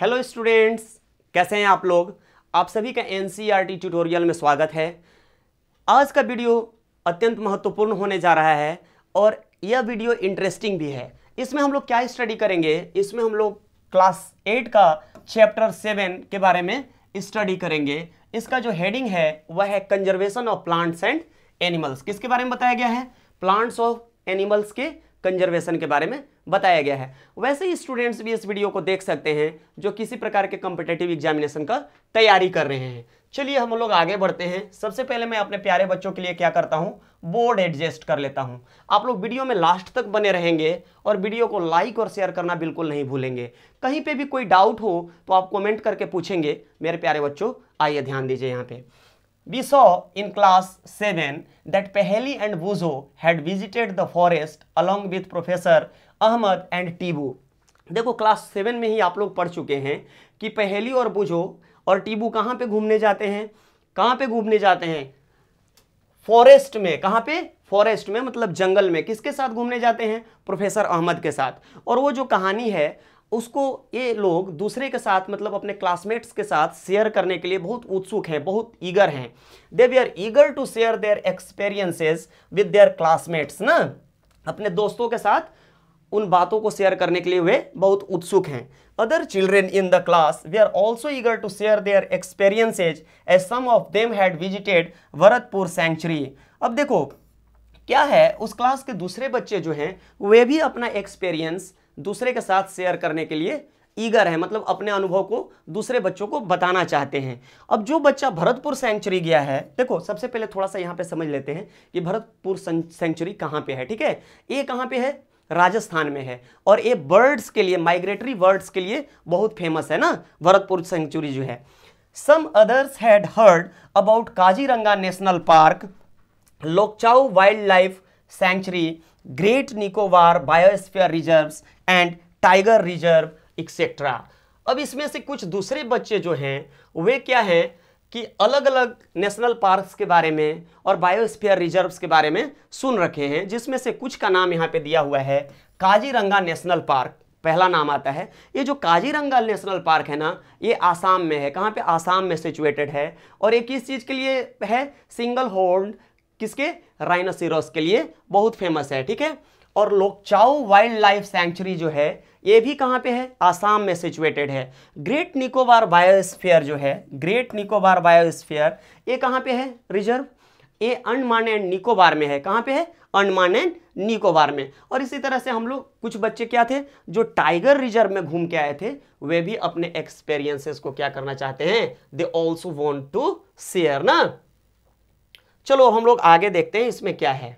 Hello students कैसे हैं आप लोग आप सभी का एन ट्यूटोरियल e में स्वागत है आज का वीडियो अत्यंत महत्वपूर्ण होने जा रहा है और यह वीडियो इंटरेस्टिंग भी है इसमें हम लोग क्या स्टडी करेंगे इसमें हम लोग क्लास एट का चैप्टर सेवन के बारे में स्टडी करेंगे इसका जो हेडिंग है वह है conservation of plants and animals किसके बारे में बताया गया है प्लांट्स ऑफ एनिमल्स के कंजर्वेशन के बारे में बताया गया है वैसे ही स्टूडेंट्स भी इस वीडियो को देख सकते हैं जो किसी प्रकार के कॉम्पिटेटिव एग्जामिनेशन का तैयारी कर रहे हैं चलिए हम लोग आगे बढ़ते हैं सबसे पहले मैं अपने प्यारे बच्चों के लिए क्या करता हूँ बोर्ड एडजस्ट कर लेता हूँ आप लोग वीडियो में लास्ट तक बने रहेंगे और वीडियो को लाइक और शेयर करना बिल्कुल नहीं भूलेंगे कहीं पे भी कोई डाउट हो तो आप कमेंट करके पूछेंगे मेरे प्यारे बच्चों आइए ध्यान दीजिए यहाँ पे We saw in class seven that Paheli and Boojho had visited the forest along with Professor Ahmad and Tibu देखो क्लास सेवन में ही आप लोग पढ़ चुके हैं कि पहेली और बुझो और टीबू कहाँ पे घूमने जाते हैं कहाँ पे घूमने जाते हैं फॉरेस्ट में कहाँ पे फॉरेस्ट में मतलब जंगल में किसके साथ घूमने जाते हैं प्रोफेसर अहमद के साथ और वो जो कहानी है उसको ये लोग दूसरे के साथ मतलब अपने क्लासमेट्स के साथ शेयर करने के लिए बहुत उत्सुक हैं बहुत ईगर हैं they we are eager to share their experiences with their classmates ना अपने दोस्तों के साथ उन बातों को शेयर करने के लिए वे बहुत उत्सुक हैं other children in the class they are also eager to share their experiences a some of them had visited Bharatpur sanctuary अब देखो क्या है उस क्लास के दूसरे बच्चे जो हैं वे भी अपना एक्सपीरियंस दूसरे के साथ शेयर करने के लिए ईगर है मतलब अपने अनुभव को दूसरे बच्चों को बताना चाहते हैं अब जो बच्चा भरतपुर सेंचुरी गया है देखो सबसे पहले थोड़ा सा यहाँ पे समझ लेते हैं कि भरतपुर सेंचुरी कहाँ पे है ठीक है ये कहाँ पे है राजस्थान में है और ये बर्ड्स के लिए माइग्रेटरी बर्ड्स के लिए बहुत फेमस है ना भरतपुर सेंचुरी जो है some others had heard about Kaziranga national park Lokchao wild life sanctuary great Nicobar biosphere reserve and tiger reserve etcetera अब इसमें से कुछ दूसरे बच्चे जो हैं वे क्या हैं कि अलग अलग नेशनल पार्क्स के बारे में और बायोस्फीयर रिजर्व्स के बारे में सुन रखे हैं जिसमें से कुछ का नाम यहाँ पे दिया हुआ है काजीरंगा नेशनल पार्क पहला नाम आता है ये जो काजीरंगा नेशनल पार्क है ना ये आसाम में है कहाँ पे आसाम में सिचुएटेड है और ये किस चीज़ के लिए है सिंगल हॉर्न किसके राइनोसिरोस के लिए बहुत फेमस है ठीक है और लोकचाऊ वाइल्ड लाइफ सेंचुरी जो है ये भी कहाँ पे है आसाम में सिचुएटेड है ग्रेट निकोबार बायोस्फीयर जो है ग्रेट निकोबार बायोस्फीयर ये कहाँ पे है रिजर्व ये अंडमान एंड निकोबार में है कहाँ पे है अंडमान एंड निकोबार में और इसी तरह से हम लोग कुछ बच्चे क्या थे जो टाइगर रिजर्व में घूम के आए थे वे भी अपने एक्सपीरियंसेस को क्या करना चाहते हैं they also want to share ना चलो हम लोग आगे देखते हैं इसमें क्या है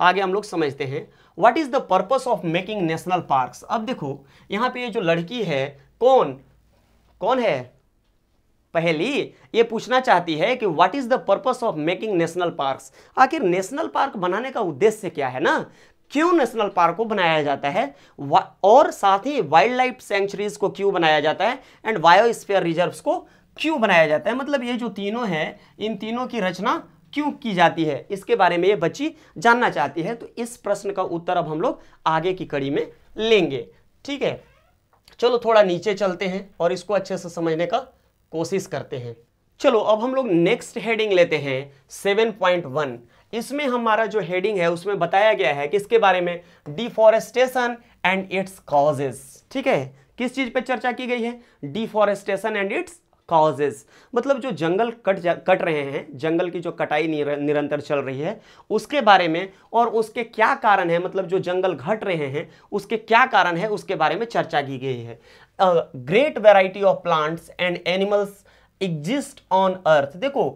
आगे हम लोग समझते हैं what is the purpose of making national parks अब देखो यहाँ पे ये जो लड़की है कौन कौन है पहली ये पूछना चाहती है कि what is the purpose of making national parks आखिर नेशनल पार्क बनाने का उद्देश्य क्या है ना क्यों नेशनल पार्क को बनाया जाता है और साथ ही वाइल्ड लाइफ सेंचुरीज को क्यों बनाया जाता है एंड बायोस्फीयर रिजर्व्स को क्यों बनाया जाता है मतलब ये जो तीनों हैं इन तीनों की रचना क्यों की जाती है इसके बारे में ये बच्ची जानना चाहती है तो इस प्रश्न का उत्तर अब हम लोग आगे की कड़ी में लेंगे ठीक है चलो थोड़ा नीचे चलते हैं और इसको अच्छे से समझने का कोशिश करते हैं चलो अब हम लोग नेक्स्ट हेडिंग लेते हैं सेवन पॉइंट वन इसमें हमारा जो हेडिंग है उसमें बताया गया है किसके बारे में डिफॉरेस्टेशन एंड इट्स कॉजेज ठीक है किस चीज़ पे चर्चा की गई है डिफॉरेस्टेशन एंड इट्स कॉजेज़ मतलब जो जंगल कट जा कट रहे हैं जंगल की जो कटाई निर, निरंतर चल रही है उसके बारे में और उसके क्या कारण है मतलब जो जंगल घट रहे हैं उसके क्या कारण है उसके बारे में चर्चा की गई है great variety of plants and animals exist on earth देखो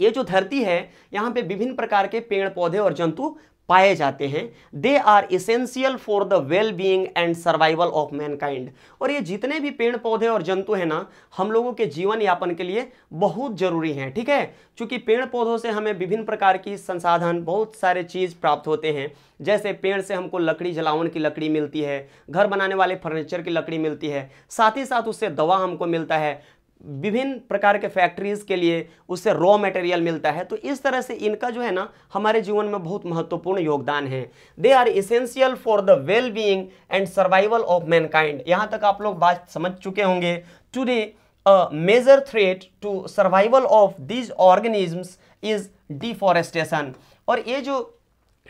ये जो धरती है यहाँ पे विभिन्न प्रकार के पेड़ पौधे और जंतु पाए जाते हैं they are essential for the well being and survival of mankind और ये जितने भी पेड़ पौधे और जंतु हैं ना हम लोगों के जीवन यापन के लिए बहुत ज़रूरी हैं ठीक है क्योंकि पेड़ पौधों से हमें विभिन्न प्रकार की संसाधन बहुत सारे चीज़ प्राप्त होते हैं जैसे पेड़ से हमको लकड़ी जलावन की लकड़ी मिलती है घर बनाने वाले फर्नीचर की लकड़ी मिलती है साथ ही साथ उससे दवा हमको मिलता है विभिन्न प्रकार के फैक्ट्रीज़ के लिए उससे रॉ मटेरियल मिलता है तो इस तरह से इनका जो है ना हमारे जीवन में बहुत महत्वपूर्ण योगदान है they are essential for the well being and survival of mankind यहाँ तक आप लोग बात समझ चुके होंगे to a major threat to survival of these organisms is deforestation और ये जो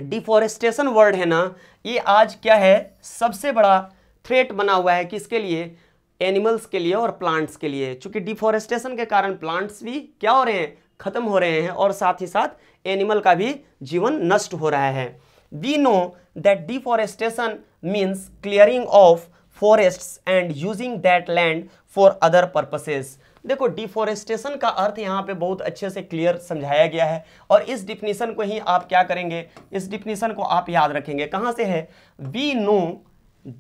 डिफॉरेस्टेशन वर्ड है ना ये आज क्या है सबसे बड़ा थ्रेट बना हुआ है किसके लिए एनिमल्स के लिए और प्लांट्स के लिए चूंकि डिफॉरेस्टेशन के कारण प्लांट्स भी क्या हो रहे हैं खत्म हो रहे हैं और साथ ही साथ एनिमल का भी जीवन नष्ट हो रहा है we know that deforestation means clearing of forests and using that land for other purposes देखो डिफॉरेस्टेशन का अर्थ यहाँ पे बहुत अच्छे से क्लियर समझाया गया है और इस डिफिनीशन को ही आप क्या करेंगे इस डिफिनीशन को आप याद रखेंगे कहाँ से है we know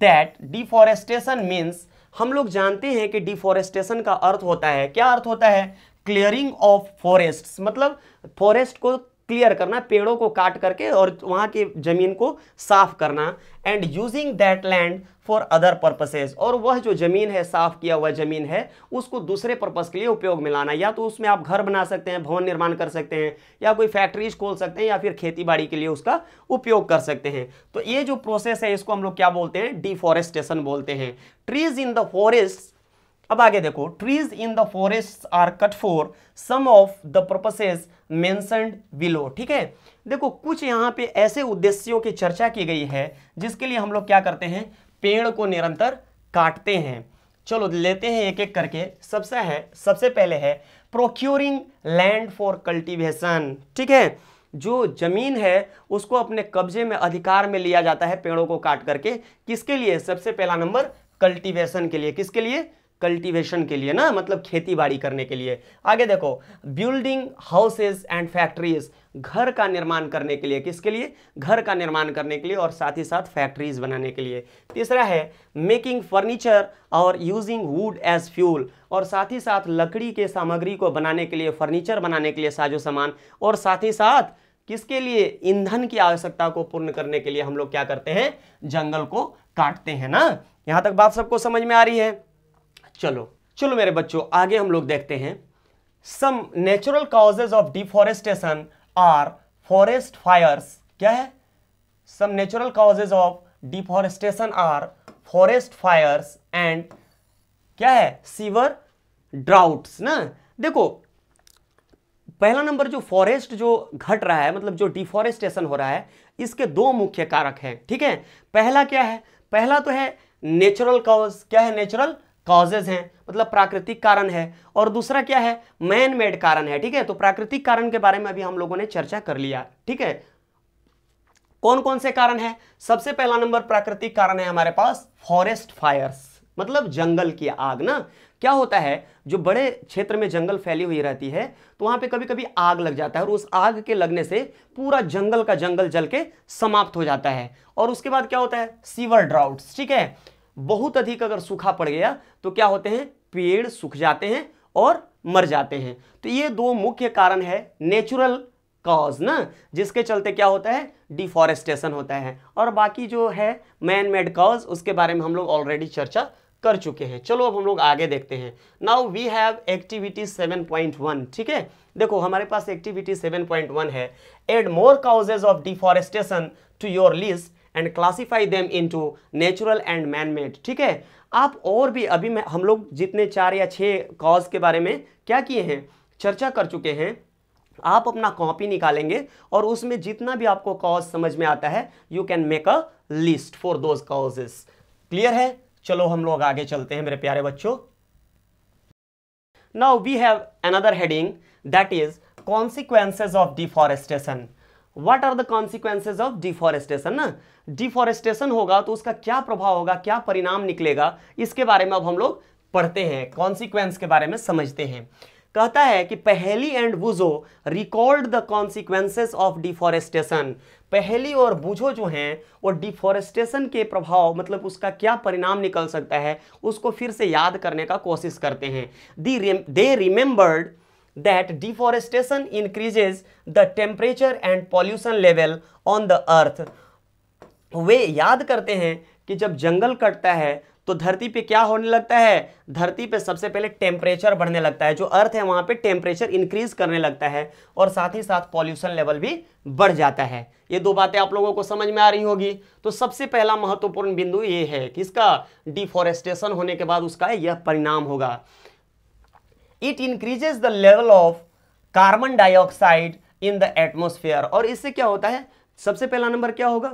that deforestation means हम लोग जानते हैं कि डिफॉरेस्टेशन का अर्थ होता है क्या अर्थ होता है क्लियरिंग ऑफ फॉरेस्ट मतलब फॉरेस्ट को क्लियर करना पेड़ों को काट करके और वहाँ की ज़मीन को साफ करना and using that land for other purposes और वह जो ज़मीन है साफ किया हुआ ज़मीन है उसको दूसरे पर्पज़ के लिए उपयोग में लाना या तो उसमें आप घर बना सकते हैं भवन निर्माण कर सकते हैं या कोई फैक्ट्रीज खोल सकते हैं या फिर खेती बाड़ी के लिए उसका उपयोग कर सकते हैं तो ये जो प्रोसेस है इसको हम लोग क्या बोलते हैं डिफॉरेस्टेशन बोलते हैं ट्रीज इन द फॉरेस्ट अब आगे देखो trees in the forest are cut for some of the purposes mentioned below ठीक है देखो कुछ यहाँ पे ऐसे उद्देश्यों की चर्चा की गई है जिसके लिए हम लोग क्या करते हैं पेड़ को निरंतर काटते हैं चलो लेते हैं एक एक करके सबसे है सबसे पहले है प्रोक्योरिंग लैंड फॉर कल्टीवेशन ठीक है जो जमीन है उसको अपने कब्जे में अधिकार में लिया जाता है पेड़ों को काट करके किसके लिए सबसे पहला नंबर कल्टिवेशन के लिए किसके लिए कल्टीवेशन के लिए ना मतलब खेती बाड़ी करने के लिए आगे देखो बिल्डिंग हाउसेज एंड फैक्ट्रीज घर का निर्माण करने के लिए किसके लिए घर का निर्माण करने के लिए और साथ ही साथ फैक्ट्रीज बनाने के लिए तीसरा है मेकिंग फर्नीचर और यूजिंग वुड एज फ्यूल और साथ ही साथ लकड़ी के सामग्री को बनाने के लिए फर्नीचर बनाने के लिए साजो सामान और साथ ही साथ किसके लिए ईंधन की आवश्यकता को पूर्ण करने के लिए हम लोग क्या करते हैं जंगल को काटते हैं ना यहाँ तक बात सबको समझ में आ रही है चलो चलो मेरे बच्चों आगे हम लोग देखते हैं some natural causes of deforestation are forest fires क्या है some natural causes of deforestation are forest fires and क्या है सीवर ड्राउट्स ना देखो पहला नंबर जो फॉरेस्ट जो घट रहा है मतलब जो डिफॉरेस्टेशन हो रहा है इसके दो मुख्य कारक हैं ठीक है पहला क्या है पहला तो है नेचुरल काज क्या है नेचुरल कॉजेज हैं मतलब प्राकृतिक कारण है और दूसरा क्या है मैन मेड कारण है ठीक है तो प्राकृतिक कारण के बारे में अभी हम लोगों ने चर्चा कर लिया ठीक है कौन कौन से कारण है सबसे पहला नंबर प्राकृतिक कारण है हमारे पास फॉरेस्ट फायर्स मतलब जंगल की आग ना क्या होता है जो बड़े क्षेत्र में जंगल फैली हुई रहती है तो वहां पे कभी कभी आग लग जाता है और उस आग के लगने से पूरा जंगल का जंगल जल के समाप्त हो जाता है और उसके बाद क्या होता है सीवर ड्राउट्स ठीक है बहुत अधिक अगर सूखा पड़ गया तो क्या होते हैं पेड़ सूख जाते हैं और मर जाते हैं तो ये दो मुख्य कारण है नेचुरल कॉज ना जिसके चलते क्या होता है डिफॉरेस्टेशन होता है और बाकी जो है मैन मेड कॉज उसके बारे में हम लोग ऑलरेडी चर्चा कर चुके हैं चलो अब हम लोग आगे देखते हैं नाउ वी हैव एक्टिविटी 7.1 ठीक है देखो हमारे पास एक्टिविटी 7.1 है add more causes of deforestation to your list and classify them into natural and man made ठीक है आप और भी अभी मैं हम लोग जितने चार या छः कॉज के बारे में क्या किए हैं चर्चा कर चुके हैं आप अपना कॉपी निकालेंगे और उसमें जितना भी आपको कॉज समझ में आता है you can make a list for those causes clear है चलो हम लोग आगे चलते हैं मेरे प्यारे बच्चों now we have another heading that is consequences of deforestation what are the consequences of deforestation ना डिफॉरेस्टेशन होगा तो उसका क्या प्रभाव होगा क्या परिणाम निकलेगा इसके बारे में अब हम लोग पढ़ते हैं कॉन्सिक्वेंस के बारे में समझते हैं कहता है कि Paheli and Boojho record the consequences of deforestation Paheli और बुझो जो हैं वो डिफॉरेस्टेशन के प्रभाव मतलब उसका क्या परिणाम निकल सकता है उसको फिर से याद करने का कोशिश करते हैं they remembered that deforestation increases the temperature and pollution level on the earth वे याद करते हैं कि जब जंगल कटता है तो धरती पे क्या होने लगता है धरती पे सबसे पहले टेम्परेचर बढ़ने लगता है जो अर्थ है वहाँ पे टेम्परेचर इंक्रीज करने लगता है और साथ ही साथ पॉल्यूशन लेवल भी बढ़ जाता है ये दो बातें आप लोगों को समझ में आ रही होगी तो सबसे पहला महत्वपूर्ण बिंदु ये है कि इसका डिफॉरेस्टेशन होने के बाद उसका यह परिणाम होगा it increases the level of carbon dioxide in the atmosphere और इससे क्या होता है सबसे पहला नंबर क्या होगा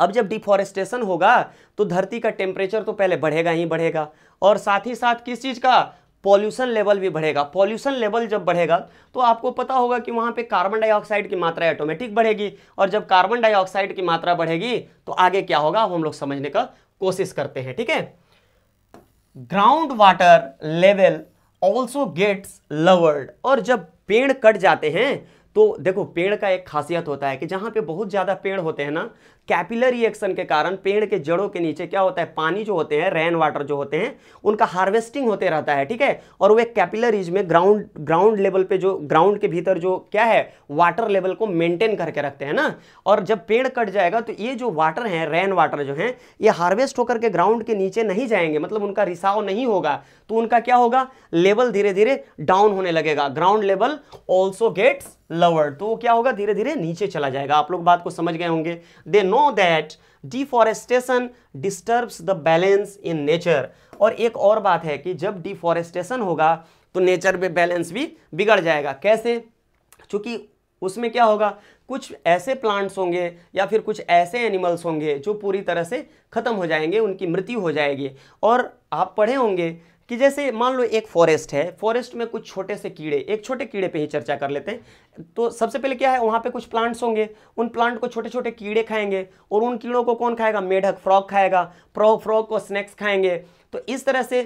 अब जब डिफॉरेस्टेशन होगा तो धरती का टेम्परेचर तो पहले बढ़ेगा ही बढ़ेगा और साथ ही साथ किस चीज़ का पॉल्यूशन लेवल भी बढ़ेगा पॉल्यूशन लेवल जब बढ़ेगा तो आपको पता होगा कि वहाँ पे कार्बन डाइऑक्साइड की मात्रा ऑटोमेटिक बढ़ेगी और जब कार्बन डाइऑक्साइड की मात्रा बढ़ेगी तो आगे क्या होगा हम लोग समझने का कोशिश करते हैं ठीक है ground water level also gets lowered और जब पेड़ कट जाते हैं तो देखो पेड़ का एक खासियत होता है कि जहाँ पे बहुत ज़्यादा पेड़ होते हैं ना कैपिलर रिएक्शन के कारण पेड़ के जड़ों के नीचे क्या होता है पानी जो होते हैं रेन वाटर जो होते हैं उनका हार्वेस्टिंग होते रहता है ठीक है और वे कैपिलर में ग्राउंड ग्राउंड लेवल पे जो ग्राउंड के भीतर जो क्या है वाटर लेवल को मेंटेन करके रखते हैं ना और जब पेड़ कट जाएगा तो ये जो वाटर है रेन वाटर जो है ये हार्वेस्ट होकर के ग्राउंड के नीचे नहीं जाएंगे मतलब उनका रिसाव नहीं होगा तो उनका क्या होगा लेवल धीरे धीरे डाउन होने लगेगा ground level also gets lowered तो वो क्या होगा धीरे धीरे नीचे चला जाएगा आप लोग बात को समझ गए होंगे they know that deforestation disturbs the balance in nature और एक और बात है कि जब डिफॉरेस्टेशन होगा तो नेचर में बैलेंस भी बिगड़ जाएगा कैसे चूंकि उसमें क्या होगा कुछ ऐसे प्लांट्स होंगे या फिर कुछ ऐसे एनिमल्स होंगे जो पूरी तरह से ख़त्म हो जाएंगे उनकी मृत्यु हो जाएगी और आप पढ़े होंगे कि जैसे मान लो एक फॉरेस्ट है फॉरेस्ट में कुछ छोटे से कीड़े एक छोटे कीड़े पे ही चर्चा कर लेते हैं तो सबसे पहले क्या है वहाँ पे कुछ प्लांट्स होंगे उन प्लांट को छोटे छोटे कीड़े खाएंगे और उन कीड़ों को कौन खाएगा मेढक फ्रॉग खाएगा फ्रॉग फ्रॉग को स्नैक्स खाएंगे तो इस तरह से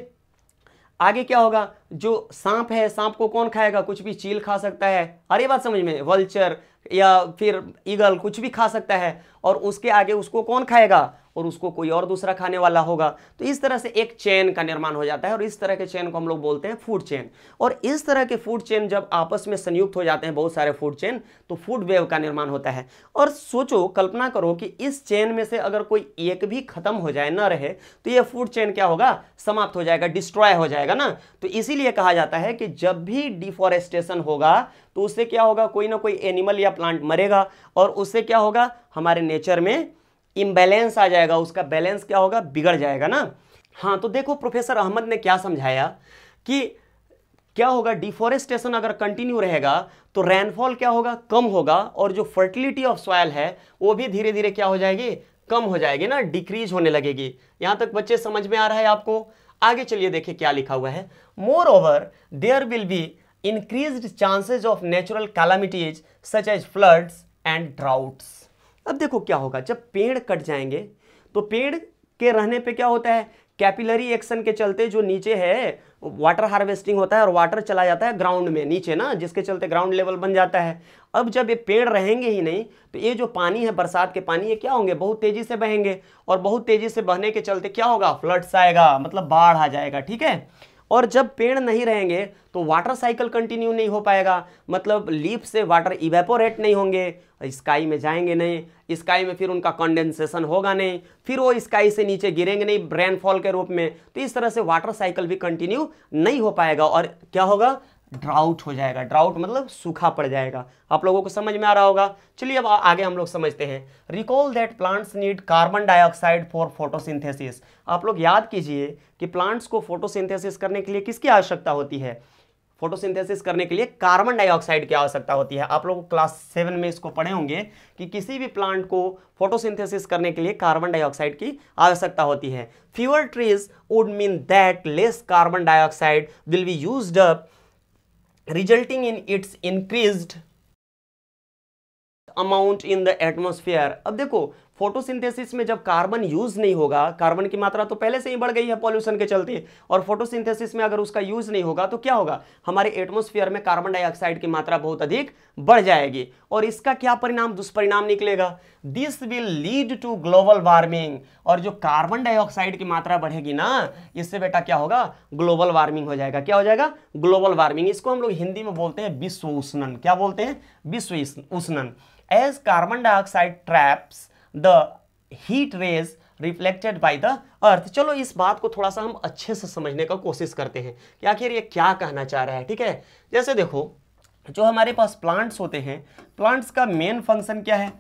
आगे क्या होगा जो सांप है सांप को कौन खाएगा कुछ भी चील खा सकता है अरे बात समझ में वल्चर या फिर ईगल कुछ भी खा सकता है और उसके आगे उसको कौन खाएगा और उसको कोई और दूसरा खाने वाला होगा तो इस तरह से एक चेन का निर्माण हो जाता है और इस तरह के चेन को हम लोग बोलते हैं फूड चेन और इस तरह के फूड चेन जब आपस में संयुक्त हो जाते हैं बहुत सारे फूड चेन तो फूड वेव का निर्माण होता है और सोचो कल्पना करो कि इस चेन में से अगर कोई एक भी खत्म हो जाए ना रहे तो यह फूड चेन क्या होगा समाप्त हो जाएगा डिस्ट्रॉय हो जाएगा ना तो इसीलिए कहा जाता है कि जब भी डिफॉरेस्टेशन होगा तो उससे क्या होगा कोई ना कोई एनिमल या प्लांट मरेगा और उससे क्या होगा हमारे नेचर में इम्बैलेंस आ जाएगा उसका बैलेंस क्या होगा बिगड़ जाएगा ना हाँ तो देखो प्रोफेसर अहमद ने क्या समझाया कि क्या होगा डिफॉरेस्टेशन अगर कंटिन्यू रहेगा तो रेनफॉल क्या होगा कम होगा और जो फर्टिलिटी ऑफ सॉयल है वो भी धीरे धीरे क्या हो जाएगी कम हो जाएगी ना डिक्रीज होने लगेगी यहाँ तक बच्चे समझ में आ रहा है आपको आगे चलिए देखिए क्या लिखा हुआ है moreover there will be increase chances of natural calamities such as floods and droughts अब देखो क्या होगा जब पेड़ कट जाएंगे तो पेड़ के रहने पे क्या होता है कैपिलरी एक्शन के चलते जो नीचे है वाटर हार्वेस्टिंग होता है और वाटर चला जाता है ग्राउंड में नीचे ना जिसके चलते ग्राउंड लेवल बन जाता है अब जब ये पेड़ रहेंगे ही नहीं तो ये जो पानी है बरसात के पानी ये क्या होंगे बहुत तेज़ी से बहेंगे और बहुत तेज़ी से बहने के चलते क्या होगा फ्लड्स आएगा मतलब बाढ़ आ जाएगा ठीक है और जब पेड़ नहीं रहेंगे तो वाटर साइकिल कंटिन्यू नहीं हो पाएगा मतलब लीफ से वाटर इवेपोरेट नहीं होंगे स्काई तो में जाएंगे नहीं स्काई में फिर उनका कंडेंसेशन होगा नहीं फिर वो स्काई से नीचे गिरेंगे नहीं रेनफॉल के रूप में तो इस तरह से वाटर साइकिल भी कंटिन्यू नहीं हो पाएगा और क्या होगा ड्राउट हो जाएगा ड्राउट मतलब सूखा पड़ जाएगा आप लोगों को समझ में आ रहा होगा चलिए अब आगे हम लोग समझते हैं recall that plants need carbon dioxide for photosynthesis आप लोग याद कीजिए कि प्लांट्स को फोटोसिंथेसिस करने के लिए किसकी आवश्यकता होती है फोटोसिंथेसिस करने के लिए कार्बन डाइऑक्साइड की आवश्यकता होती है आप लोग क्लास सेवन में इसको पढ़े होंगे कि किसी भी प्लांट को फोटोसिंथेसिस करने के लिए कार्बन डाइऑक्साइड की आवश्यकता होती है fewer trees would mean that less carbon dioxide will be used up resulting in its increase amount in the atmosphere अब देखो फोटोसिंथेसिस में जब कार्बन यूज़ नहीं होगा कार्बन की मात्रा तो पहले से ही बढ़ गई है पॉल्यूशन के चलते और फोटोसिंथेसिस में अगर उसका यूज़ नहीं होगा तो क्या होगा हमारे एटमोस्फियर में कार्बन डाइऑक्साइड की मात्रा बहुत अधिक बढ़ जाएगी और इसका क्या परिणाम दुष्परिणाम निकलेगा this will lead to global warming और जो कार्बन डाइऑक्साइड की मात्रा बढ़ेगी ना इससे बेटा क्या होगा ग्लोबल वार्मिंग हो जाएगा क्या हो जाएगा ग्लोबल वार्मिंग इसको हम लोग हिंदी में बोलते हैं विश्व उष्णन क्या बोलते हैं विश्व उष्णन as carbon dioxide traps the heat rays reflected by the earth चलो इस बात को थोड़ा सा हम अच्छे से समझने का कोशिश करते हैं कि आखिर ये क्या कहना चाह रहा है ठीक है जैसे देखो जो हमारे पास प्लांट्स होते हैं प्लांट्स का मेन फंक्शन क्या है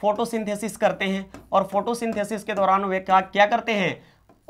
फोटोसिंथेसिस करते हैं और फोटोसिंथेसिस के दौरान वे क्या क्या करते हैं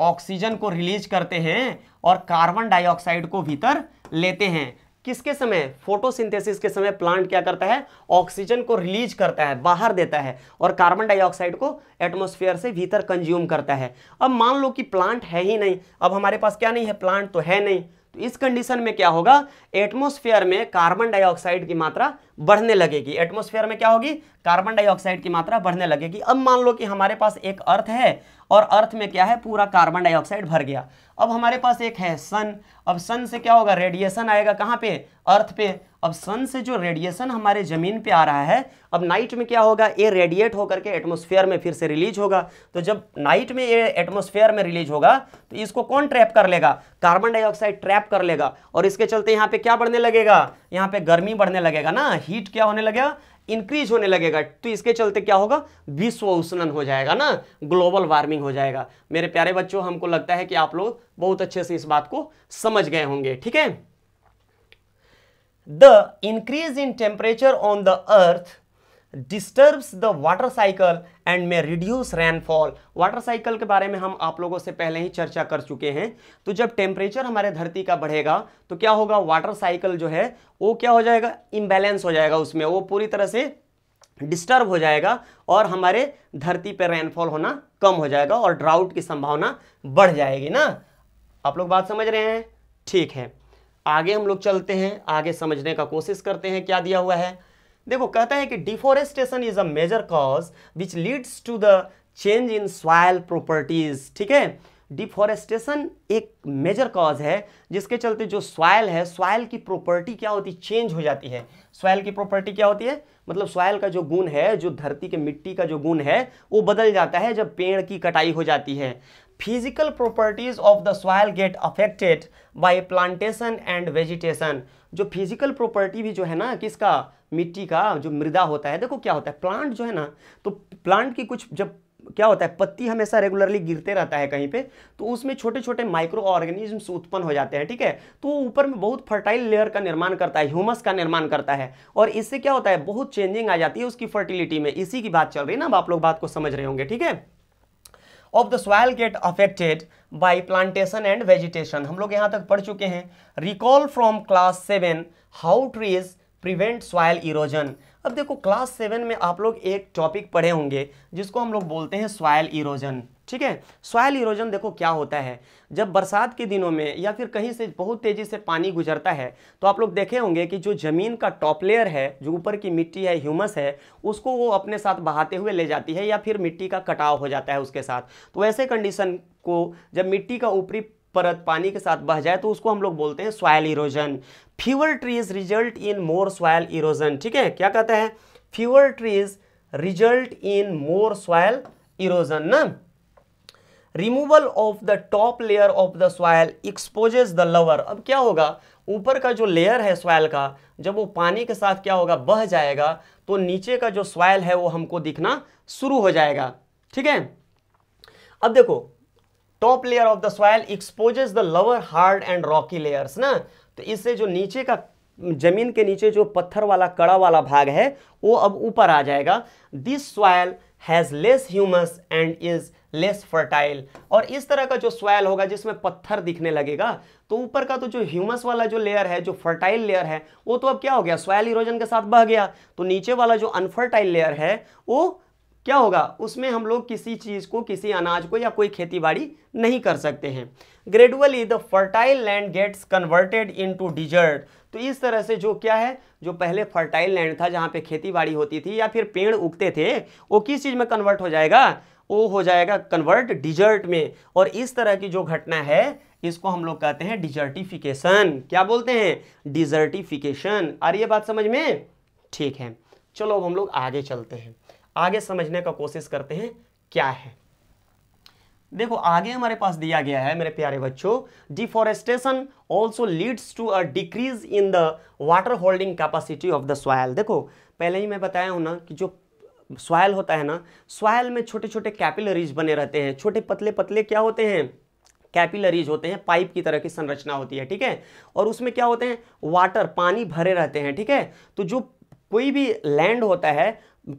ऑक्सीजन को रिलीज करते हैं और कार्बन डाइऑक्साइड को भीतर लेते हैं किसके समय फोटोसिंथेसिस के समय प्लांट क्या करता है ऑक्सीजन को रिलीज करता है बाहर देता है और कार्बन डाइऑक्साइड को एटमॉस्फेयर से भीतर कंज्यूम करता है अब मान लो कि प्लांट है ही नहीं अब हमारे पास क्या नहीं है प्लांट तो है नहीं तो इस कंडीशन में क्या होगा एटमोसफेयर में कार्बन डाइऑक्साइड की मात्रा बढ़ने लगेगी एटमोस्फेयर में क्या होगी कार्बन डाइऑक्साइड की मात्रा बढ़ने लगेगी अब मान लो कि हमारे पास एक अर्थ है और अर्थ में क्या है पूरा कार्बन डाइऑक्साइड भर गया अब हमारे पास एक है सन अब सन से क्या होगा रेडिएशन आएगा कहाँ पे अर्थ पे अब सन से जो रेडिएशन हमारे ज़मीन पे आ रहा है अब नाइट में क्या होगा ये रेडिएट होकर के एटमोस्फेयर में फिर से रिलीज होगा तो जब नाइट में ये एटमोस्फेयर में रिलीज होगा तो इसको कौन ट्रैप कर लेगा कार्बन डाइऑक्साइड ट्रैप कर लेगा और इसके चलते यहाँ पे क्या बढ़ने लगेगा यहाँ पे गर्मी बढ़ने लगेगा ना हीट क्या होने लगेगा इंक्रीज होने लगेगा तो इसके चलते क्या होगा विश्व उष्णन हो जाएगा ना ग्लोबल वार्मिंग हो जाएगा मेरे प्यारे बच्चों हमको लगता है कि आप लोग बहुत अच्छे से इस बात को समझ गए होंगे ठीक है the increase in temperature on the earth disturbs the water cycle and may reduce rainfall water cycle के बारे में हम आप लोगों से पहले ही चर्चा कर चुके हैं तो जब टेम्परेचर हमारे धरती का बढ़ेगा तो क्या होगा वाटर साइकिल जो है वो क्या हो जाएगा इम्बेलेंस हो जाएगा उसमें वो पूरी तरह से डिस्टर्ब हो जाएगा और हमारे धरती पर रेनफॉल होना कम हो जाएगा और ड्राउट की संभावना बढ़ जाएगी ना आप लोग बात समझ रहे हैं ठीक है आगे हम लोग चलते हैं आगे समझने का कोशिश करते हैं क्या दिया हुआ है देखो कहता है कि deforestation is a major cause which leads to the change in soil properties ठीक है डिफॉरेस्टेशन एक मेजर कॉज है जिसके चलते जो सॉयल है सॉयल की प्रॉपर्टी क्या होती है चेंज हो जाती है सॉयल की प्रॉपर्टी क्या होती है मतलब सॉयल का जो गुण है जो धरती के मिट्टी का जो गुण है वो बदल जाता है जब पेड़ की कटाई हो जाती है physical properties of the soil get affected by plantation and vegetation जो फिजिकल प्रॉपर्टी भी जो है ना किसका मिट्टी का जो मृदा होता है देखो क्या होता है प्लांट जो है ना तो प्लांट की कुछ जब क्या होता है पत्ती हमेशा रेगुलरली गिरते रहता है कहीं पे तो उसमें छोटे छोटे माइक्रो ऑर्गेनिजम्स उत्पन्न हो जाते हैं ठीक है तो ऊपर में बहुत फर्टाइल लेयर का निर्माण करता है ह्यूमस का निर्माण करता है और इससे क्या होता है बहुत चेंजिंग आ जाती है उसकी फर्टिलिटी में इसी की बात चल रही है ना आप लोग बात को समझ रहे होंगे ठीक है of the soil get affected by plantation and vegetation हम लोग यहाँ तक पढ़ चुके हैं recall from class seven how trees prevent soil erosion अब देखो क्लास सेवन में आप लोग एक टॉपिक पढ़े होंगे जिसको हम लोग बोलते हैं सॉयल इरोजन ठीक है सॉयल इरोजन देखो क्या होता है जब बरसात के दिनों में या फिर कहीं से बहुत तेज़ी से पानी गुजरता है तो आप लोग देखे होंगे कि जो ज़मीन का टॉप लेयर है जो ऊपर की मिट्टी है ह्यूमस है उसको वो अपने साथ बहाते हुए ले जाती है या फिर मिट्टी का कटाव हो जाता है उसके साथ तो ऐसे कंडीशन को जब मिट्टी का ऊपरी परत पानी के साथ बह जाए तो उसको हम लोग बोलते हैं soil erosion fewer trees result in more soil erosion ठीक है क्या कहते हैं fewer trees result in more soil erosion ना removal of the top layer of the soil exposes the lower अब क्या होगा ऊपर का जो लेयर है सॉयल का जब वो पानी के साथ क्या होगा बह जाएगा तो नीचे का जो सॉयल है वो हमको दिखना शुरू हो जाएगा ठीक है अब देखो top layer of the soil exposes the lower hard and rocky layers ना तो इससे जो नीचे का जमीन के नीचे जो पत्थर वाला कड़ा वाला भाग है वो अब ऊपर आ जाएगा this soil has less humus and is less fertile और इस तरह का जो सॉयल होगा जिसमें पत्थर दिखने लगेगा तो ऊपर का तो जो ह्यूमस वाला जो लेयर है जो फर्टाइल लेयर है वो तो अब क्या हो गया सॉयल इरोजन के साथ बह गया तो नीचे वाला जो अनफर्टाइल लेयर है वो क्या होगा उसमें हम लोग किसी चीज़ को किसी अनाज को या कोई खेतीबाड़ी नहीं कर सकते हैं gradually the fertile land gets converted into desert तो इस तरह से जो क्या है जो पहले फर्टाइल लैंड था जहाँ पे खेतीबाड़ी होती थी या फिर पेड़ उगते थे वो किस चीज़ में कन्वर्ट हो जाएगा वो हो जाएगा कन्वर्ट डिजर्ट में और इस तरह की जो घटना है इसको हम लोग कहते हैं डिजर्टिफिकेशन क्या बोलते हैं डिजर्टिफिकेशन आ रही है बात समझ में ठीक है चलो अब हम लोग आगे चलते हैं आगे समझने का कोशिश करते हैं क्या है देखो आगे हमारे पास दिया गया है मेरे प्यारे बच्चों deforestation also leads to a decrease in the water holding capacity of the soil देखो पहले ही मैं बताया हूँ ना कि जो सॉयल होता है ना सॉयल में छोटे छोटे कैपिलरीज बने रहते हैं छोटे पतले पतले क्या होते हैं कैपिलरीज होते हैं पाइप की तरह की संरचना होती है ठीक है और उसमें क्या होते हैं वाटर पानी भरे रहते हैं ठीक है तो जो कोई भी लैंड होता है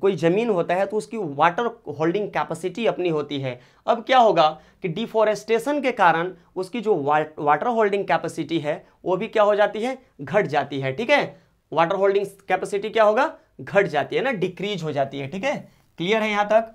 कोई ज़मीन होता है तो उसकी वाटर होल्डिंग कैपेसिटी अपनी होती है अब क्या होगा कि डिफॉरेस्टेशन के कारण उसकी जो वाटर होल्डिंग कैपेसिटी है वो भी क्या हो जाती है घट जाती है ठीक है वाटर होल्डिंग कैपेसिटी क्या होगा घट जाती है ना डिक्रीज हो जाती है ठीक है क्लियर है यहाँ तक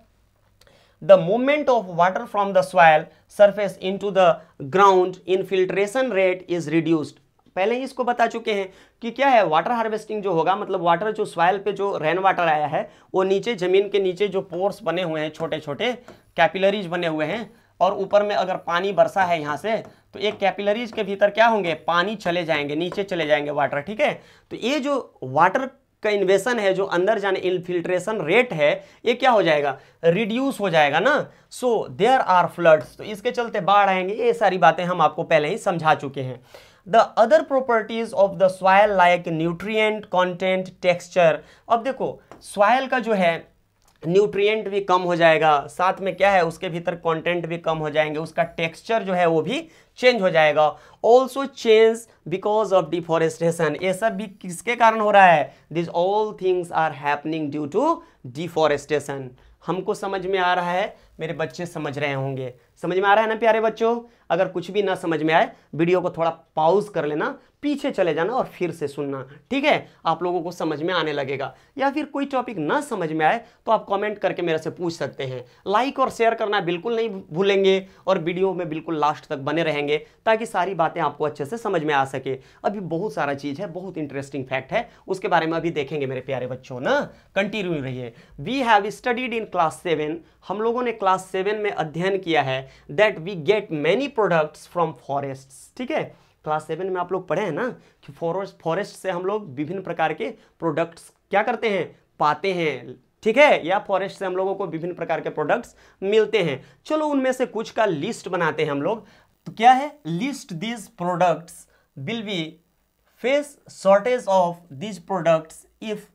the movement of water from the soil surface to the ground infiltration rate is reduced पहले ही इसको बता चुके हैं कि क्या है वाटर हार्वेस्टिंग जो होगा मतलब वाटर जो सॉयल पे जो रेन वाटर आया है वो नीचे ज़मीन के नीचे जो पोर्स बने हुए हैं छोटे छोटे कैपिलरीज बने हुए हैं और ऊपर में अगर पानी बरसा है यहाँ से तो एक कैपिलरीज के भीतर क्या होंगे पानी चले जाएंगे नीचे चले जाएंगे वाटर ठीक है तो ये जो वाटर का इन्वेशन है जो अंदर जाने इनफिल्ट्रेशन रेट है ये क्या हो जाएगा रिड्यूस हो जाएगा ना सो देयर आर फ्लड्स तो इसके चलते बाढ़ आएंगे ये सारी बातें हम आपको पहले ही समझा चुके हैं the other properties of the soil like nutrient content texture अब देखो सॉयल का जो है न्यूट्रिएंट भी कम हो जाएगा साथ में क्या है उसके भीतर कंटेंट भी कम हो जाएंगे उसका टेक्सचर जो है वो भी चेंज हो जाएगा also change because of deforestation ये सब भी किसके कारण हो रहा है these all things are happening due to deforestation हमको समझ में आ रहा है मेरे बच्चे समझ रहे होंगे समझ में आ रहा है ना प्यारे बच्चों अगर कुछ भी ना समझ में आए वीडियो को थोड़ा पॉज कर लेना पीछे चले जाना और फिर से सुनना ठीक है आप लोगों को समझ में आने लगेगा या फिर कोई टॉपिक ना समझ में आए तो आप कमेंट करके मेरे से पूछ सकते हैं लाइक और शेयर करना बिल्कुल नहीं भूलेंगे और वीडियो में बिल्कुल लास्ट तक बने रहेंगे ताकि सारी बातें आपको अच्छे से समझ में आ सके अभी बहुत सारा चीज़ है बहुत इंटरेस्टिंग फैक्ट है उसके बारे में अभी देखेंगे मेरे प्यारे बच्चों ना कंटिन्यू रहिए we have studied in class seven हम लोगों ने क्लास सेवन में अध्ययन किया है that we get many products from forest ठीक है क्लास सेवन में आप लोग पढ़े हैं ना कि फॉरेस्ट फॉरेस्ट से हम लोग विभिन्न प्रकार के प्रोडक्ट्स क्या करते हैं पाते हैं ठीक है या फॉरेस्ट से हम लोगों को विभिन्न प्रकार के प्रोडक्ट्स मिलते हैं चलो उनमें से कुछ का लिस्ट बनाते हैं हम लोग तो क्या है list these products will be face shortage of these products if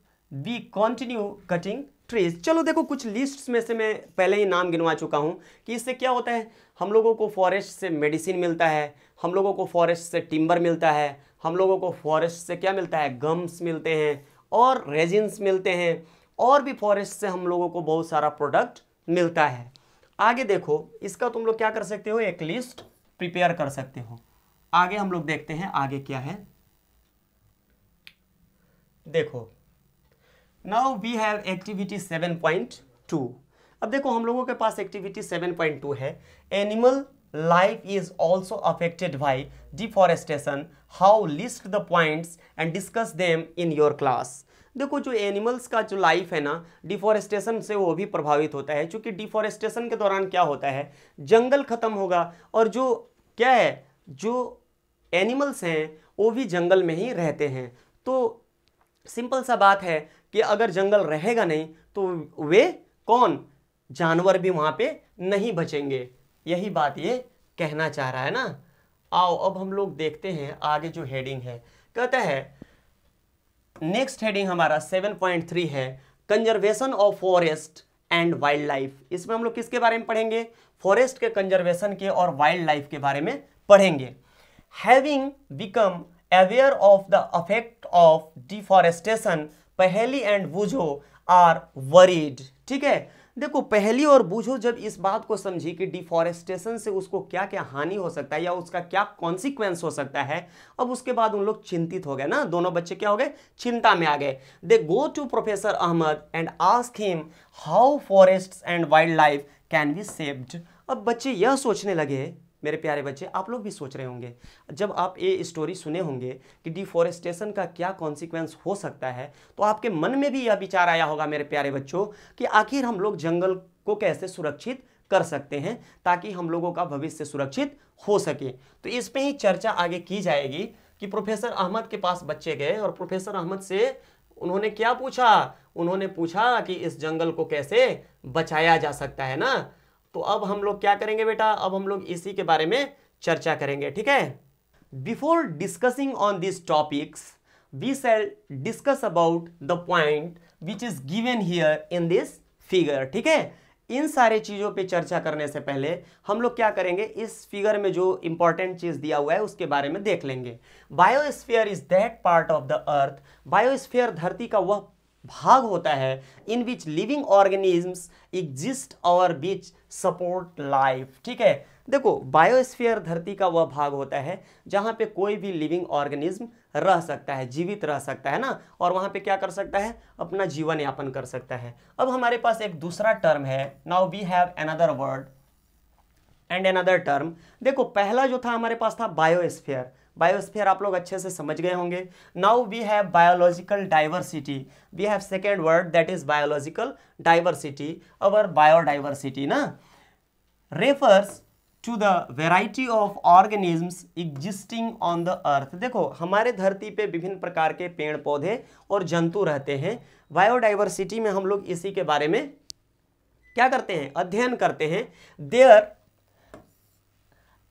we continue cutting trees चलो देखो कुछ लिस्ट्स में से मैं पहले ही नाम गिनवा चुका हूँ कि इससे क्या होता है हम लोगों को फॉरेस्ट से मेडिसिन मिलता है हम लोगों को फॉरेस्ट से टिम्बर मिलता है हम लोगों को फॉरेस्ट से क्या मिलता है गम्स मिलते हैं और रेजिन्स मिलते हैं और भी फॉरेस्ट से हम लोगों को बहुत सारा प्रोडक्ट मिलता है आगे देखो इसका तुम लोग क्या कर सकते हो एक लिस्ट प्रिपेयर कर सकते हो आगे हम लोग देखते हैं आगे क्या है देखो नाउ वी हैव एक्टिविटी 7.2 अब देखो हम लोगों के पास एक्टिविटी 7.2 है animal life is also affected by deforestation how list the points and discuss them in your class देखो जो एनिमल्स का जो लाइफ है ना डिफॉरेस्टेशन से वो भी प्रभावित होता है क्योंकि डिफॉरेस्टेशन के दौरान क्या होता है जंगल ख़त्म होगा और जो क्या है जो एनिमल्स हैं वो भी जंगल में ही रहते हैं तो सिंपल सा बात है कि अगर जंगल रहेगा नहीं तो वे कौन जानवर भी वहाँ पे नहीं बचेंगे यही बात ये कहना चाह रहा है ना आओ अब हम लोग देखते हैं आगे जो हेडिंग है कहता है नेक्स्ट हेडिंग हमारा 7.3 है conservation of forest and wild life इसमें हम लोग किसके बारे में पढ़ेंगे फॉरेस्ट के कंजर्वेशन के और वाइल्ड लाइफ के बारे में पढ़ेंगे having become aware of the affect of deforestation Paheli and Boojho are worried ठीक है देखो पहली और बूझो जब इस बात को समझी कि डिफॉरेस्टेशन से उसको क्या क्या हानि हो सकता है या उसका क्या कॉन्सिक्वेंस हो सकता है अब उसके बाद उन लोग चिंतित हो गए ना दोनों बच्चे क्या हो गए चिंता में आ गए they go to professor Ahmad and ask him how forest and wild life can be saved अब बच्चे यह सोचने लगे मेरे प्यारे बच्चे आप लोग भी सोच रहे होंगे जब आप ये स्टोरी सुने होंगे कि डिफॉरेस्टेशन का क्या कॉन्सिक्वेंस हो सकता है तो आपके मन में भी यह विचार आया होगा मेरे प्यारे बच्चों कि आखिर हम लोग जंगल को कैसे सुरक्षित कर सकते हैं ताकि हम लोगों का भविष्य सुरक्षित हो सके तो इस पर ही चर्चा आगे की जाएगी कि प्रोफेसर अहमद के पास बच्चे गए और प्रोफेसर अहमद से उन्होंने क्या पूछा उन्होंने पूछा कि इस जंगल को कैसे बचाया जा सकता है ना तो अब हम लोग क्या करेंगे बेटा अब हम लोग इसी के बारे में चर्चा करेंगे ठीक है before discussing on this topics we shall discuss about the point which is given here in this figure ठीक है इन सारे चीज़ों पे चर्चा करने से पहले हम लोग क्या करेंगे इस फिगर में जो इंपॉर्टेंट चीज़ दिया हुआ है उसके बारे में देख लेंगे biosphere is that part of the earth biosphere धरती का वह भाग होता है in which living organisms exist और विच सपोर्ट लाइफ ठीक है देखो बायोस्फीयर धरती का वह भाग होता है जहाँ पे कोई भी लिविंग ऑर्गेनिज्म रह सकता है जीवित रह सकता है ना और वहाँ पे क्या कर सकता है अपना जीवन यापन कर सकता है अब हमारे पास एक दूसरा टर्म है now we have another word and another term देखो पहला जो था हमारे पास था बायोस्फीयर बायोस्फीयर आप लोग अच्छे से समझ गए होंगे now we have biological diversity we have second word that is biological diversity or biodiversity ना refers to the variety of organisms existing on the earth देखो हमारे धरती पे विभिन्न प्रकार के पेड़ पौधे और जंतु रहते हैं बायोडाइवर्सिटी में हम लोग इसी के बारे में क्या करते हैं अध्ययन करते हैं their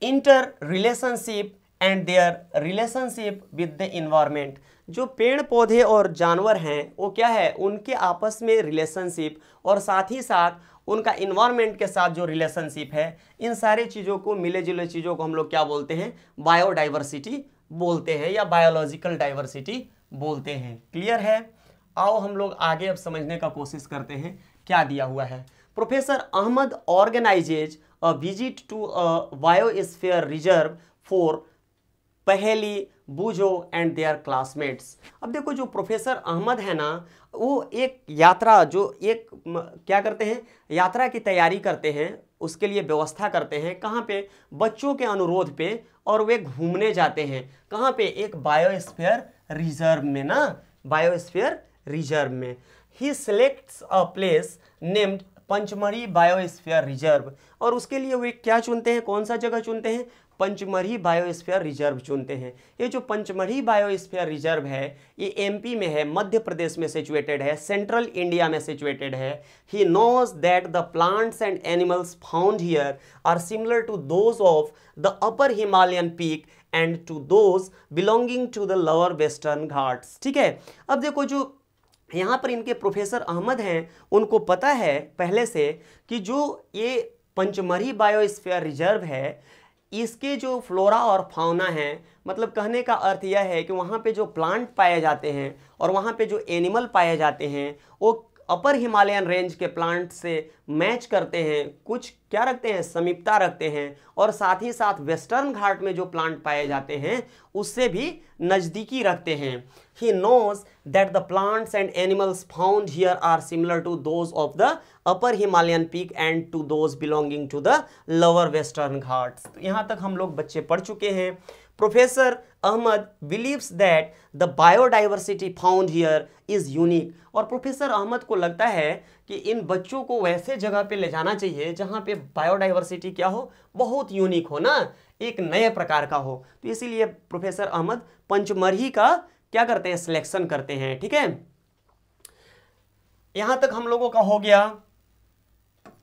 interrelationship and their relationship with the environment जो पेड़ पौधे और जानवर हैं वो क्या है उनके आपस में रिलेशनशिप और साथ ही साथ उनका इन्वायरमेंट के साथ जो रिलेशनशिप है इन सारे चीज़ों को मिले जुले चीज़ों को हम लोग क्या बोलते हैं बायोडाइवर्सिटी बोलते हैं या बायोलॉजिकल डाइवर्सिटी बोलते हैं क्लियर है आओ हम लोग आगे अब समझने का कोशिश करते हैं क्या दिया हुआ है professor Ahmed organises a visit to a biosphere reserve for Paheli Boojho and there classmates अब देखो जो प्रोफेसर अहमद है ना वो एक यात्रा जो एक क्या करते हैं यात्रा की तैयारी करते हैं उसके लिए व्यवस्था करते हैं कहाँ पे बच्चों के अनुरोध पे और वे घूमने जाते हैं कहाँ पे एक बायोस्फीयर रिजर्व में ना बायोस्फीयर रिजर्व में he selects a place named Pachmarhi biosphere reserve और उसके लिए वे क्या चुनते हैं कौन सा जगह चुनते हैं पंचमढ़ी बायोस्फीयर रिजर्व चुनते हैं ये जो पंचमढ़ी बायोस्फीयर रिजर्व है ये एमपी में है मध्य प्रदेश में सिचुएटेड है सेंट्रल इंडिया में सिचुएटेड है he knows that the plants and animals found here are similar to those of the upper Himalayan peak and to those belonging to the lower western Ghats ठीक है अब देखो जो यहाँ पर इनके प्रोफेसर अहमद हैं उनको पता है पहले से कि जो ये पंचमढ़ी बायोस्फीयर रिजर्व है इसके जो फ्लोरा और फाउना है मतलब कहने का अर्थ यह है कि वहाँ पे जो प्लांट पाए जाते हैं और वहाँ पे जो एनिमल पाए जाते हैं वो अपर हिमालयन रेंज के प्लांट से मैच करते हैं कुछ क्या रखते हैं समीपता रखते हैं और साथ ही साथ वेस्टर्न घाट में जो प्लांट पाए जाते हैं उससे भी नज़दीकी रखते हैं he knows that the plants and animals found here are similar to those of the upper Himalayan peak and to those belonging to the lower western Ghats यहाँ तक हम लोग बच्चे पढ़ चुके हैं professor Ahmed believes that the biodiversity found here is unique और professor Ahmed को लगता है कि इन बच्चों को वैसे जगह पे ले जाना चाहिए जहाँ पे बायोडाइवर्सिटी क्या हो बहुत यूनिक हो ना एक नए प्रकार का हो तो इसीलिए प्रोफेसर अहमद पंचमरही का क्या करते हैं सिलेक्शन करते हैं ठीक है यहाँ तक हम लोगों का हो गया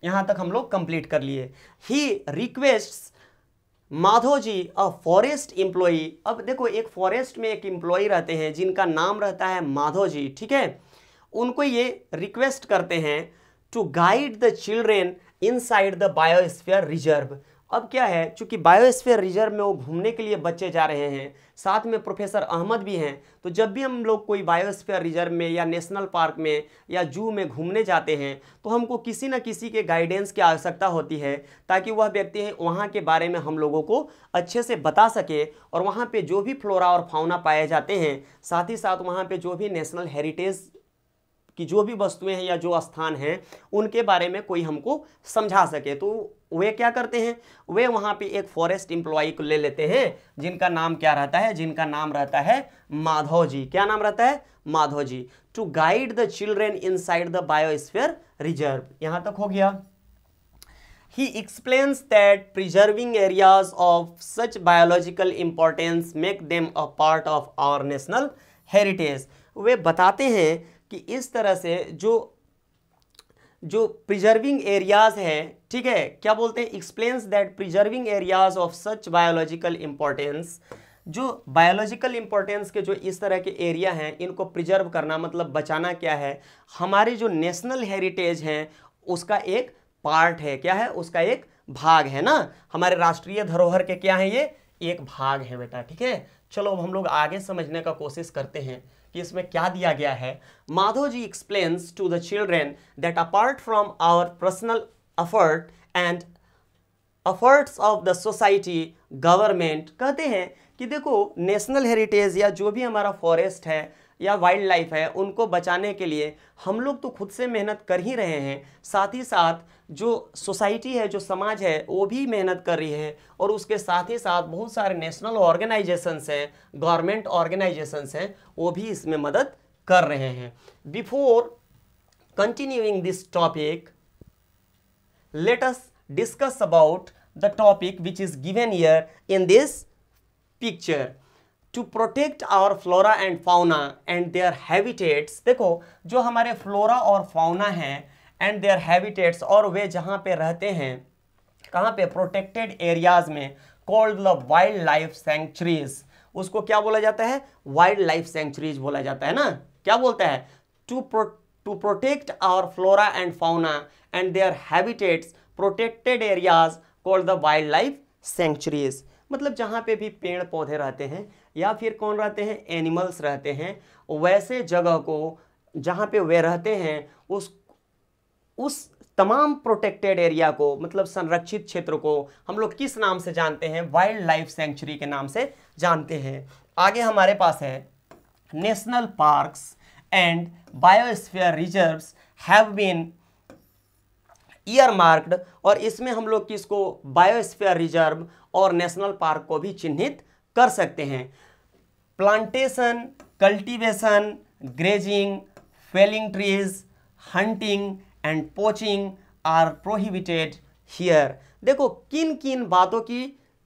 यहाँ तक हम लोग कंप्लीट कर लिए he request Madho ji a forest employee अब देखो एक फॉरेस्ट में एक इम्प्लॉई रहते हैं जिनका नाम रहता है माधो जी ठीक है उनको ये रिक्वेस्ट करते हैं to guide the children inside the biosphere reserve अब क्या है चूँकि बायोस्फीयर रिजर्व में वो घूमने के लिए बच्चे जा रहे हैं साथ में प्रोफेसर अहमद भी हैं तो जब भी हम लोग कोई बायोस्फीयर रिजर्व में या नेशनल पार्क में या जू में घूमने जाते हैं तो हमको किसी न किसी के गाइडेंस की आवश्यकता होती है ताकि वह व्यक्ति वहाँ के बारे में हम लोगों को अच्छे से बता सके और वहाँ पर जो भी फ्लोरा और फाउना पाए जाते हैं साथ ही साथ वहाँ पर जो भी नेशनल हेरिटेज की जो भी वस्तुएं हैं या जो स्थान हैं उनके बारे में कोई हमको समझा सके तो वे क्या करते हैं वे वहां पे एक फॉरेस्ट इंप्लॉई को ले लेते हैं जिनका नाम क्या रहता है जिनका नाम रहता है माधव जी क्या नाम रहता है Madhav ji to guide the children inside the biosphere reserve यहां तक हो गया he explains that preserving areas of such biological importance make them a part of our national heritage वे बताते हैं कि इस तरह से जो जो प्रिजर्विंग एरियाज है ठीक है क्या बोलते हैं explains that preserving areas of such biological importance जो बायोलॉजिकल इंपॉर्टेंस के जो इस तरह के एरिया हैं इनको प्रिजर्व करना मतलब बचाना क्या है हमारे जो नेशनल हेरिटेज हैं उसका एक पार्ट है क्या है उसका एक भाग है ना हमारे राष्ट्रीय धरोहर के क्या है ये एक भाग है बेटा ठीक है चलो अब हम लोग आगे समझने का कोशिश करते हैं कि इसमें क्या दिया गया है Madhav ji explains to the children that apart from our personal effort and efforts of the society government कहते हैं कि देखो नेशनल हेरिटेज या जो भी हमारा फॉरेस्ट है या वाइल्ड लाइफ है उनको बचाने के लिए हम लोग तो खुद से मेहनत कर ही रहे हैं साथ ही साथ जो सोसाइटी है जो समाज है वो भी मेहनत कर रही है और उसके साथ ही साथ बहुत सारे नेशनल ऑर्गेनाइजेशंस हैं गवर्नमेंट ऑर्गेनाइजेशन हैं वो भी इसमें मदद कर रहे हैं before continuing this topic let's discuss about the topic which is given here in this picture to protect our flora and fauna and their habitats देखो जो हमारे फ्लोरा और फाउना हैं एंड देयर हैबिटेट्स और वे जहाँ पे रहते हैं कहाँ पे प्रोटेक्टेड एरियाज में called the wild life sanctuaries उसको क्या बोला जाता है वाइल्ड लाइफ सेंचुरीज बोला जाता है ना क्या बोलता है to pro to protect our flora and fauna and their habitats protected areas called the wild life sanctuaries मतलब जहाँ पे भी पेड़ पौधे रहते हैं या फिर कौन रहते हैं एनिमल्स रहते हैं वैसे जगह को जहाँ पे वे रहते हैं उस उस तमाम प्रोटेक्टेड एरिया को मतलब संरक्षित क्षेत्र को हम लोग किस नाम से जानते हैं वाइल्ड लाइफ सेंचुरी के नाम से जानते हैं आगे हमारे पास है national parks and biosphere reserves have been earmarked और इसमें हम लोग किसको बायोस्फीयर रिजर्व और नेशनल पार्क को भी चिन्हित कर सकते हैं plantation cultivation grazing felling trees hunting and poaching are prohibited here देखो किन किन बातों की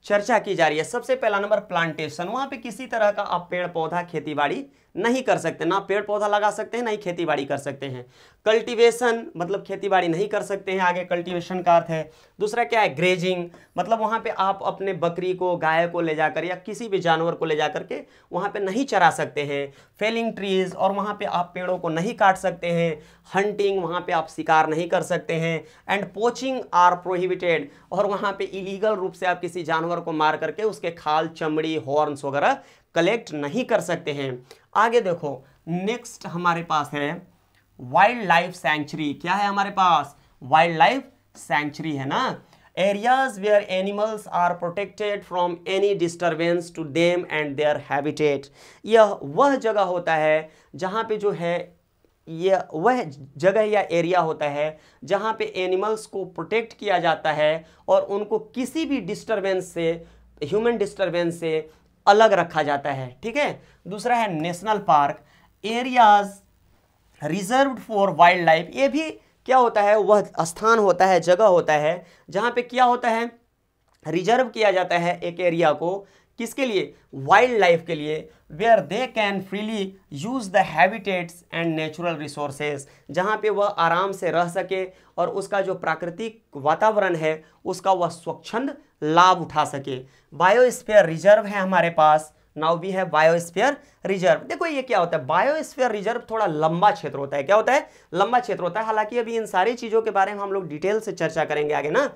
चर्चा की जा रही है सबसे पहला नंबर प्लांटेशन वहां पे किसी तरह का आप पेड़ पौधा खेतीबाड़ी नहीं कर सकते ना पेड़ पौधा लगा सकते हैं ना ही खेती बाड़ी कर सकते हैं कल्टीवेशन मतलब खेती बाड़ी नहीं कर सकते हैं आगे कल्टीवेशन का अर्थ है दूसरा क्या है ग्रेजिंग मतलब वहाँ पे आप अपने बकरी को गाय को ले जाकर या किसी भी जानवर को ले जा करके वहाँ पे नहीं चरा सकते हैं फेलिंग ट्रीज़ और वहाँ पे आप पेड़ों को नहीं काट सकते हैं हंटिंग वहाँ पर आप शिकार नहीं कर सकते हैं एंड पोचिंग आर प्रोहिबिटेड और वहाँ पर इलीगल रूप से आप किसी जानवर को मार करके उसके खाल चमड़ी हॉर्न्स वगैरह कलेक्ट नहीं कर सकते हैं आगे देखो नेक्स्ट हमारे पास है वाइल्ड लाइफ सेंचुरी क्या है हमारे पास वाइल्ड लाइफ सेंचुरी है ना areas where animals are protected from any disturbance to them and their habitat यह वह जगह होता है जहाँ पे जो है यह वह जगह या एरिया होता है जहाँ पे एनिमल्स को प्रोटेक्ट किया जाता है और उनको किसी भी डिस्टर्बेंस से ह्यूमन डिस्टर्बेंस से अलग रखा जाता है ठीक है दूसरा है national park areas reserve for wildlife ये भी क्या होता है वह स्थान होता है जगह होता है जहाँ पे क्या होता है रिजर्व किया जाता है एक एरिया को किसके लिए वाइल्ड लाइफ के लिए where they can freely use the habitats and natural resources जहाँ पे वह आराम से रह सके और उसका जो प्राकृतिक वातावरण है उसका वह स्वच्छंद लाभ उठा सके बायोस्फीयर रिजर्व है हमारे पास नाउ भी है बायोस्फीयर रिजर्व देखो ये क्या होता है बायोस्फीयर रिजर्व थोड़ा लंबा क्षेत्र होता है क्या होता है लंबा क्षेत्र होता है हालांकि अभी इन सारी चीज़ों के बारे में हम लोग डिटेल से चर्चा करेंगे आगे ना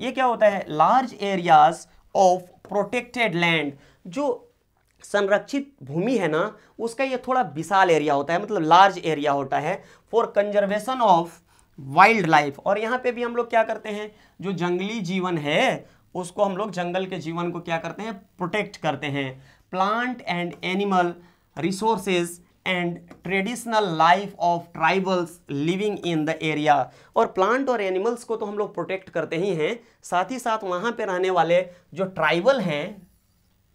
ये क्या होता है large areas of protected land जो संरक्षित भूमि है ना उसका ये थोड़ा विशाल एरिया होता है मतलब लार्ज एरिया होता है for conservation of wildlife और यहाँ पे भी हम लोग क्या करते हैं जो जंगली जीवन है उसको हम लोग जंगल के जीवन को क्या करते हैं प्रोटेक्ट करते हैं plant and animal resources and traditional life of tribals living in the area और प्लांट और एनिमल्स को तो हम लोग प्रोटेक्ट करते ही हैं साथ ही साथ वहाँ पे रहने वाले जो ट्राइबल हैं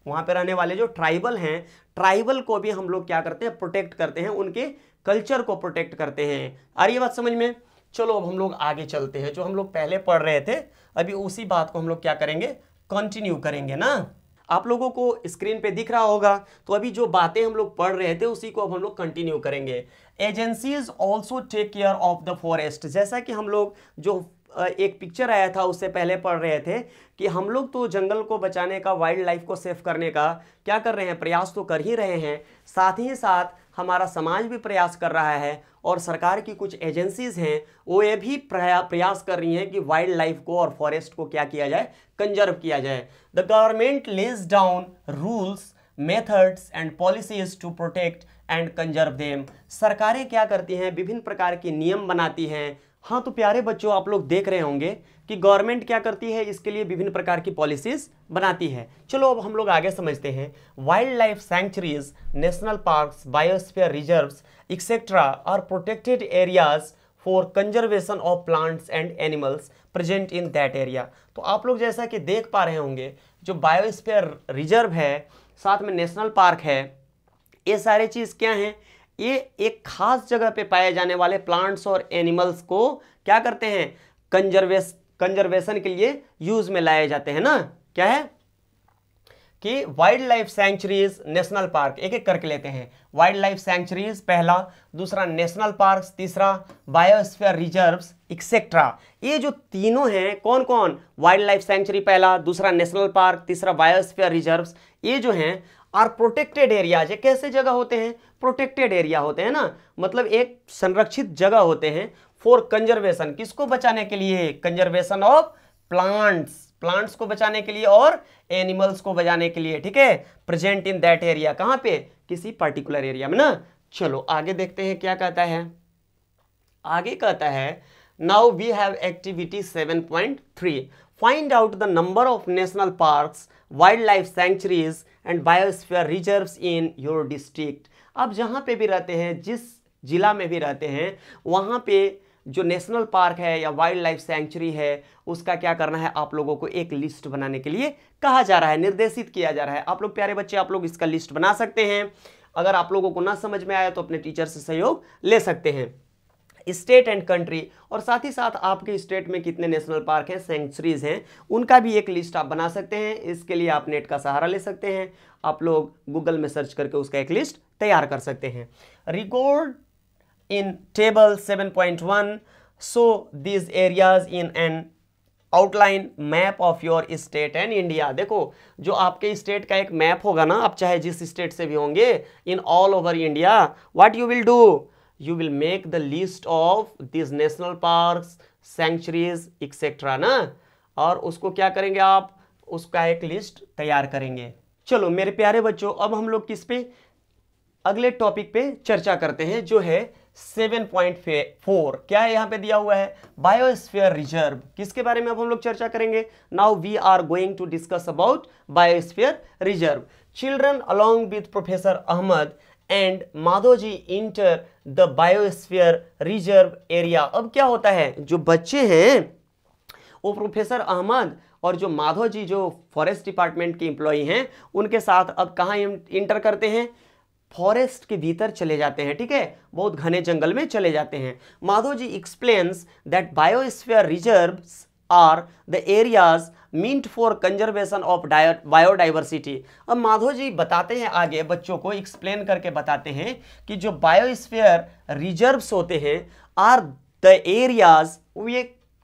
वहाँ पे रहने वाले जो ट्राइबल हैं ट्राइबल को भी हम लोग क्या करते हैं प्रोटेक्ट करते हैं उनके कल्चर को प्रोटेक्ट करते हैं आ रही है बात समझ में चलो अब हम लोग आगे चलते हैं जो हम लोग पहले पढ़ रहे थे अभी उसी बात को हम लोग क्या करेंगे कंटिन्यू करेंगे ना आप लोगों को स्क्रीन पे दिख रहा होगा तो अभी जो बातें हम लोग पढ़ रहे थे उसी को अब हम लोग कंटिन्यू करेंगे agencies also take care of the forest जैसा कि हम लोग जो एक पिक्चर आया था उससे पहले पढ़ रहे थे कि हम लोग तो जंगल को बचाने का वाइल्ड लाइफ को सेफ करने का क्या कर रहे हैं प्रयास तो कर ही रहे हैं साथ ही साथ हमारा समाज भी प्रयास कर रहा है और सरकार की कुछ एजेंसीज़ हैं वो ये भी प्रयास कर रही हैं कि वाइल्ड लाइफ को और फॉरेस्ट को क्या किया जाए कंजर्व किया जाए the government lays down rules methods and policies to protect and conserve them सरकारें क्या करती हैं विभिन्न प्रकार के नियम बनाती हैं हाँ तो प्यारे बच्चों आप लोग देख रहे होंगे कि गवर्नमेंट क्या करती है इसके लिए विभिन्न प्रकार की पॉलिसीज बनाती है चलो अब हम लोग आगे समझते हैं wild life sanctuaries national parks biosphere reserves etcetera और protected areas for conservation of plants and animals present in that area तो आप लोग जैसा कि देख पा रहे होंगे जो बायोस्फीयर रिजर्व है साथ में नेशनल पार्क है ये सारे चीज़ क्या हैं ये एक खास जगह पे पाए जाने वाले प्लांट्स और एनिमल्स को क्या करते हैं कंजर्वेश कंजर्वेशन के लिए यूज में लाए जाते हैं ना क्या है कि wild life sanctuaries national park एक एक करके लेते हैं वाइल्ड लाइफ सेंचुरीज पहला दूसरा नेशनल पार्क तीसरा बायोस्फीयर रिजर्व्स एक्सेट्रा ये जो तीनों हैं कौन कौन वाइल्ड लाइफ सेंचुरी पहला दूसरा नेशनल पार्क तीसरा बायोस्फीयर रिजर्व्स ये जो हैं आर प्रोटेक्टेड एरियाज कैसे जगह होते हैं प्रोटेक्टेड एरिया होते हैं ना मतलब एक संरक्षित जगह होते हैं फॉर कंजर्वेशन किसको बचाने के लिए कंजर्वेशन ऑफ प्लांट्स प्लांट्स को बचाने के लिए और एनिमल्स को बचाने के लिए ठीक है प्रेजेंट इन दैट एरिया कहां पे किसी पर्टिकुलर एरिया में ना चलो आगे देखते हैं क्या कहता है आगे कहता है now we have activity 7.3 find out the number of national parks wild life sanctuaries and biosphere reserves in your district आप जहां पे भी रहते हैं जिस जिला में भी रहते हैं वहां पे जो नेशनल पार्क है या वाइल्ड लाइफ सेंचुरी है उसका क्या करना है आप लोगों को एक लिस्ट बनाने के लिए कहा जा रहा है निर्देशित किया जा रहा है आप लोग प्यारे बच्चे आप लोग इसका लिस्ट बना सकते हैं अगर आप लोगों को ना समझ में आया तो अपने टीचर से सहयोग ले सकते हैं स्टेट एंड कंट्री और साथ ही साथ आपके स्टेट में कितने नेशनल पार्क हैं सेंचुरीज हैं उनका भी एक लिस्ट आप बना सकते हैं इसके लिए आप नेट का सहारा ले सकते हैं आप लोग गूगल में सर्च करके उसका एक लिस्ट तैयार कर सकते हैं record in table 7.1 show these areas in an outline map of your state and India देखो जो आपके स्टेट का एक मैप होगा ना आप चाहे जिस स्टेट से भी होंगे in all over India what you will do you will make the list of this national park sanctuaries etcetera ना और उसको क्या करेंगे आप उसका एक लिस्ट तैयार करेंगे चलो मेरे प्यारे बच्चों अब हम लोग किस पे अगले टॉपिक पे चर्चा करते हैं जो है 7.4 क्या है यहां पे दिया हुआ है बायोस्फीयर रिजर्व किसके बारे में अब हम लोग चर्चा करेंगे now we are going to discuss about biosphere reserve children along with professor Ahmad and Madhoji enter the biosphere reserve area अब क्या होता है जो बच्चे हैं वो प्रोफेसर अहमद और जो माधो जी जो फॉरेस्ट डिपार्टमेंट के इंप्लॉई हैं उनके साथ अब कहाँ इंटर करते हैं फॉरेस्ट के भीतर चले जाते हैं ठीक है बहुत घने जंगल में चले जाते हैं Madhav ji explains that biosphere reserves are the areas meant for conservation of biodiversity अब माधो जी बताते हैं आगे बच्चों को एक्सप्लेन करके बताते हैं कि जो बायोस्फीयर रिजर्व्स होते हैं आर द एरियाज ये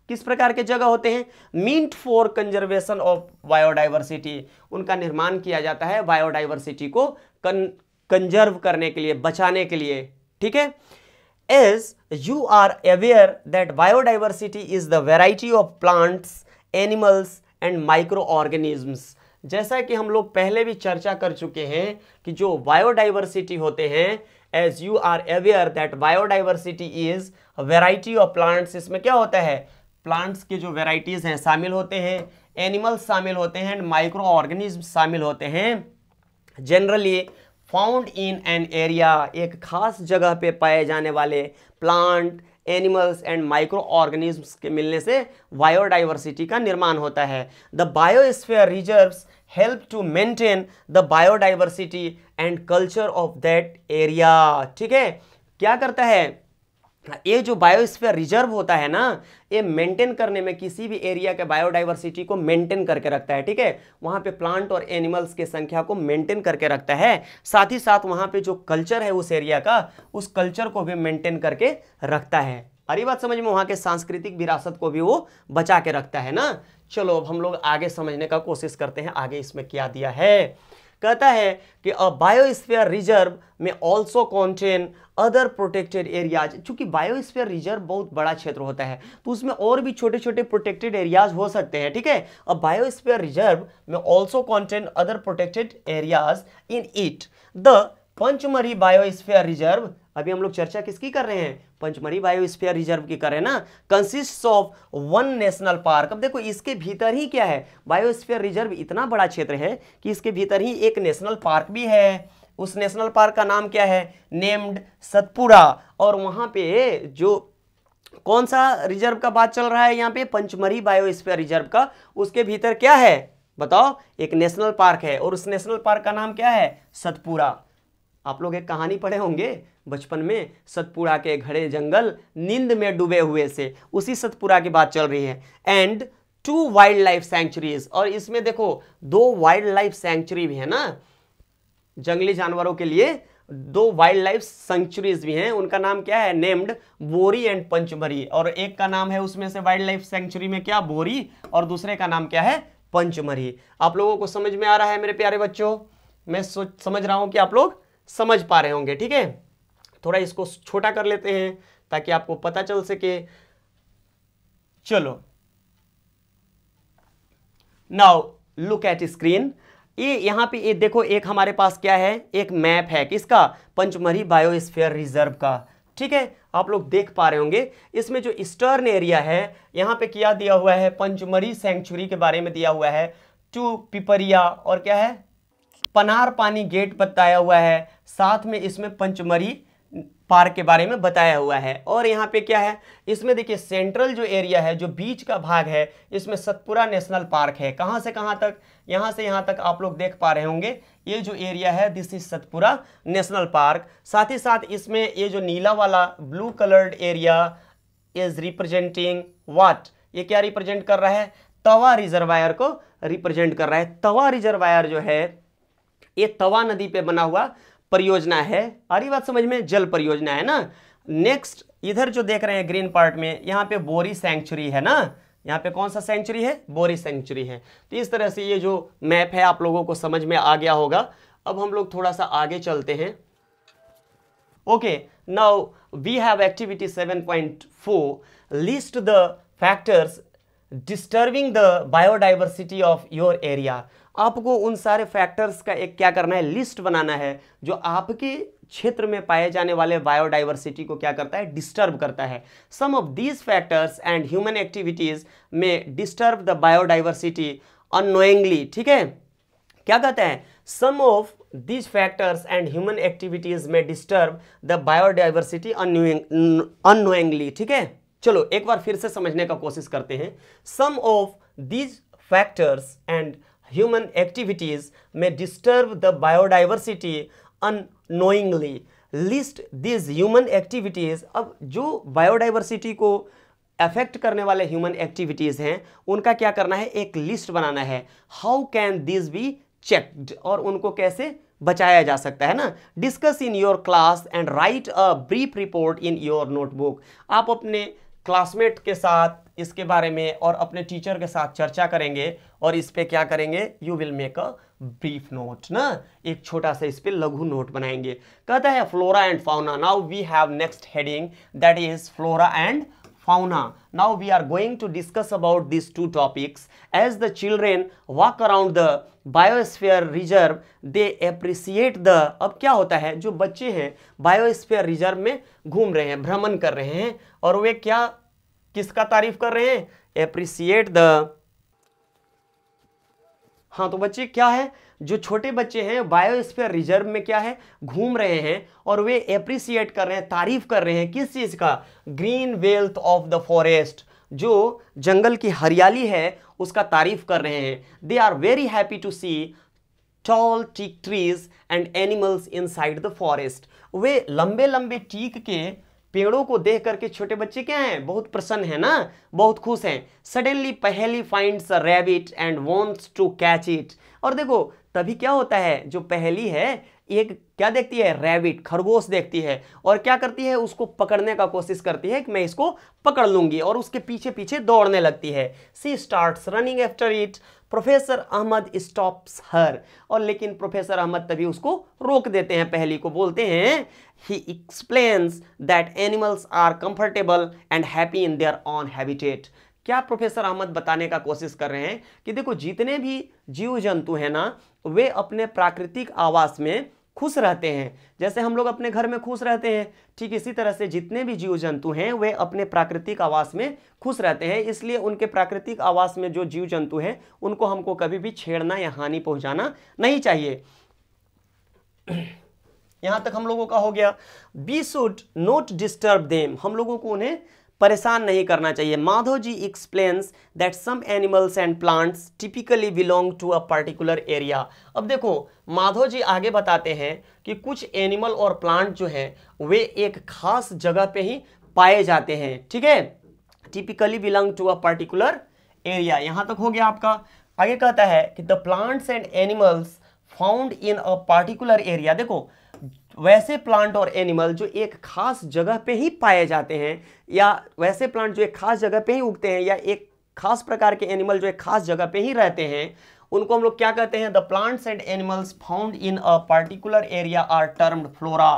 किस प्रकार के जगह होते हैं meant for conservation of biodiversity उनका निर्माण किया जाता है बायोडाइवर्सिटी को कंजर्व करने के लिए बचाने के लिए ठीक है as you are aware that biodiversity is the variety of plants animals and microorganisms जैसा कि हम लोग पहले भी चर्चा कर चुके हैं कि जो बायोडाइवर्सिटी होते हैं as you are aware that biodiversity is variety of plants इसमें क्या होता है प्लांट्स के जो वेराइटीज़ हैं शामिल होते हैं एनिमल्स शामिल होते हैं एंड माइक्रो ऑर्गेनिज्म शामिल होते हैं generally found in an area एक खास जगह पे पाए जाने वाले plant animals and microorganisms के मिलने से बायोडाइवर्सिटी का निर्माण होता है the biosphere reserves help to maintain the biodiversity and culture of that area ठीक है क्या करता है ये जो बायोस्फीयर रिजर्व होता है ना ये मेंटेन करने में किसी भी एरिया के बायोडाइवर्सिटी को मेंटेन करके रखता है ठीक है वहाँ पे प्लांट और एनिमल्स के संख्या को मेंटेन करके रखता है साथ ही साथ वहाँ पे जो कल्चर है उस एरिया का उस कल्चर को भी मेंटेन करके रखता है अरे बात समझ में वहाँ के सांस्कृतिक विरासत को भी वो बचा के रखता है ना चलो अब हम लोग आगे समझने का कोशिश करते हैं आगे इसमें क्या दिया है कहता है कि a biosphere reserve may also contain other protected areas चूंकि बायोस्फीयर रिजर्व बहुत बड़ा क्षेत्र होता है तो उसमें और भी छोटे छोटे प्रोटेक्टेड एरियाज हो सकते हैं ठीक है a biosphere reserve may also contain other protected areas in it the Pachmarhi biosphere reserve अभी हम लोग चर्चा किसकी कर रहे हैं पंचमढ़ी बायोस्फीयर रिजर्व की कर रहे हैं ना consist of one national park अब देखो इसके भीतर ही क्या है बायोस्फीयर रिजर्व इतना बड़ा क्षेत्र है कि इसके भीतर ही एक नेशनल पार्क भी है उस नेशनल पार्क का नाम क्या है नेम्ड सतपुरा और वहाँ पे जो कौन सा रिजर्व का बात चल रहा है यहाँ पे पंचमढ़ी बायोस्फीयर रिजर्व का उसके भीतर क्या है बताओ एक नेशनल पार्क है और उस नेशनल पार्क का नाम क्या है सतपुरा आप लोग एक कहानी पढ़े होंगे बचपन में सतपुरा के घड़े जंगल नींद में डूबे हुए से उसी सतपुरा की बात चल रही है and two wild life sanctuaries और इसमें देखो दो वाइल्ड लाइफ सेंचुरी भी है ना जंगली जानवरों के लिए दो वाइल्ड लाइफ सेंचुरीज भी हैं उनका नाम क्या है नेम्ड बोरी एंड पंचमरी और एक का नाम है उसमें से वाइल्ड लाइफ सेंचुरी में क्या बोरी और दूसरे का नाम क्या है पंचमरी आप लोगों को समझ में आ रहा है मेरे प्यारे बच्चों मैं सोच समझ रहा हूँ कि आप लोग समझ पा रहे होंगे ठीक है थोड़ा इसको छोटा कर लेते हैं ताकि आपको पता चल सके चलो नाउ लुक एट स्क्रीन ये यहां पे ये देखो एक हमारे पास क्या है एक मैप है किसका पंचमढ़ी बायोस्फीयर रिजर्व का ठीक है आप लोग देख पा रहे होंगे इसमें जो ईस्टर्न एरिया है यहां पे क्या दिया हुआ है पंचमढ़ी सेंचुरी के बारे में दिया हुआ है टू पिपरिया और क्या है पनार पानी गेट बताया हुआ है साथ में इसमें पंचमरी पार्क के बारे में बताया हुआ है और यहाँ पे क्या है इसमें देखिए सेंट्रल जो एरिया है जो बीच का भाग है इसमें सतपुरा नेशनल पार्क है कहाँ से कहाँ तक यहाँ से यहाँ तक आप लोग देख पा रहे होंगे ये जो एरिया है this is Satpura national park साथ ही साथ इसमें ये जो नीला वाला blue coloured area is representing what ये क्या रिप्रेजेंट कर रहा है तवा रिजर्वायर को रिप्रेजेंट कर रहा है तवा रिजर्वायर जो है ये तवा नदी पे बना हुआ परियोजना है और ये बात समझ में जल परियोजना है ना नेक्स्ट इधर जो देख रहे हैं ग्रीन पार्ट में यहाँ पे बोरी सेंचुरी है ना यहाँ पे कौन सा सेंचुरी है बोरी सेंचुरी है तो इस तरह से ये जो मैप है आप लोगों को समझ में आ गया होगा अब हम लोग थोड़ा सा आगे चलते हैं okay now we have activity 7.4 list the factors disturbing the biodiversity of your area आपको उन सारे फैक्टर्स का एक क्या करना है लिस्ट बनाना है जो आपके क्षेत्र में पाए जाने वाले बायोडाइवर्सिटी को क्या करता है डिस्टर्ब करता है some of these factors and human activities may disturb the biodiversity unknowingly ठीक है क्या कहते हैं some of these factors and human activities may disturb the biodiversity unknowingly ठीक है चलो एक बार फिर से समझने का कोशिश करते हैं some of these factors and activities may disturb the biodiversity unknowingly list these human activities अब जो बायोडाइवर्सिटी को अफेक्ट करने वाले ह्यूमन एक्टिविटीज़ हैं उनका क्या करना है एक लिस्ट बनाना है how can this be checked और उनको कैसे बचाया जा सकता है ना discuss in your class and write a brief report in your notebook आप अपने क्लासमेट के साथ इसके बारे में और अपने टीचर के साथ चर्चा करेंगे और इस पर क्या करेंगे you will make a brief note ना एक छोटा सा इस पर लघु नोट बनाएंगे कहता है flora and fauna now we have next heading that is flora and fauna now we are going to discuss about this two topics as the children walk around the biosphere reserve they appreciate the अब क्या होता है जो बच्चे हैं biosphere reserve में घूम रहे हैं भ्रमण कर रहे हैं और वे क्या किसका तारीफ कर रहे हैं एप्रिसिएट द हाँ तो बच्चे क्या है जो छोटे बच्चे हैं बायोस्फीयर रिजर्व में क्या है घूम रहे हैं और वे अप्रिसिएट कर रहे हैं तारीफ कर रहे हैं किस चीज़ का green wealth of the forest जो जंगल की हरियाली है उसका तारीफ कर रहे हैं they are very happy to see tall teak trees and animals inside the forest वे लंबे लंबे टीक के पेड़ों को देख करके छोटे बच्चे क्या हैं बहुत प्रसन्न है ना बहुत खुश हैं suddenly Paheli finds a rabbit and wants to catch it और देखो तभी क्या होता है जो पहली है एक क्या देखती है रैबिट खरगोश देखती है और क्या करती है उसको पकड़ने का कोशिश करती है कि मैं इसको पकड़ लूंगी और उसके पीछे पीछे दौड़ने लगती है she start running after it professor Ahmad stops her और लेकिन प्रोफेसर अहमद तभी उसको रोक देते हैं पहली को बोलते हैं he explains that animals are comfortable and happy in their own habitat क्या प्रोफेसर अहमद बताने का कोशिश कर रहे हैं कि देखो जितने भी जीव जंतु हैं ना वे अपने प्राकृतिक आवास में खुश रहते हैं जैसे हम लोग अपने घर में खुश रहते हैं ठीक इसी तरह से जितने भी जीव जंतु हैं वे अपने प्राकृतिक आवास में खुश रहते हैं इसलिए उनके प्राकृतिक आवास में जो जीव जंतु हैं उनको हमको कभी भी छेड़ना या हानि पहुंचाना नहीं चाहिए यहाँ तक हम लोगों का हो गया we should not disturb them हम लोगों को उन्हें परेशान नहीं करना चाहिए Madhav ji explains that some animals and plants typically belong to a particular area अब देखो माधव जी आगे बताते हैं कि कुछ एनिमल और प्लांट जो हैं वे एक खास जगह पे ही पाए जाते हैं ठीक है typically belong to a particular area यहाँ तक हो गया आपका आगे कहता है कि the plants and animals found in a particular area देखो वैसे प्लांट और एनिमल जो एक खास जगह पे ही पाए जाते हैं या वैसे प्लांट जो एक खास जगह पे ही उगते हैं या एक खास प्रकार के एनिमल जो एक खास जगह पे ही रहते हैं उनको हम लोग क्या कहते हैं the plants and animals found in a particular area are termed flora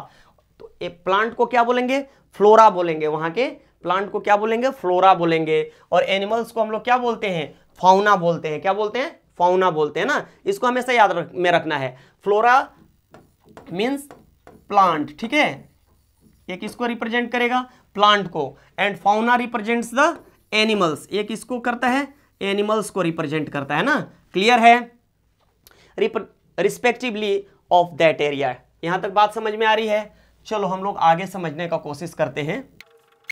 तो एक प्लांट को क्या बोलेंगे फ्लोरा बोलेंगे वहां के प्लांट को क्या बोलेंगे फ्लोरा बोलेंगे और एनिमल्स को हम लोग क्या बोलते हैं फाउना बोलते हैं क्या बोलते हैं फाउना बोलते हैं ना इसको हमेशा याद रख में रखना है फ्लोरा मीन्स प्लांट ठीक है ये किसको रिप्रेजेंट करेगा प्लांट को and fauna represents the animals ये किसको करता है एनिमल्स को रिप्रेजेंट करता है ना क्लियर है रिस्पेक्टिवली ऑफ दैट एरिया यहां तक बात समझ में आ रही है चलो हम लोग आगे समझने का कोशिश करते हैं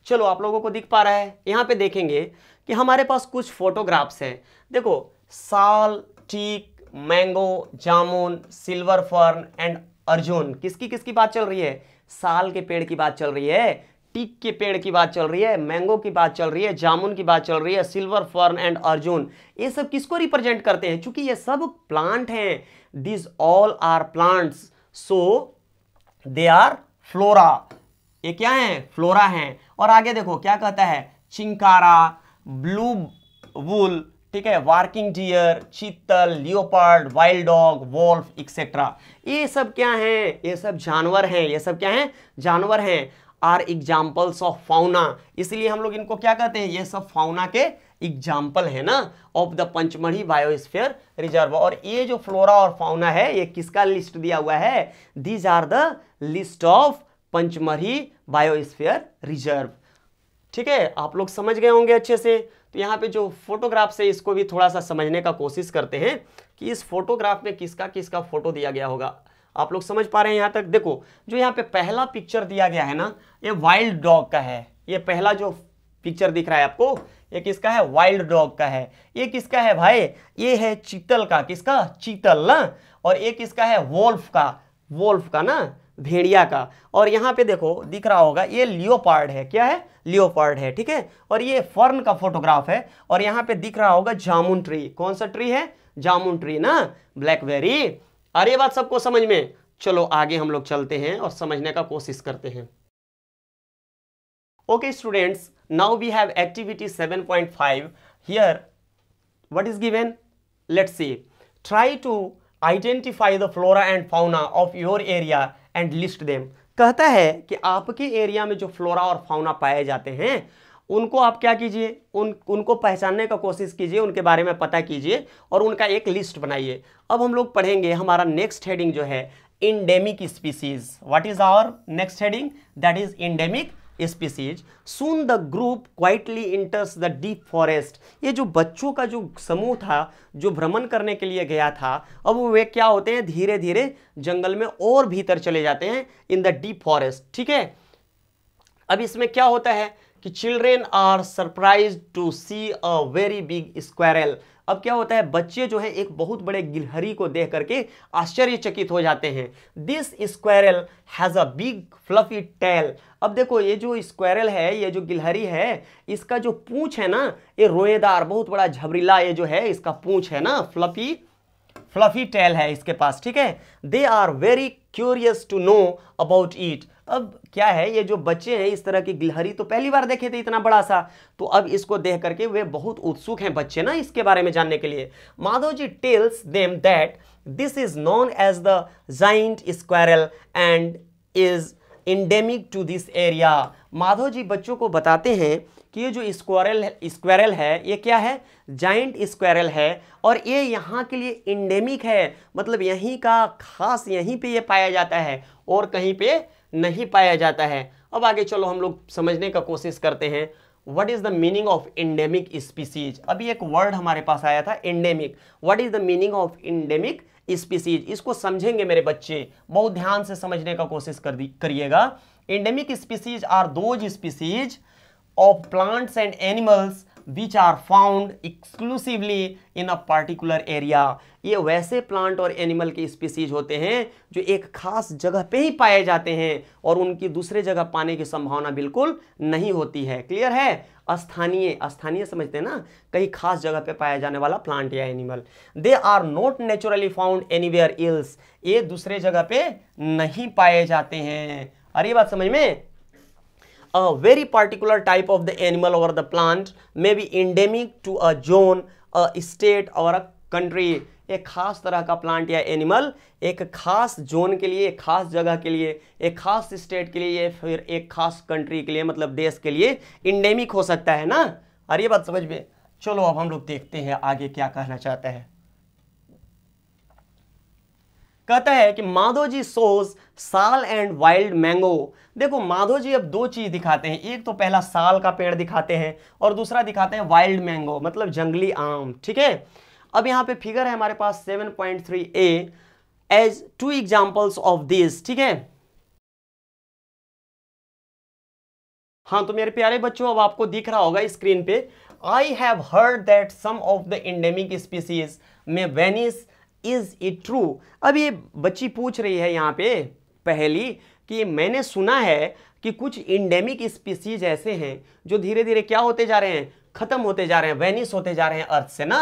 चलो आप लोगों को दिख पा रहा है यहां पे देखेंगे कि हमारे पास कुछ फोटोग्राफ्स हैं देखो sal teak mango jamun silver fern and arjun किसकी किसकी बात चल रही है साल के पेड़ की बात चल रही है टीक के पेड़ की बात चल रही है मैंगो की बात चल रही है जामुन की बात चल रही है सिल्वर फर्न एंड अर्जुन ये सब किसको रिप्रेजेंट करते हैं चूंकि ये सब प्लांट हैं this all are plants so they are flora ये क्या है फ्लोरा हैं और आगे देखो क्या कहता है चिंकारा ब्लू वूल ठीक है barking deer chital leopard wild dog wolf etcetera ये सब क्या है ये सब जानवर हैं ये सब क्या हैं जानवर हैं आर एग्जाम्पल्स ऑफ फाउना इसलिए हम लोग इनको क्या कहते हैं ये सब फाउना के एग्जाम्पल है ना of the Pachmarhi biosphere reserve और ये जो फ्लोरा और फाउना है ये किसका लिस्ट दिया हुआ है these are the list of Pachmarhi biosphere reserve ठीक है आप लोग समझ गए होंगे अच्छे से तो यहाँ पे जो फोटोग्राफ से इसको भी थोड़ा सा समझने का कोशिश करते हैं कि इस फोटोग्राफ में किसका किसका फोटो दिया गया होगा आप लोग समझ पा रहे हैं यहाँ तक देखो जो यहाँ पे पहला पिक्चर दिया गया है ना ये वाइल्ड डॉग का है ये पहला जो पिक्चर दिख रहा है आपको ये किसका है वाइल्ड डॉग का है ये किसका है भाई ये है चीतल का किसका चीतल ना और ये किसका है वोल्फ का वोल्फ का ना भेड़िया का और यहाँ पे देखो दिख रहा होगा ये लियोपार्ड है क्या है लियोपार्ड है ठीक है और ये फर्न का फोटोग्राफ है और यहाँ पे दिख रहा होगा जामुन ट्री कौन सा ट्री है जामुन ट्री ना ब्लैकबेरी अरे बात सबको समझ में चलो आगे हम लोग चलते हैं और समझने का कोशिश करते हैं now we have activity seven point 7.5 here what is given let see try to identify the flora and fauna of your area and list them कहता है कि आपके एरिया में जो फ्लोरा और फाउना पाए जाते हैं उनको आप क्या कीजिए उन उनको पहचानने का कोशिश कीजिए उनके बारे में पता कीजिए और उनका एक लिस्ट बनाइए अब हम लोग पढ़ेंगे हमारा नेक्स्ट हेडिंग जो है endemic species what is our next heading that is endemic species soon the group quietly enters the deep forest ये जो बच्चों का जो समूह था जो भ्रमण करने के लिए गया था अब वे क्या होते हैं धीरे धीरे जंगल में और भीतर चले जाते हैं इन द डीप फॉरेस्ट ठीक है अब इसमें क्या होता है कि children are surprise to see a very big squirrel अब क्या होता है बच्चे जो है एक बहुत बड़े गिलहरी को देख करके आश्चर्यचकित हो जाते हैं this squirrel has a big fluffy tail अब देखो ये जो स्क्वायरल है ये जो गिलहरी है इसका जो पूँछ है ना ये रोएदार बहुत बड़ा झबरीला ये जो है इसका पूँछ है ना फ्लफी फ्लफी टेल है इसके पास ठीक है they are very curious to know about it अब क्या है ये जो बच्चे हैं इस तरह की गिलहरी तो पहली बार देखे थे इतना बड़ा सा तो अब इसको देख करके वे बहुत उत्सुक हैं बच्चे ना इसके बारे में जानने के लिए Madhav ji tells them that this is known as the giant squirrel and is endemic to this area Madhav ji बच्चों को बताते हैं कि ये जो स्क्वायरल स्क्वायरल है ये क्या है जाइंट स्क्वायरल है और ये यहाँ के लिए इंडेमिक है मतलब यहीं का खास यहीं पे ये पाया जाता है और कहीं पे नहीं पाया जाता है अब आगे चलो हम लोग समझने का कोशिश करते हैं what is the meaning of endemic species अभी एक वर्ड हमारे पास आया था endemic what is the meaning of endemic species इसको समझेंगे मेरे बच्चे बहुत ध्यान से समझने का कोशिश कर करिएगा endemic species are those species of plants and animals which are found exclusively in a particular area ये वैसे प्लांट और एनिमल के स्पीसीज होते हैं जो एक खास जगह पे ही पाए जाते हैं और उनकी दूसरे जगह पाने की संभावना बिल्कुल नहीं होती है क्लियर है स्थानीय स्थानीय समझते हैं ना कहीं खास जगह पे पाया जाने वाला प्लांट या animal they are not naturally found anywhere else ये दूसरे जगह पे नहीं पाए जाते हैं अरे बात समझ में a very particular type of the animal or the plant may be endemic to a zone, a state or a country. एक खास तरह का प्लांट या एनिमल एक खास जोन के लिए एक खास जगह के लिए एक खास स्टेट के लिए फिर एक खास कंट्री के लिए मतलब देश के लिए इंडेमिक हो सकता है ना और ये बात समझ में चलो अब हम लोग देखते हैं आगे क्या कहना चाहता है कहता है कि माधोजी जी सोज साल एंड वाइल्ड मैंगो देखो माधो जी अब दो चीज़ दिखाते हैं एक तो पहला साल का पेड़ दिखाते हैं और दूसरा दिखाते हैं वाइल्ड मैंगो मतलब जंगली आम ठीक है अब यहाँ पे फिगर है हमारे पास 7.3 A as two examples of this ठीक है हाँ तो मेरे प्यारे बच्चों अब आपको दिख रहा होगा स्क्रीन पे I have heard that some of the endemic species may vanish is it true अब ये बच्ची पूछ रही है यहाँ पे पहली कि मैंने सुना है कि कुछ इंडेमिक स्पीसीज ऐसे हैं जो धीरे धीरे क्या होते जा रहे हैं खत्म होते जा रहे हैं वेनिस होते जा रहे हैं अर्थ से ना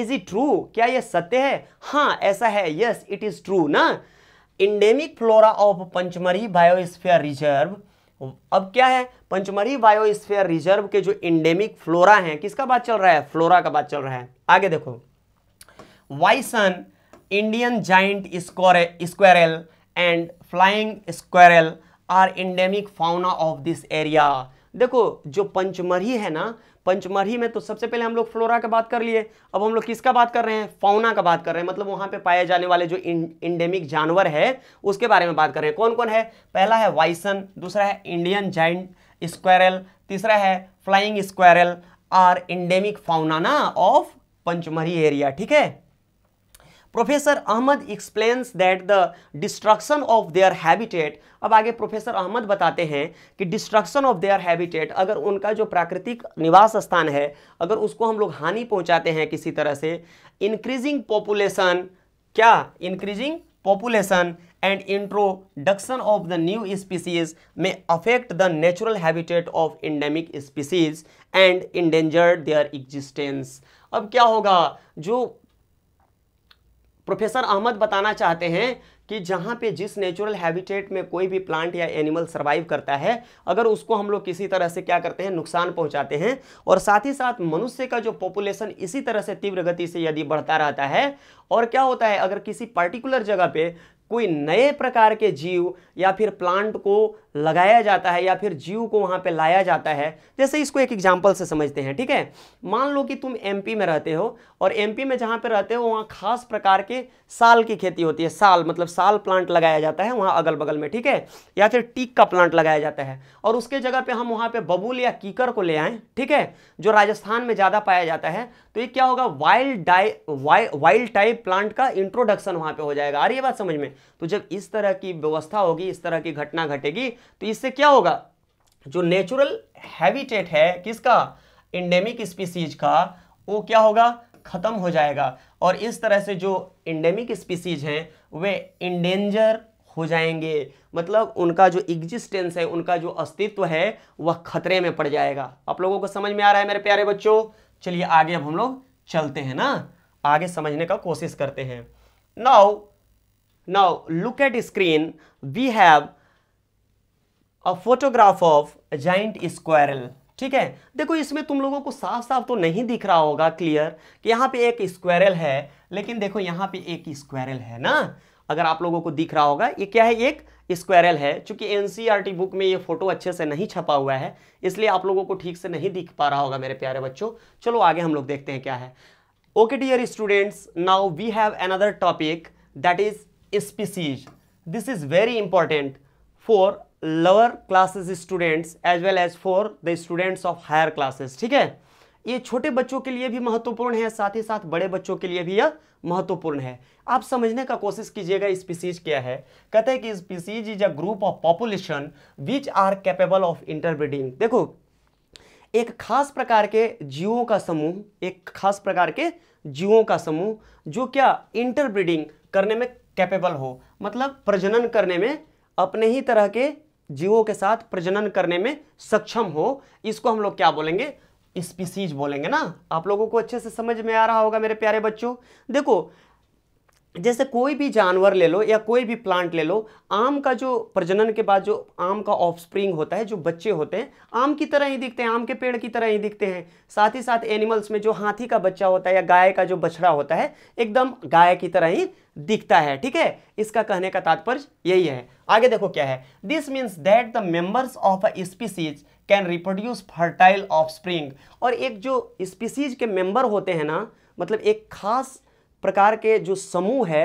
इज इट ट्रू क्या यह सत्य है हाँ ऐसा है यस इट इज ट्रू ना endemic flora of Pachmarhi biosphere reserve अब क्या है पंचमरी बायोस्फीयर रिजर्व के जो इंडेमिक फ्लोरा हैं किसका बात चल रहा है फ्लोरा का बात चल रहा है आगे देखो bison Indian giant squirrel and flying squirrel are endemic fauna of this area देखो जो पंचमरी है ना पंचमरी में तो सबसे पहले हम लोग फ्लोरा का बात कर लिए अब हम लोग किसका बात कर रहे हैं फाउना का बात कर रहे हैं मतलब वहां पे पाए जाने वाले जो इंडेमिक जानवर है उसके बारे में बात कर रहे हैं कौन कौन है पहला है वाइसन दूसरा है इंडियन जाइंट स्क्वायरल तीसरा है flying squirrel are endemic fauna ना ऑफ पंचमरी एरिया ठीक है professor Ahmad explains that the destruction of their habitat अब आगे प्रोफेसर अहमद बताते हैं कि डिस्ट्रक्शन ऑफ देयर हैबिटेट अगर उनका जो प्राकृतिक निवास स्थान है अगर उसको हम लोग हानि पहुंचाते हैं किसी तरह से इंक्रीजिंग पॉपुलेशन क्या increasing population and introduction of the new species में affect the natural habitat of endemic species and endangered their existence अब क्या होगा जो प्रोफेसर अहमद बताना चाहते हैं कि जहाँ पे जिस नेचुरल हैबिटेट में कोई भी प्लांट या एनिमल सर्वाइव करता है अगर उसको हम लोग किसी तरह से क्या करते हैं नुकसान पहुँचाते हैं और साथ ही साथ मनुष्य का जो पॉपुलेशन इसी तरह से तीव्र गति से यदि बढ़ता रहता है और क्या होता है अगर किसी पर्टिकुलर जगह पे कोई नए प्रकार के जीव या फिर प्लांट को लगाया जाता है या फिर जीव को वहाँ पे लाया जाता है जैसे इसको एक एग्जाम्पल से समझते हैं ठीक है मान लो कि तुम एमपी में रहते हो और एमपी में जहाँ पे रहते हो वहाँ खास प्रकार के साल की खेती होती है साल मतलब साल प्लांट लगाया जाता है वहाँ अगल बगल में ठीक है या फिर टीक का प्लांट लगाया जाता है और उसके जगह पर हम वहाँ पर बबूल या कीकर को ले आए ठीक है जो राजस्थान में ज़्यादा पाया जाता है तो ये क्या होगा wild die wild type plant का इंट्रोडक्शन वहाँ पर हो जाएगा आ रही है बात समझ में तो जब इस तरह की व्यवस्था होगी इस तरह की घटना घटेगी तो इससे क्या होगा जो नेचुरल हैबिटेट है किसका इंडेमिक स्पीसीज का वो क्या होगा ख़त्म हो जाएगा और इस तरह से जो इंडेमिक स्पीसीज हैं वे इंडेंजर हो जाएंगे मतलब उनका जो एग्जिस्टेंस है उनका जो अस्तित्व है वह खतरे में पड़ जाएगा आप लोगों को समझ में आ रहा है मेरे प्यारे बच्चों चलिए आगे अब हम लोग चलते हैं ना आगे समझने का कोशिश करते हैं now now look at screen we have a photograph of giant squirrel ठीक है देखो इसमें तुम लोगों को साफ साफ तो नहीं दिख रहा होगा क्लियर कि यहाँ पे एक स्क्वायरल है लेकिन देखो यहाँ पे एक स्क्वायरल है ना अगर आप लोगों को दिख रहा होगा ये क्या है एक स्क्वायरल है चूंकि एन बुक e में ये फोटो अच्छे से नहीं छपा हुआ है इसलिए आप लोगों को ठीक से नहीं दिख पा रहा होगा मेरे प्यारे बच्चों चलो आगे हम लोग देखते हैं क्या है okay dear students now we have another topic that is species this is very important for lower classes students as well as for the students of higher classes ठीक है ये छोटे बच्चों के लिए भी महत्वपूर्ण है साथ ही साथ बड़े बच्चों के लिए भी यह महत्वपूर्ण है आप समझने का कोशिश कीजिएगा स्पीसीज क्या है कहते हैं कि species is a group of population which are capable of interbreeding देखो एक खास प्रकार के जीवों का समूह एक खास प्रकार के जीवों का समूह जो क्या इंटरब्रीडिंग करने में कैपेबल हो मतलब प्रजनन करने में अपने ही तरह के जीवों के साथ प्रजनन करने में सक्षम हो इसको हम लोग क्या बोलेंगे स्पीसीज बोलेंगे ना आप लोगों को अच्छे से समझ में आ रहा होगा मेरे प्यारे बच्चों देखो जैसे कोई भी जानवर ले लो या कोई भी प्लांट ले लो आम का जो प्रजनन के बाद जो आम का ऑफस्प्रिंग होता है जो बच्चे होते हैं आम की तरह ही दिखते हैं आम के पेड़ की तरह ही दिखते हैं साथ ही साथ एनिमल्स में जो हाथी का बच्चा होता है या गाय का जो बछड़ा होता है एकदम गाय की तरह ही दिखता है ठीक है इसका कहने का तात्पर्य यही है आगे देखो क्या है this means that the members of a species can reproduce fertile off और एक जो स्पीसीज के मेंबर होते हैं ना मतलब एक खास प्रकार के जो समूह है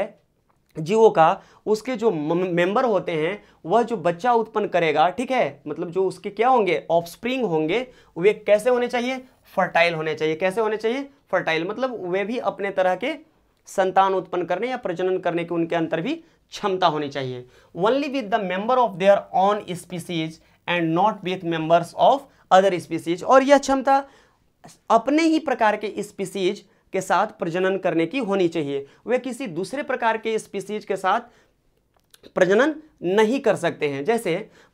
जीवों का उसके जो मेंबर होते हैं वह जो बच्चा उत्पन्न करेगा ठीक है मतलब जो उसके क्या होंगे ऑफस्प्रिंग होंगे वे कैसे होने चाहिए फर्टाइल होने चाहिए कैसे होने चाहिए फर्टाइल मतलब वे भी अपने तरह के संतान उत्पन्न करने या प्रजनन करने की उनके अंतर भी क्षमता होनी चाहिए only with the member of their own species and not with members of other species और यह क्षमता अपने ही प्रकार के स्पीसीज के साथ प्रजनन करने की होनी चाहिए वे किसी दूसरे प्रकार के स्पीसीज के साथ प्रजनन नहीं कर सकते हैं जैसे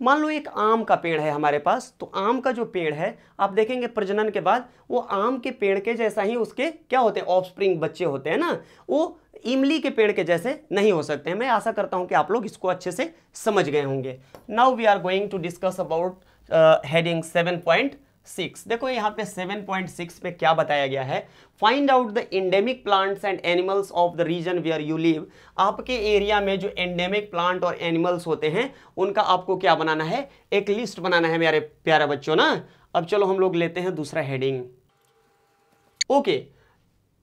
मान लो एक आम का पेड़ है हमारे पास तो आम का जो पेड़ है आप देखेंगे प्रजनन के बाद वो आम के पेड़ के जैसा ही उसके क्या होते हैं ऑफस्प्रिंग बच्चे होते हैं ना वो इमली के पेड़ के जैसे नहीं हो सकते हैं मैं आशा करता हूं कि आप लोग इसको अच्छे से समझ गए होंगे now we are going to discuss about heading seven point six देखो यहाँ पे सेवन पॉइंट सिक्स पे क्या बताया गया है find out the endemic plants and animals of the region where you live आपके एरिया में जो एंडेमिक प्लांट और एनिमल्स होते हैं उनका आपको क्या बनाना है एक लिस्ट बनाना है मेरे प्यारे बच्चों ना अब चलो हम लोग लेते हैं दूसरा heading okay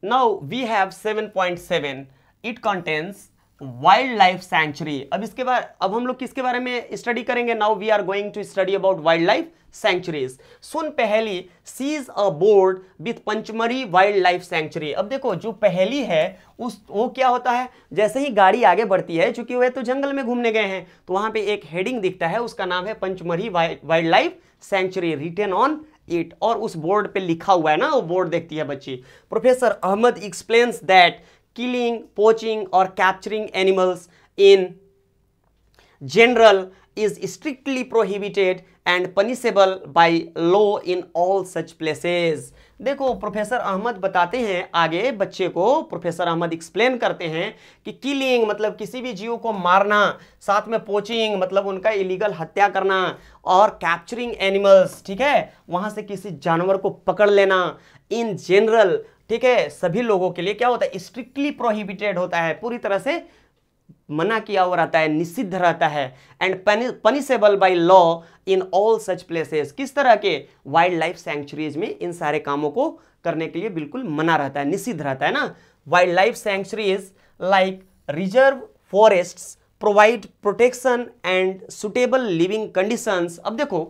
now we have seven point seven it contains wild life sanctuary अब इसके बाद अब हम लोग किसके बारे में स्टडी करेंगे now we are going to study about wild life sanctuaries soon पहली sees a board with Pachmarhi wild life sanctuary अब देखो जो पहली है उस वो क्या होता है जैसे ही गाड़ी आगे बढ़ती है चूंकि वह तो जंगल में घूमने गए हैं तो वहां पे एक हेडिंग दिखता है उसका नाम है Pachmarhi wild life sanctuary written on it और उस बोर्ड पे लिखा हुआ है ना वो बोर्ड देखती है बच्ची professor Ahmad explains that killing, poaching or capturing animals in general is strictly prohibited and punishable by law in all such places. देखो प्रोफेसर अहमद बताते हैं आगे बच्चे को प्रोफेसर अहमद एक्सप्लेन करते हैं कि किलिंग मतलब किसी भी जीव को मारना साथ में पोचिंग मतलब उनका इलीगल हत्या करना और कैप्चरिंग एनिमल्स ठीक है वहां से किसी जानवर को पकड़ लेना इन जनरल ठीक है सभी लोगों के लिए क्या होता है स्ट्रिक्टली प्रोहिबिटेड होता है पूरी तरह से मना किया हुआ रहता है निषिद्ध रहता है and punishable by law in all such places किस तरह के वाइल्ड लाइफ सेंचुरीज में इन सारे कामों को करने के लिए बिल्कुल मना रहता है निषिद्ध रहता है ना wild life sanctuaries like reserve forest provide protection and suitable living conditions अब देखो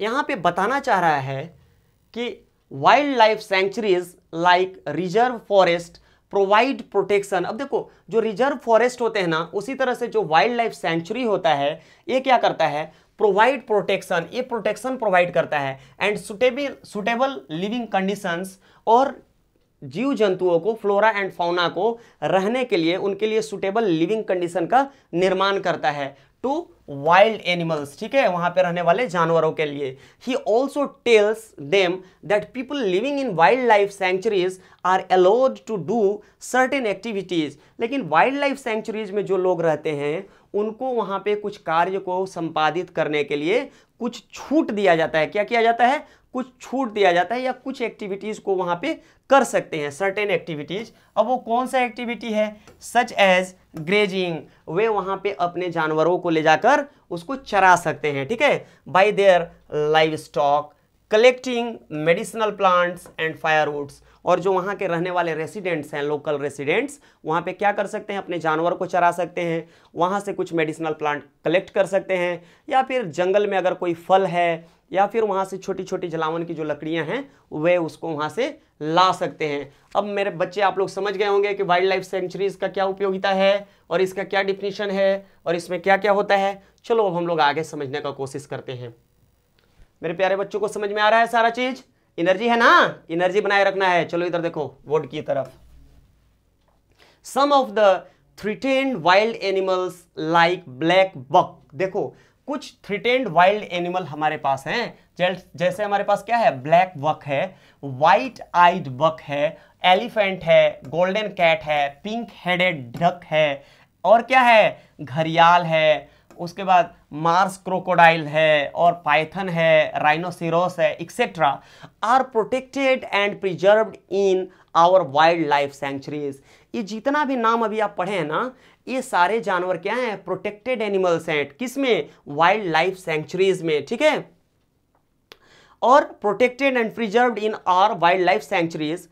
यहाँ पे बताना चाह रहा है कि wild life sanctuaries like reserve forest provide protection अब देखो जो रिजर्व फॉरेस्ट होते हैं ना उसी तरह से जो वाइल्ड लाइफ सेंचुरी होता है ये क्या करता है प्रोवाइड प्रोटेक्शन ये प्रोटेक्शन प्रोवाइड करता है and suitable suitable living conditions और जीव जंतुओं को फ्लोरा एंड फाउना को रहने के लिए उनके लिए सुटेबल लिविंग कंडीशन का निर्माण करता है टू वाइल्ड एनिमल्स ठीक है वहां पे रहने वाले जानवरों के लिए ही also tells them that people living in wild life sanctuaries are allowed to do certain activities लेकिन वाइल्ड लाइफ सेंचुरीज में जो लोग रहते हैं उनको वहां पे कुछ कार्य को संपादित करने के लिए कुछ छूट दिया जाता है क्या किया जाता है कुछ छूट दिया जाता है या कुछ एक्टिविटीज़ को वहाँ पे कर सकते हैं सर्टेन एक्टिविटीज़ अब वो कौन सा एक्टिविटी है सच एज ग्रेजिंग वे वहाँ पे अपने जानवरों को ले जाकर उसको चरा सकते हैं ठीक है by their livestock collecting medicinal plants and firewoods और जो वहाँ के रहने वाले रेसिडेंट्स हैं लोकल रेसिडेंट्स वहाँ पे क्या कर सकते हैं अपने जानवर को चरा सकते हैं वहाँ से कुछ मेडिसिनल प्लांट कलेक्ट कर सकते हैं या फिर जंगल में अगर कोई फल है या फिर वहाँ से छोटी छोटी जलावन की जो लकड़ियाँ हैं वे उसको वहाँ से ला सकते हैं अब मेरे बच्चे आप लोग समझ गए होंगे कि वाइल्ड लाइफ सेंचुरीज़ का क्या उपयोगिता है और इसका क्या डिफिनीशन है और इसमें क्या क्या होता है चलो अब हम लोग आगे समझने का कोशिश करते हैं मेरे प्यारे बच्चों को समझ में आ रहा है सारा चीज़ एनर्जी है ना एनर्जी बनाए रखना है चलो इधर देखो बोर्ड की तरफ some of the threatened wild animals like blackbuck देखो कुछ थ्रिटेंड वाइल्ड एनिमल हमारे पास हैं जैसे हमारे पास क्या है ब्लैक बक है वाइट आइड बक है एलिफेंट है गोल्डन कैट है पिंक हेडेड ढक है और क्या है घरियाल है उसके बाद मार्स क्रोकोडाइल है और पाइथन है राइनोसिरोस है etcetera are protected and preserve in our wild life sanctuaries ये जितना भी नाम अभी आप पढ़े हैं ना ये सारे जानवर क्या हैं प्रोटेक्टेड एनिमल्स हैं किस में वाइल्ड लाइफ सेंचुरीज में ठीक है और protected and preserve in our wild life sanctuaries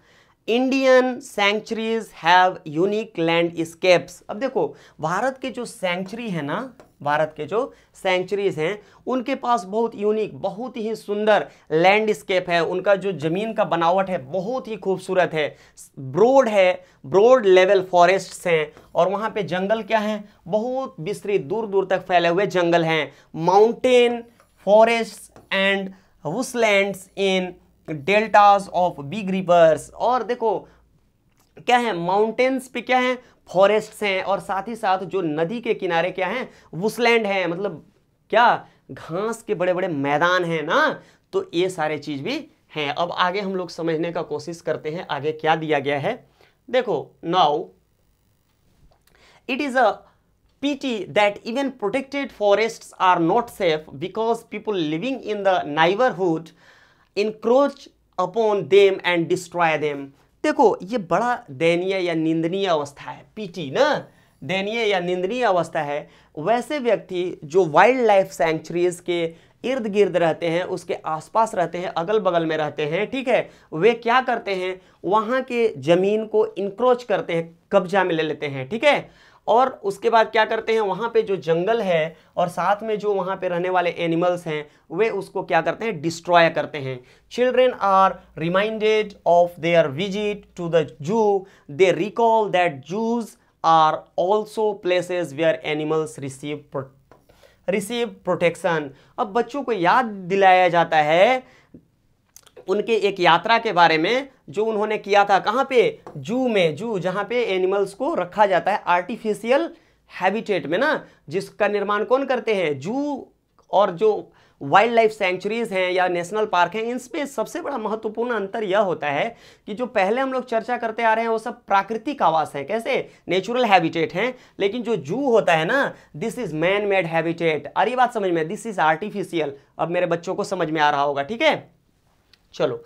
Indian sanctuaries have unique landscapes अब देखो भारत के जो सेंचुरी है ना भारत के जो सेंचुरीज हैं उनके पास बहुत यूनिक बहुत ही सुंदर लैंडस्केप है उनका जो ज़मीन का बनावट है बहुत ही खूबसूरत है ब्रोड है ब्रोड लेवल फॉरेस्ट्स हैं और वहाँ पे जंगल क्या है बहुत विस्तृत दूर दूर तक फैले हुए जंगल हैं mountain forest and woodland in deltas of big rivers और देखो क्या है माउंटेन्स पे क्या है फॉरेस्ट्स हैं और साथ ही साथ जो नदी के किनारे क्या है वुसलैंड है मतलब क्या घास के बड़े बड़े मैदान हैं ना तो ये सारे चीज़ भी हैं अब आगे हम लोग समझने का कोशिश करते हैं आगे क्या दिया गया है देखो now it is a pity that even protected forest are not safe because people living in the neighbourhood encroach upon them and destroy them देखो ये बड़ा दयनीय या निंदनीय अवस्था है पीटी ना दयनीय या निंदनीय अवस्था है वैसे व्यक्ति जो वाइल्ड लाइफ सेंचुरीज के इर्द गिर्द रहते हैं उसके आसपास रहते हैं अगल बगल में रहते हैं ठीक है वे क्या करते हैं वहाँ के ज़मीन को इंक्रोच करते हैं कब्जा में ले लेते हैं ठीक है और उसके बाद क्या करते हैं वहाँ पे जो जंगल है और साथ में जो वहाँ पे रहने वाले एनिमल्स हैं वे उसको क्या करते हैं डिस्ट्रॉय करते हैं children are reminded of their visit to the zoo they recall that zoos are also places where animals receive receive protection अब बच्चों को याद दिलाया जाता है उनके एक यात्रा के बारे में जो उन्होंने किया था कहाँ पे जू में जू जहाँ पे एनिमल्स को रखा जाता है आर्टिफिशियल हैबिटेट में ना जिसका निर्माण कौन करते हैं जू और जो वाइल्ड लाइफ सेंचुरीज़ हैं या नेशनल पार्क हैं इन पे सबसे बड़ा महत्वपूर्ण अंतर यह होता है कि जो पहले हम लोग चर्चा करते आ रहे हैं वो सब प्राकृतिक आवास हैं कैसे नेचुरल हैबिटेट हैं लेकिन जो जू होता है ना this is man made habitat अरे बात समझ में दिस इज़ आर्टिफिशियल अब मेरे बच्चों को समझ में आ रहा होगा ठीक है चलो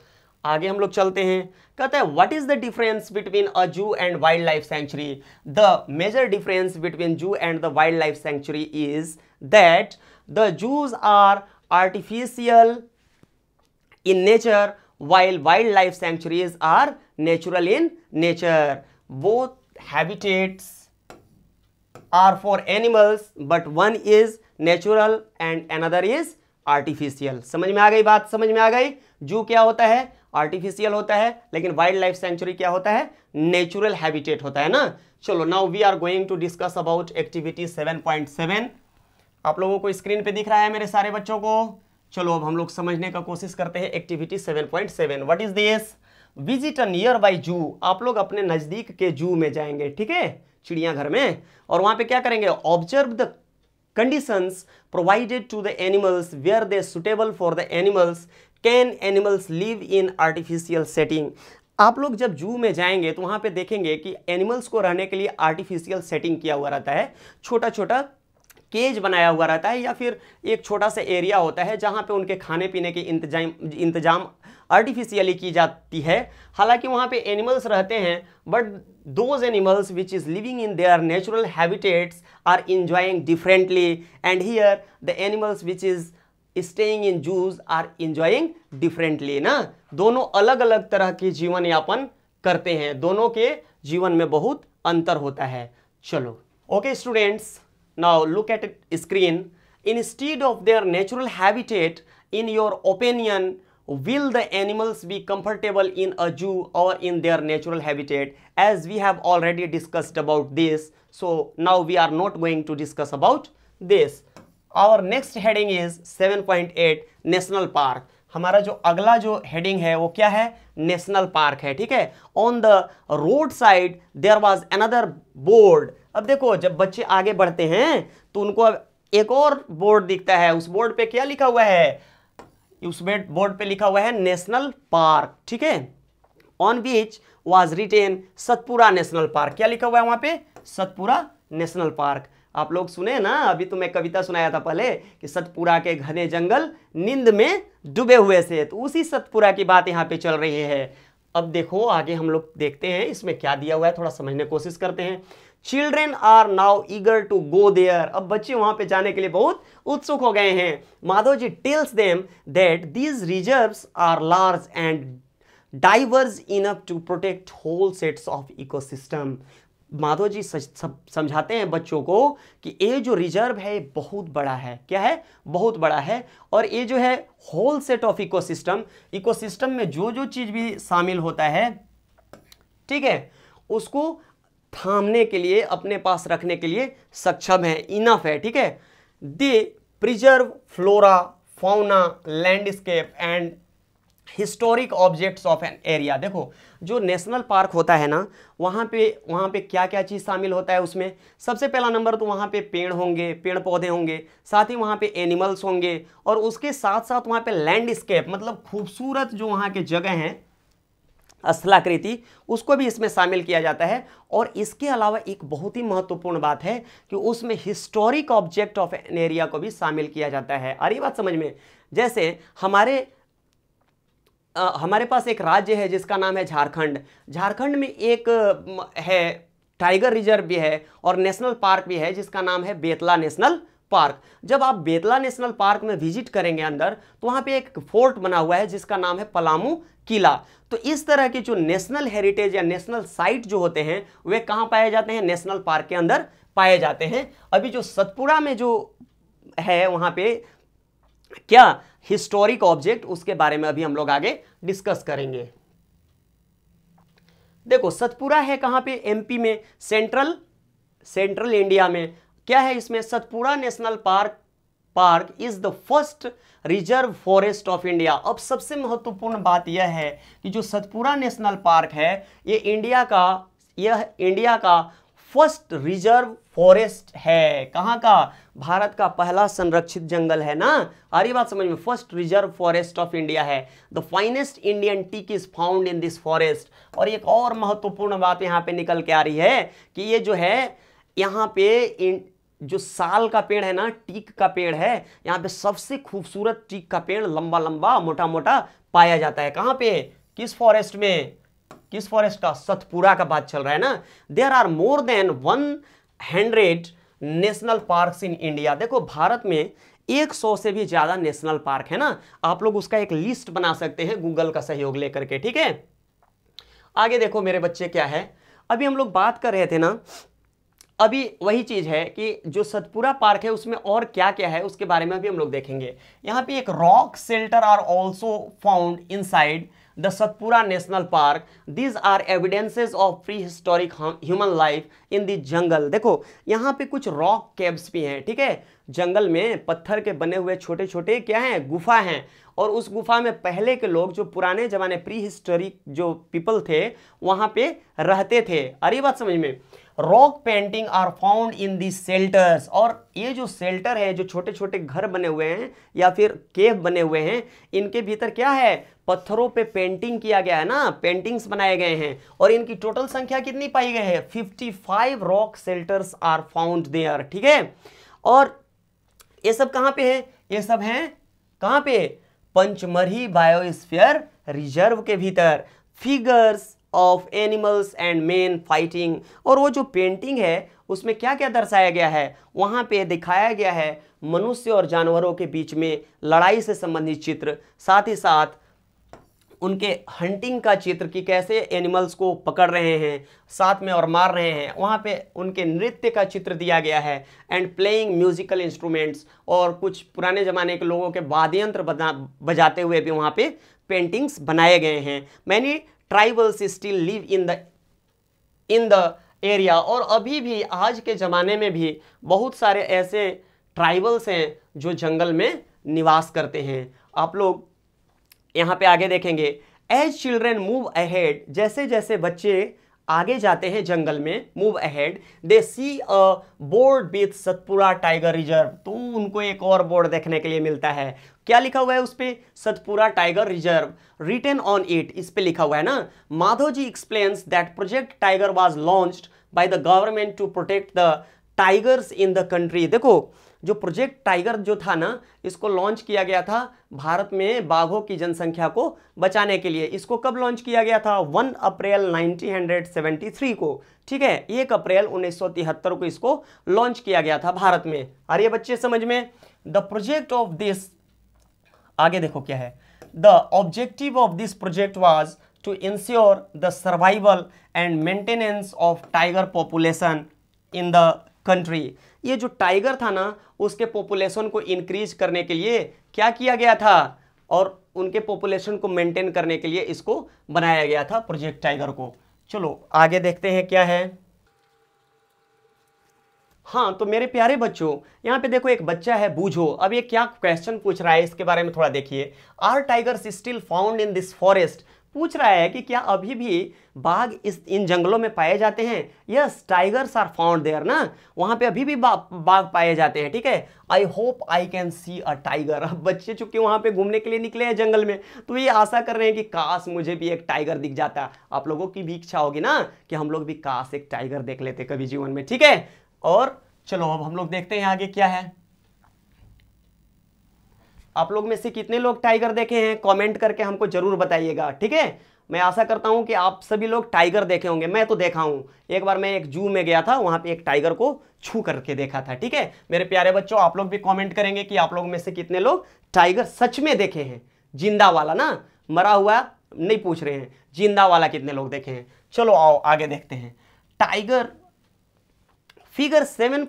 आगे हम लोग चलते हैं कहते हैं what is the difference between a zoo and wild life sanctuary the major difference between zoo and the wild life sanctuary is that the zoos are artificial in nature wild wild life sanctuaries are natural in nature वो habitats are for animals but one is natural and another is artificial समझ में आ गई बात समझ में आ गई जू क्या होता है आर्टिफिशियल होता है लेकिन वाइल्ड लाइफ सेंचुरी क्या होता है नेचुरल हैबिटेट होता है ना चलो now we are going to discuss about activity 7.7 आप लोगों को स्क्रीन पे दिख रहा है मेरे सारे बच्चों को चलो अब हम लोग समझने का कोशिश करते हैं activity 7.7 what is this visit a nearby zoo आप लोग अपने नज़दीक के जू में जाएंगे ठीक है चिड़ियाघर में और वहां पर क्या करेंगे observe the conditions provided to the animals were they suitable for the animals can animals live in artificial setting आप लोग जब जू में जाएंगे तो वहाँ पे देखेंगे कि एनिमल्स को रहने के लिए आर्टिफिशियल सेटिंग किया हुआ रहता है छोटा छोटा केज बनाया हुआ रहता है या फिर एक छोटा सा एरिया होता है जहाँ पे उनके खाने पीने के इंतजाम इंतजाम आर्टिफिशियली की जाती है हालांकि वहाँ पे एनिमल्स रहते हैं but those animals which is living in their natural habitats are enjoying differently and here the animals which is staying in zoos are enjoying differently ना दोनों अलग अलग तरह के जीवन यापन करते हैं दोनों के जीवन में बहुत अंतर होता है चलो okay students now look at screen instead of their natural habitat in your opinion will the animals be comfortable in a zoo or in their natural habitat as we have already discussed about this so now we are not going to discuss about this और next heading is 7.8 national park हमारा जो अगला जो heading है वो क्या है national park है ठीक है on the road side there was another board अब देखो जब बच्चे आगे बढ़ते हैं तो उनको अब एक और बोर्ड दिखता है उस बोर्ड पे क्या लिखा हुआ है उस बोर्ड पे लिखा हुआ है नेशनल पार्क ठीक है on which was written Satpura national park क्या लिखा हुआ है वहां पे सतपुरा नेशनल पार्क आप लोग सुने ना अभी तो मैं कविता सुनाया था पहले कि सतपुरा के घने जंगल नींद में डूबे हुए से तो उसी सतपुरा की बात यहाँ पे चल रही है अब देखो आगे हम लोग देखते हैं इसमें क्या दिया हुआ है थोड़ा समझने कोशिश करते हैं children are now eager to go there अब बच्चे वहां पे जाने के लिए बहुत उत्सुक हो गए हैं Madhav ji tells them that these reserve are large and diverse enough to protect whole sets of ecosystem Madhav ji समझाते हैं बच्चों को कि ये जो रिजर्व है बहुत बड़ा है क्या है बहुत बड़ा है और ये जो है whole set of ecosystem ecosystem में जो जो चीज़ भी शामिल होता है ठीक है उसको थामने के लिए अपने पास रखने के लिए सक्षम है इनफ है ठीक है they preserve flora fauna landscape and historic objects of an area देखो जो नेशनल पार्क होता है ना वहाँ पे वहाँ पे क्या क्या चीज़ शामिल होता है उसमें सबसे पहला नंबर तो वहाँ पे पेड़ होंगे पेड़ पौधे होंगे साथ ही वहाँ पे एनिमल्स होंगे और उसके साथ साथ वहाँ पे लैंडस्केप मतलब खूबसूरत जो वहाँ के जगह हैं असलाकृति उसको भी इसमें शामिल किया जाता है और इसके अलावा एक बहुत ही महत्वपूर्ण बात है कि उसमें historic object of an area को भी शामिल किया जाता है अरे बात समझ में जैसे हमारे आ, हमारे पास एक राज्य है जिसका नाम है झारखंड झारखंड में एक है टाइगर रिजर्व भी है और नेशनल पार्क भी है जिसका नाम है बेतला नेशनल पार्क जब आप बेतला नेशनल पार्क में विजिट करेंगे अंदर तो वहाँ पे एक फोर्ट बना हुआ है जिसका नाम है पलामू किला तो इस तरह के जो नेशनल हेरिटेज या नेशनल साइट जो होते हैं वे कहाँ पाए जाते हैं नेशनल पार्क के अंदर पाए जाते हैं अभी जो सतपुरा में जो है वहाँ पे क्या हिस्टोरिक ऑब्जेक्ट उसके बारे में अभी हम लोग आगे डिस्कस करेंगे देखो सतपुरा है कहाँ पे एमपी में सेंट्रल सेंट्रल इंडिया में क्या है इसमें Satpura national park park is the first reserve forest of India अब सबसे महत्वपूर्ण बात यह है कि जो सतपुरा नेशनल पार्क है यह इंडिया का यह इंडिया का फर्स्ट रिजर्व फॉरेस्ट है कहाँ का भारत का पहला संरक्षित जंगल है ना आ रही बात समझ में first reserve forest of India है the finest Indian teak is found in this forest और एक और महत्वपूर्ण बात यहाँ पे निकल के आ रही है कि ये जो है यहाँ पे जो साल का पेड़ है ना टीक का पेड़ है यहाँ पे सबसे खूबसूरत टीक का पेड़ लंबा लंबा मोटा मोटा पाया जाता है कहाँ पे किस फॉरेस्ट में किस फॉरेस्ट का सतपुरा का बात चल रहा है ना there are more than one hundred national parks in India देखो भारत में 100 से भी ज़्यादा नेशनल पार्क है ना आप लोग उसका एक लिस्ट बना सकते हैं गूगल का सहयोग लेकर के ठीक है आगे देखो मेरे बच्चे क्या है अभी हम लोग बात कर रहे थे ना अभी वही चीज़ है कि जो सतपुरा पार्क है उसमें और क्या क्या है उसके बारे में अभी हम लोग देखेंगे यहाँ पे एक rock shelter are also found inside Satpura national park Park. Are evidences of prehistoric human life in the jungle देखो यहाँ पे कुछ रॉक केव्स भी हैं ठीक है जंगल में पत्थर के बने हुए छोटे छोटे क्या हैं गुफा हैं और उस गुफा में पहले के लोग जो पुराने ज़माने प्री हिस्टोरिक जो पीपल थे वहाँ पे रहते थे अरे बात समझ में rock painting are found in the shelters और ये जो सेल्टर है जो छोटे छोटे घर बने हुए हैं या फिर केव बने हुए हैं इनके भीतर क्या है पत्थरों पे पेंटिंग किया गया है ना पेंटिंग्स बनाए गए हैं और इनकी टोटल संख्या कितनी पाई गई है 55 rock shelters are found there ठीक है और ये सब कहाँ पे है ये सब हैं कहाँ पे पंचमरी बायोस्फीयर रिजर्व के भीतर figures of animals and man fighting और वो जो पेंटिंग है उसमें क्या क्या दर्शाया गया है वहाँ पे दिखाया गया है मनुष्य और जानवरों के बीच में लड़ाई से संबंधित चित्र साथ ही साथ उनके हंटिंग का चित्र कि कैसे एनिमल्स को पकड़ रहे हैं साथ में और मार रहे हैं वहाँ पे उनके नृत्य का चित्र दिया गया है एंड प्लेइंग म्यूजिकल इंस्ट्रूमेंट्स और कुछ पुराने ज़माने के लोगों के वाद्यंत्र बजाते हुए भी वहाँ पे पेंटिंग्स बनाए गए हैं many tribals still live in the in the area और अभी भी आज के ज़माने में भी बहुत सारे ऐसे ट्राइबल्स हैं जो जंगल में निवास करते हैं आप लोग यहाँ पे आगे देखेंगे एज चिल्ड्रेन मूव अहेड जैसे जैसे बच्चे आगे जाते हैं जंगल में move ahead they see a board with Satpura tiger reserve तो उनको एक और बोर्ड देखने के लिए मिलता है क्या लिखा हुआ है उस पर Satpura tiger reserve written on it इस पर लिखा हुआ है ना Madhav ji explains that project tiger was launched by the government to protect the tigers in the country देखो जो प्रोजेक्ट टाइगर जो था ना इसको लॉन्च किया गया था भारत में बाघों की जनसंख्या को बचाने के लिए इसको कब लॉन्च किया गया था 1 अप्रैल 1973 को ठीक है 1 अप्रैल 1973 को इसको लॉन्च किया गया था भारत में अरे बच्चे समझ में द प्रोजेक्ट ऑफ दिस आगे देखो क्या है the objective of this project was to ensure the survival and maintenance of tiger population in the country ये जो टाइगर था ना उसके पॉपुलेशन को इंक्रीज करने के लिए क्या किया गया था और उनके पॉपुलेशन को मेंटेन करने के लिए इसको बनाया गया था प्रोजेक्ट टाइगर को चलो आगे देखते हैं क्या है हाँ तो मेरे प्यारे बच्चों यहाँ पे देखो एक बच्चा है बूझो अब ये क्या क्वेश्चन पूछ रहा है इसके बारे में थोड़ा देखिए are tigers still found in this forest पूछ रहा है कि क्या अभी भी बाघ इस इन जंगलों में पाए जाते हैं yes tigers are found there ना वहाँ पे अभी भी बा, बाघ पाए जाते हैं ठीक है I hope I can see a tiger अब बच्चे चूंकि वहाँ पे घूमने के लिए निकले हैं जंगल में तो ये आशा कर रहे हैं कि काश मुझे भी एक टाइगर दिख जाता आप लोगों की भी इच्छा होगी ना कि हम लोग भी काश एक टाइगर देख लेते कभी जीवन में ठीक है और चलो अब हम लोग देखते हैं आगे क्या है आप लोग में से कितने लोग टाइगर देखे हैं कमेंट करके हमको जरूर बताइएगा ठीक है मैं आशा करता हूं कि आप सभी लोग टाइगर देखे होंगे मैं तो देखा हूं एक बार मैं एक जू में गया था वहां पे एक टाइगर को छू करके देखा था ठीक है मेरे प्यारे बच्चों आप लोग भी कमेंट करेंगे कि आप लोग में से कितने लोग टाइगर सच में देखे हैं जिंदा वाला ना मरा हुआ नहीं पूछ रहे हैं जिंदा वाला कितने लोग देखे हैं चलो आओ आगे देखते हैं tiger figure seven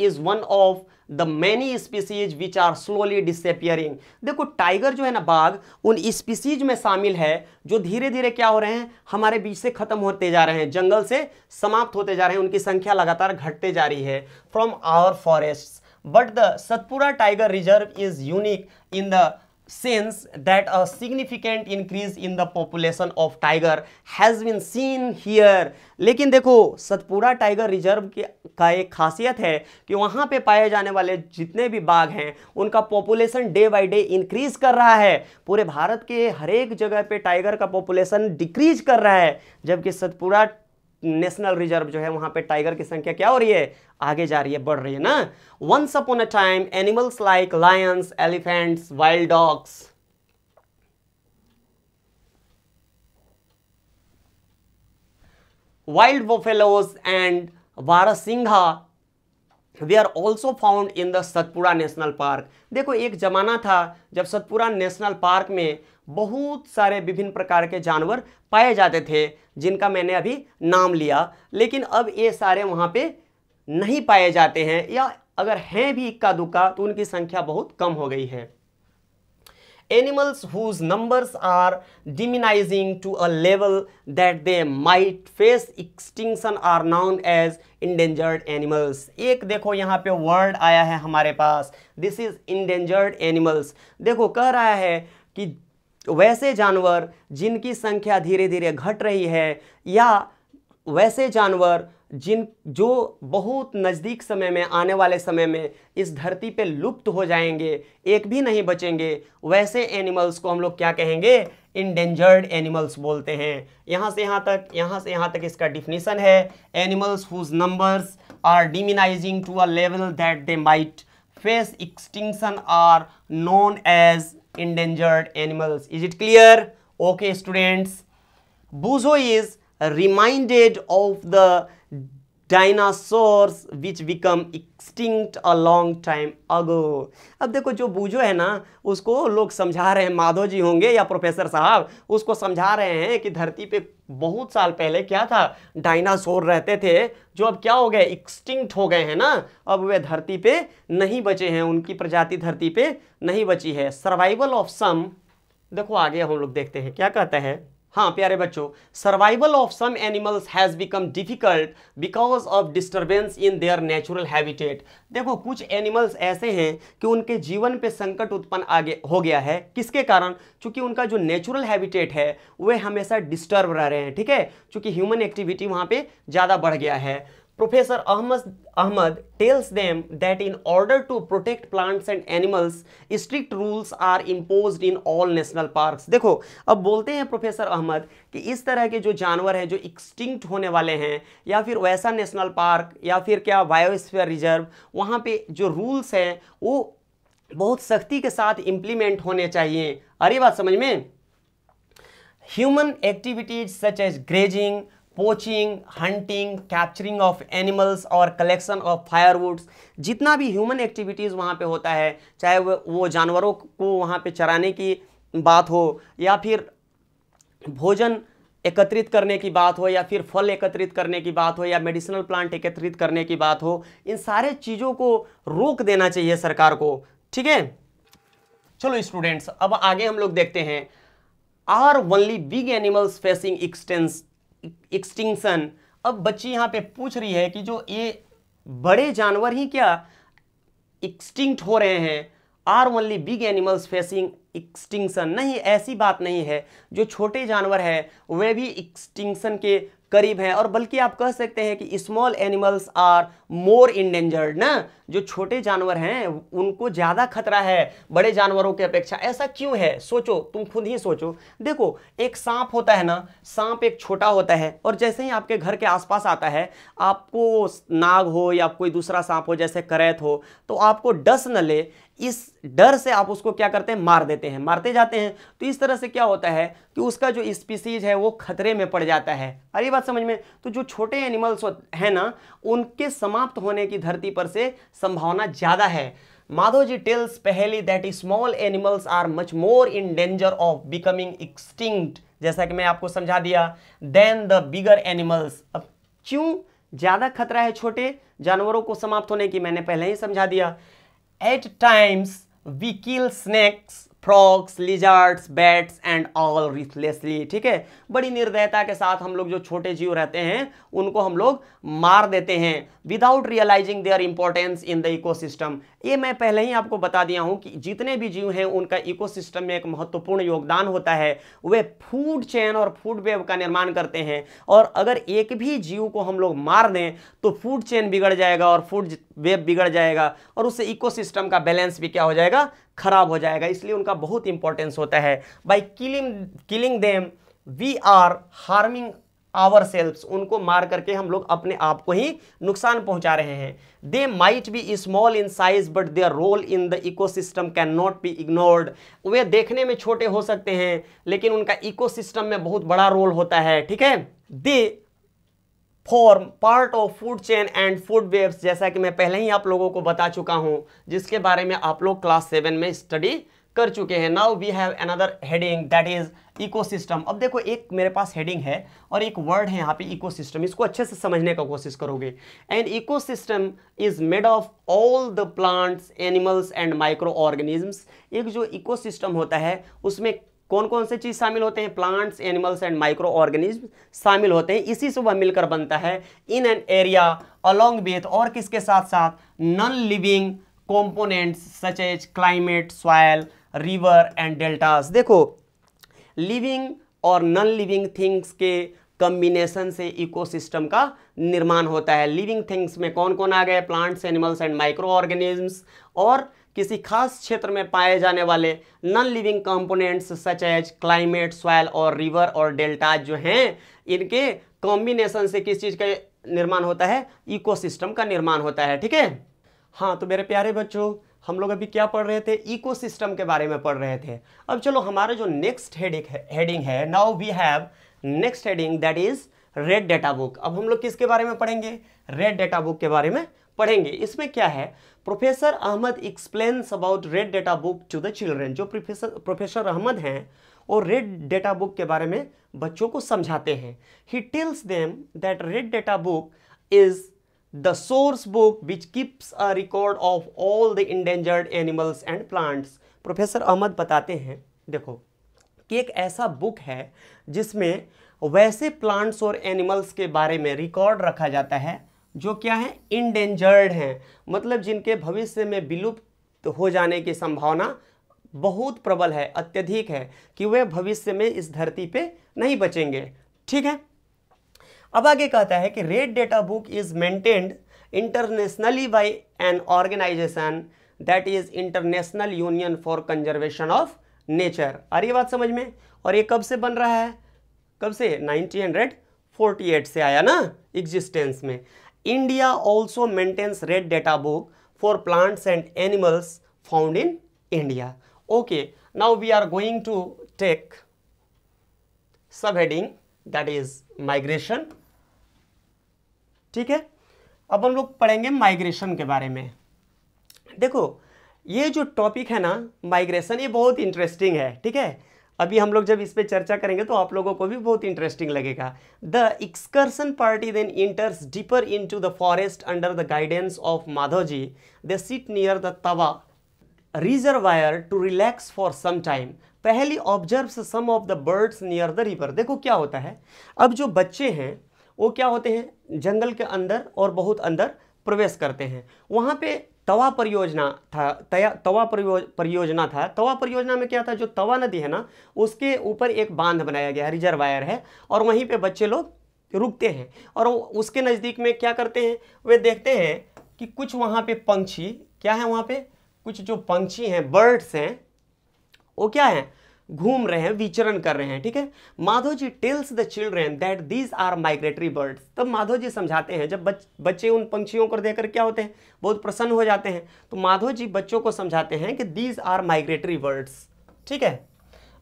is one of the many species which are slowly disappearing देखो टाइगर जो है ना बाघ उन स्पीसीज में शामिल है जो धीरे धीरे क्या हो रहे हैं हमारे बीच से खत्म होते जा रहे हैं जंगल से समाप्त होते जा रहे हैं उनकी संख्या लगातार घटते जा रही है from our forest but the Satpura tiger reserve is unique in the since that a significant increase in the population of tiger has been seen here लेकिन देखो सतपुड़ा टाइगर रिजर्व के का एक खासियत है कि वहाँ पे पाए जाने वाले जितने भी बाघ हैं उनका population day by day increase कर रहा है पूरे भारत के हर एक जगह पे टाइगर का पॉपुलेशन डिक्रीज कर रहा है जबकि सतपुड़ा नेशनल रिजर्व जो है वहां पे टाइगर की संख्या क्या हो रही है आगे जा रही है बढ़ रही है ना once upon a time animals like lions elephants wild dogs wild buffaloes and barasingha they are also found in the Satpura national park देखो एक ज़माना था जब सतपुरा नेशनल पार्क में बहुत सारे विभिन्न प्रकार के जानवर पाए जाते थे जिनका मैंने अभी नाम लिया लेकिन अब ये सारे वहाँ पे नहीं पाए जाते हैं या अगर हैं भी इक्का दुक्का तो उनकी संख्या बहुत कम हो गई है animals whose numbers are diminishing to a level that they might face extinction are known as endangered animals एक देखो यहाँ पे वर्ड आया है हमारे पास दिस इज endangered animals देखो कह रहा है कि वैसे जानवर जिनकी संख्या धीरे धीरे घट रही है या वैसे जानवर जिन जो बहुत नज़दीक समय में आने वाले समय में इस धरती पे लुप्त हो जाएंगे एक भी नहीं बचेंगे वैसे एनिमल्स को हम लोग क्या कहेंगे इनडेंजर्ड एनिमल्स बोलते हैं यहाँ से यहाँ तक यहाँ से यहाँ तक इसका डिफिनीसन है animals whose numbers are diminishing to a level that they might face extinction are known as endangered animals is it clear okay students बूजो is reminded of the dinosaurs which become extinct a long time ago अब देखो जो बूझो है ना उसको लोग समझा रहे हैं माधो जी होंगे या प्रोफेसर साहब उसको समझा रहे हैं कि धरती पे बहुत साल पहले क्या था डायनासोर रहते थे जो अब क्या हो गए एक्सटिंक्ट हो गए हैं ना अब वे धरती पे नहीं बचे हैं उनकी प्रजाति धरती पे नहीं बची है सर्वाइवल ऑफ सम देखो आगे हम लोग देखते हैं क्या कहता है हाँ प्यारे बच्चों survival of some animals has become difficult because of disturbance in their natural habitat देखो कुछ एनिमल्स ऐसे हैं कि उनके जीवन पे संकट उत्पन्न आगे हो गया है किसके कारण क्योंकि उनका जो नेचुरल हैबिटेट है वह हमेशा डिस्टर्ब रह रहे हैं ठीक है चूंकि ह्यूमन एक्टिविटी वहाँ पे ज़्यादा बढ़ गया है professor Ahmad Ahmad tells them that in order to protect plants and animals, strict rules are imposed in all national parks. देखो अब बोलते हैं प्रोफेसर अहमद कि इस तरह के जो जानवर हैं जो एक्सटिंक्ट होने वाले हैं या फिर वैसा नेशनल पार्क या फिर क्या बायोस्फीयर रिजर्व वहाँ पर जो रूल्स हैं वो बहुत सख्ती के साथ इम्प्लीमेंट होने चाहिए अरे बात समझ में human activities such as grazing poaching hunting capturing of animals और कलेक्शन ऑफ फायरवुड्स जितना भी ह्यूमन एक्टिविटीज़ वहाँ पे होता है चाहे वो वो जानवरों को वहाँ पे चराने की बात हो या फिर भोजन एकत्रित करने की बात हो या फिर फल एकत्रित करने की बात हो या मेडिसिनल प्लांट एकत्रित करने की बात हो इन सारे चीज़ों को रोक देना चाहिए सरकार को ठीक है चलो स्टूडेंट्स अब आगे हम लोग देखते हैं are only big animals facing एक्सटेंस एक्सटिंक्शन अब बच्ची यहाँ पे पूछ रही है कि जो ये बड़े जानवर ही क्या एक्सटिंक्ट हो रहे हैं are only big animals facing extinction नहीं ऐसी बात नहीं है जो छोटे जानवर है वे भी एक्सटिंक्शन के करीब हैं और बल्कि आप कह सकते हैं कि small animals are more endangered ना जो छोटे जानवर हैं उनको ज़्यादा खतरा है बड़े जानवरों की अपेक्षा ऐसा क्यों है सोचो तुम खुद ही सोचो देखो एक सांप होता है ना सांप एक छोटा होता है और जैसे ही आपके घर के आसपास आता है आपको नाग हो या कोई दूसरा सांप हो जैसे करैत हो तो आपको डस न ले इस डर से आप उसको क्या करते हैं मार देते हैं मारते जाते हैं तो इस तरह से क्या होता है कि उसका जो स्पीसीज है वो खतरे में पड़ जाता है अरे बात समझ में तो जो छोटे एनिमल्स हैं ना उनके समाप्त होने की धरती पर से संभावना ज़्यादा है Madhoji टेल्स पहली that small animals are much more in danger of becoming extinct जैसा कि मैं आपको समझा दिया देन द बिगर एनिमल्स अब क्यों ज़्यादा खतरा है छोटे जानवरों को समाप्त होने की मैंने पहले ही समझा दिया 8 times we kill snakes frogs lizards bats and all ruthlessly ठीक है बड़ी निर्दयता के साथ हम लोग जो छोटे जीव रहते हैं उनको हम लोग मार देते हैं without realising their importance in the ecosystem ये मैं पहले ही आपको बता दिया हूँ कि जितने भी जीव हैं उनका इकोसिस्टम में एक महत्वपूर्ण योगदान होता है वे फूड चेन और फूड वेव का निर्माण करते हैं और अगर एक भी जीव को हम लोग मार दें तो फूड चेन बिगड़ जाएगा और फूड वेव बिगड़ जाएगा और उससे इकोसिस्टम का बैलेंस भी क्या हो जाएगा खराब हो जाएगा इसलिए उनका बहुत इंपॉर्टेंस होता है by killing killing them we are harming our self उनको मार करके हम लोग अपने आप को ही नुकसान पहुंचा रहे हैं they might be small in size but their role in the ecosystem can not be ignored वे देखने में छोटे हो सकते हैं लेकिन उनका इकोसिस्टम में बहुत बड़ा रोल होता है ठीक है they form part of food chain and food webs जैसा कि मैं पहले ही आप लोगों को बता चुका हूँ जिसके बारे में आप लोग क्लास सेवन में स्टडी कर चुके हैं now we have another heading that is ecosystem अब देखो एक मेरे पास हेडिंग है और एक वर्ड है यहाँ पे इकोसिस्टम इसको अच्छे से समझने का कोशिश करोगे and ecosystem is made of all the plants animals and microorganisms एक जो इकोसिस्टम होता है उसमें कौन कौन से चीज़ शामिल होते हैं plants animals and microorganisms शामिल होते हैं इसी से वह मिलकर बनता है in an area along with और किसके साथ साथ non living components such as climate soil river and deltas देखो लिविंग और नॉन लिविंग थिंग्स के कम्बिनेशन से इकोसिस्टम का निर्माण होता है लिविंग थिंग्स में कौन कौन आ गए plants animals and microorganisms और किसी खास क्षेत्र में पाए जाने वाले non living components such as climate soil और रिवर और डेल्टा जो हैं इनके कॉम्बिनेशन से किस चीज़ का निर्माण होता है इकोसिस्टम का निर्माण होता है ठीक है हाँ तो मेरे प्यारे बच्चों हम लोग अभी क्या पढ़ रहे थे इकोसिस्टम के बारे में पढ़ रहे थे अब चलो हमारा जो नेक्स्ट हेडिंग है हेडिंग है now we have next heading that is red data book अब हम लोग किसके बारे में पढ़ेंगे रेड डेटा बुक के बारे में पढ़ेंगे इसमें क्या है professor Ahmad explains about red data book to the children जो प्रोफेसर प्रोफेसर अहमद हैं वो रेड डेटा बुक के बारे में बच्चों को समझाते हैं he tells them that red data book is the source book which keeps a record of all the endangered animals and plants professor Ahmad बताते हैं देखो कि एक ऐसा बुक है जिसमें वैसे प्लांट्स और एनिमल्स के बारे में रिकॉर्ड रखा जाता है जो क्या है इनडेंजर्ड हैं मतलब जिनके भविष्य में विलुप्त हो जाने की संभावना बहुत प्रबल है अत्यधिक है कि वे भविष्य में इस धरती पे नहीं बचेंगे ठीक है अब आगे कहता है कि red data book is maintained internationally by an organisation that is international union for conservation of nature आ रही बात समझ में और ये कब से बन रहा है कब से 1948 से आया ना एग्जिस्टेंस में India also maintains red data book for plants and animals found in India. Okay, now we are going to take subheading that is migration. ठीक है अब हम लोग पढ़ेंगे माइग्रेशन के बारे में देखो ये जो टॉपिक है ना माइग्रेशन ये बहुत इंटरेस्टिंग है ठीक है अभी हम लोग जब इस पर चर्चा करेंगे तो आप लोगों को भी बहुत इंटरेस्टिंग लगेगा the excursion party then enters deeper into the forest under the guidance of Madhav ji the sit near the Tawa reservoir to relax for some time पहली observe some of the birds near the river देखो क्या होता है अब जो बच्चे हैं वो क्या होते हैं जंगल के अंदर और बहुत अंदर प्रवेश करते हैं वहाँ पे तवा परियोजना था तया तवा परियोजना था तवा परियोजना में क्या था जो तवा नदी है ना उसके ऊपर एक बांध बनाया गया है रिजर्वायर है और वहीं पे बच्चे लोग रुकते हैं और उसके नज़दीक में क्या करते हैं वे देखते हैं कि कुछ वहाँ पे पंछी क्या है वहाँ पे कुछ जो पंछी हैं बर्ड्स हैं वो क्या हैं घूम रहे हैं विचरण कर रहे हैं ठीक है Madhav ji tells the children that these are migratory birds तब माधव जी समझाते हैं जब बच, बच्चे उन पंक्षियों को देखकर क्या होते हैं बहुत प्रसन्न हो जाते हैं तो माधव जी बच्चों को समझाते हैं कि दीज आर माइग्रेटरी बर्ड्स ठीक है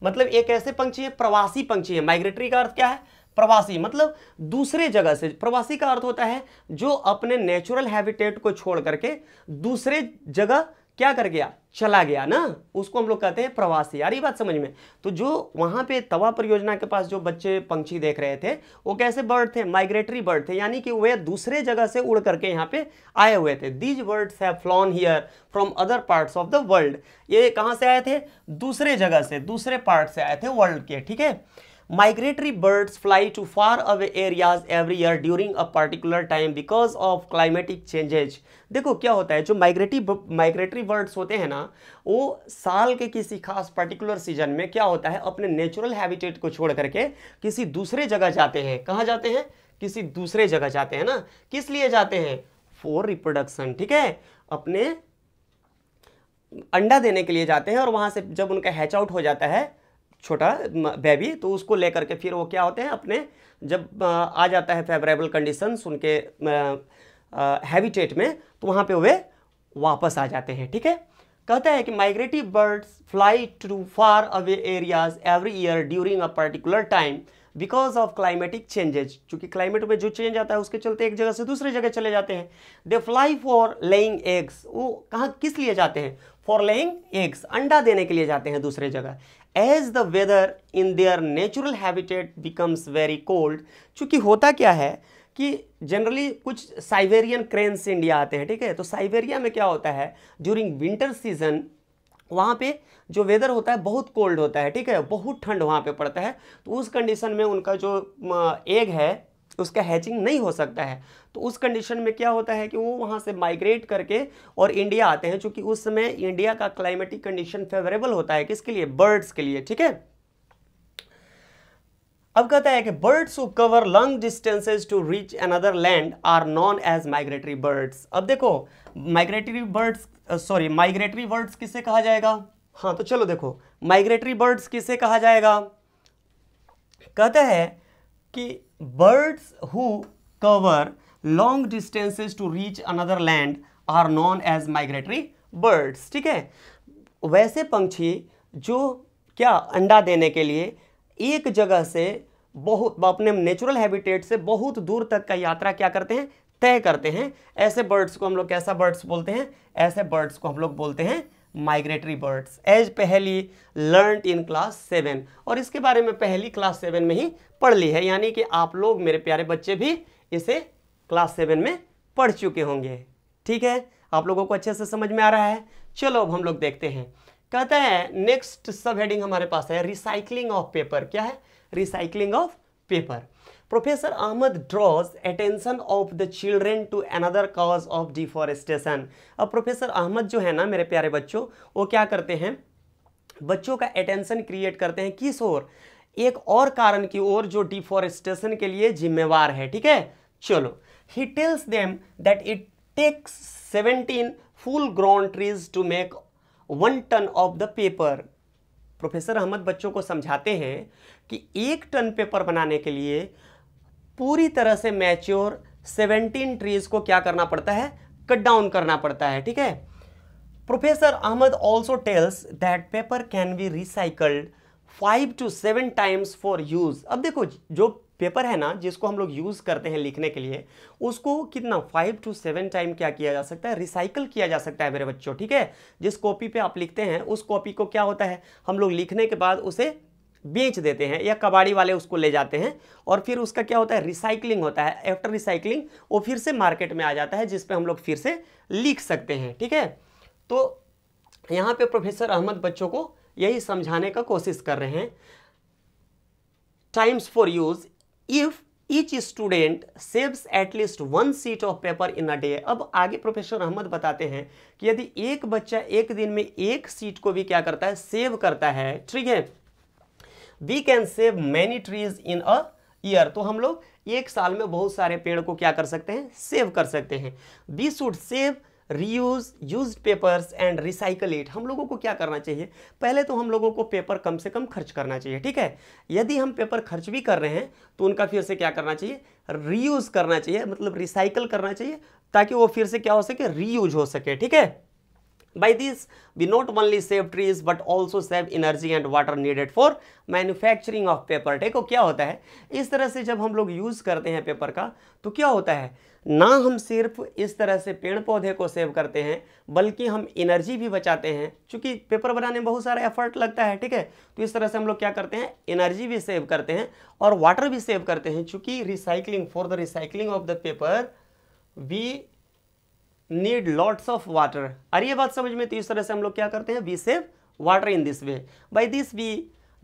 मतलब एक ऐसे पंक्षी है प्रवासी पंक्षी है माइग्रेटरी का अर्थ क्या है प्रवासी मतलब दूसरे जगह से प्रवासी का अर्थ होता है जो अपने नेचुरल हैबिटेट को छोड़ करके दूसरे जगह क्या कर गया चला गया ना उसको हम लोग कहते हैं प्रवासी यार ये बात समझ में तो जो वहाँ पे तवा परियोजना के पास जो बच्चे पंछी देख रहे थे वो कैसे बर्ड थे माइग्रेटरी बर्ड थे यानी कि वे दूसरे जगह से उड़ करके यहाँ पे आए हुए थे these birds have flown here from other parts of the world ये कहाँ से आए थे दूसरे जगह से दूसरे पार्ट से आए थे वर्ल्ड के ठीक है migratory birds fly to far away areas every year during a particular time because of climatic changes देखो क्या होता है जो माइग्रेटी माइग्रेटरी बर्ड्स होते हैं ना वो साल के किसी खास पर्टिकुलर सीजन में क्या होता है अपने नेचुरल हैबिटेट को छोड़ करके किसी दूसरे जगह जाते हैं कहाँ जाते हैं किसी दूसरे जगह जाते हैं ना किस लिए जाते हैं फॉर रिप्रोडक्शन ठीक है अपने अंडा देने के लिए जाते हैं और वहाँ से जब उनका हैच आउट हो जाता है छोटा बेबी तो उसको लेकर के फिर वो क्या होते हैं अपने जब आ जाता है फेवरेबल कंडीशंस उनके हैबिटेट में तो वहाँ पे वे वापस आ जाते हैं ठीक है कहता है कि migrative birds fly to far away areas every year during a particular time because of climatic changes चूंकि क्लाइमेट में जो चेंज आता है उसके चलते एक जगह से दूसरे जगह चले जाते हैं they fly for laying eggs वो कहाँ किस लिए जाते हैं फॉर लेइंग एग्स अंडा देने के लिए जाते हैं दूसरे जगह as the weather in their natural habitat becomes very cold चूंकि होता क्या है कि जनरली कुछ साइबेरियन क्रेन्स इंडिया आते हैं ठीक है तो साइबेरिया में क्या होता है ड्यूरिंग विंटर सीजन वहाँ पे जो वेदर होता है बहुत कोल्ड होता है ठीक है बहुत ठंड वहाँ पे पड़ता है तो उस कंडीशन में उनका जो एग है उसका हैचिंग नहीं हो सकता है तो उस कंडीशन में क्या होता है कि वो वहाँ से माइग्रेट करके और इंडिया आते हैं चूँकि उस समय इंडिया का क्लाइमेटिक कंडीशन फेवरेबल होता है किसके लिए बर्ड्स के लिए ठीक है अब कहता है कि birds who cover long distances to reach another land are known as migratory birds अब देखो migratory birds sorry migratory birds किसे कहा जाएगा हाँ तो चलो देखो माइग्रेटरी बर्ड्स किसे कहा जाएगा कहता है कि birds who cover long distances to reach another land are known as migratory birds ठीक है वैसे पंक्षी जो क्या अंडा देने के लिए एक जगह से बहुत अपने नेचुरल हैबिटेट से बहुत दूर तक का यात्रा क्या करते हैं तय करते हैं ऐसे बर्ड्स को हम लोग कैसा बर्ड्स बोलते हैं ऐसे बर्ड्स को हम लोग बोलते हैं माइग्रेटरी बर्ड्स एज पहली लर्न इन क्लास सेवन और इसके बारे में पहली क्लास सेवन में ही पढ़ ली है यानी कि आप लोग मेरे प्यारे बच्चे भी इसे क्लास सेवन में पढ़ चुके होंगे ठीक है आप लोगों को अच्छे से समझ में आ रहा है चलो अब हम लोग देखते हैं कहते हैं नेक्स्ट सब हेडिंग हमारे पास है रिसाइकलिंग ऑफ पेपर क्या है recycling of paper professor Ahmad draws attention of the children to another cause of deforestation. अब प्रोफेसर अहमद जो है ना मेरे प्यारे बच्चों वो क्या करते हैं बच्चों का अटेंशन क्रिएट करते हैं किस ओर एक और कारण की ओर जो डिफॉरेस्टेशन के लिए जिम्मेवार है ठीक है चलो he tells them that it takes seventeen full grown trees to make one ton of the paper professor Ahmad बच्चों को समझाते हैं कि एक टन पेपर बनाने के लिए पूरी तरह से मैच्योर सेवेंटीन ट्रीज को क्या करना पड़ता है कट डाउन करना पड़ता है ठीक है professor Ahmad also tells that paper can be recycled five to seven times for use अब देखो जो पेपर है ना जिसको हम लोग यूज़ करते हैं लिखने के लिए उसको कितना फाइव टू सेवन टाइम क्या किया जा सकता है रिसाइकल किया जा सकता है मेरे बच्चों ठीक है जिस कॉपी पे आप लिखते हैं उस कॉपी को क्या होता है हम लोग लिखने के बाद उसे बेच देते हैं या कबाड़ी वाले उसको ले जाते हैं और फिर उसका क्या होता है रिसाइकलिंग होता है आफ्टर रिसाइकलिंग वो फिर से मार्केट में आ जाता है जिस पे हम लोग फिर से लिख सकते हैं ठीक है तो यहाँ पे प्रोफेसर अहमद बच्चों को यही समझाने का कोशिश कर रहे हैं times for use if each student saves at least one sheet of paper in a day अब आगे प्रोफेसर अहमद बताते हैं कि यदि एक बच्चा एक दिन में एक सीट को भी क्या करता है सेव करता है ठीक है we can save many trees in a year तो हम लोग एक साल में बहुत सारे पेड़ को क्या कर सकते हैं सेव कर सकते हैं we should save reuse use papers and recycle it हम लोगों को क्या करना चाहिए पहले तो हम लोगों को पेपर कम से कम खर्च करना चाहिए ठीक है यदि हम पेपर खर्च भी कर रहे हैं तो उनका फिर से क्या करना चाहिए रीयूज करना चाहिए मतलब रिसाइकल करना चाहिए ताकि वो फिर से क्या हो सके रीयूज हो सके ठीक है By this, we not only save trees but also save energy and water needed for manufacturing of paper. देखो क्या होता है इस तरह से जब हम लोग यूज़ करते हैं पेपर का तो क्या होता है ना हम सिर्फ इस तरह से पेड़ पौधे को सेव करते हैं बल्कि हम एनर्जी भी बचाते हैं क्योंकि पेपर बनाने में बहुत सारा एफर्ट लगता है ठीक है तो इस तरह से हम लोग क्या करते हैं एनर्जी भी सेव करते हैं और वाटर भी सेव करते हैं चूँकि recycling for the recycling of the paper we need lots of water अरे ये बात समझ में तो इस तरह से हम लोग क्या करते हैं we save water in this way by this we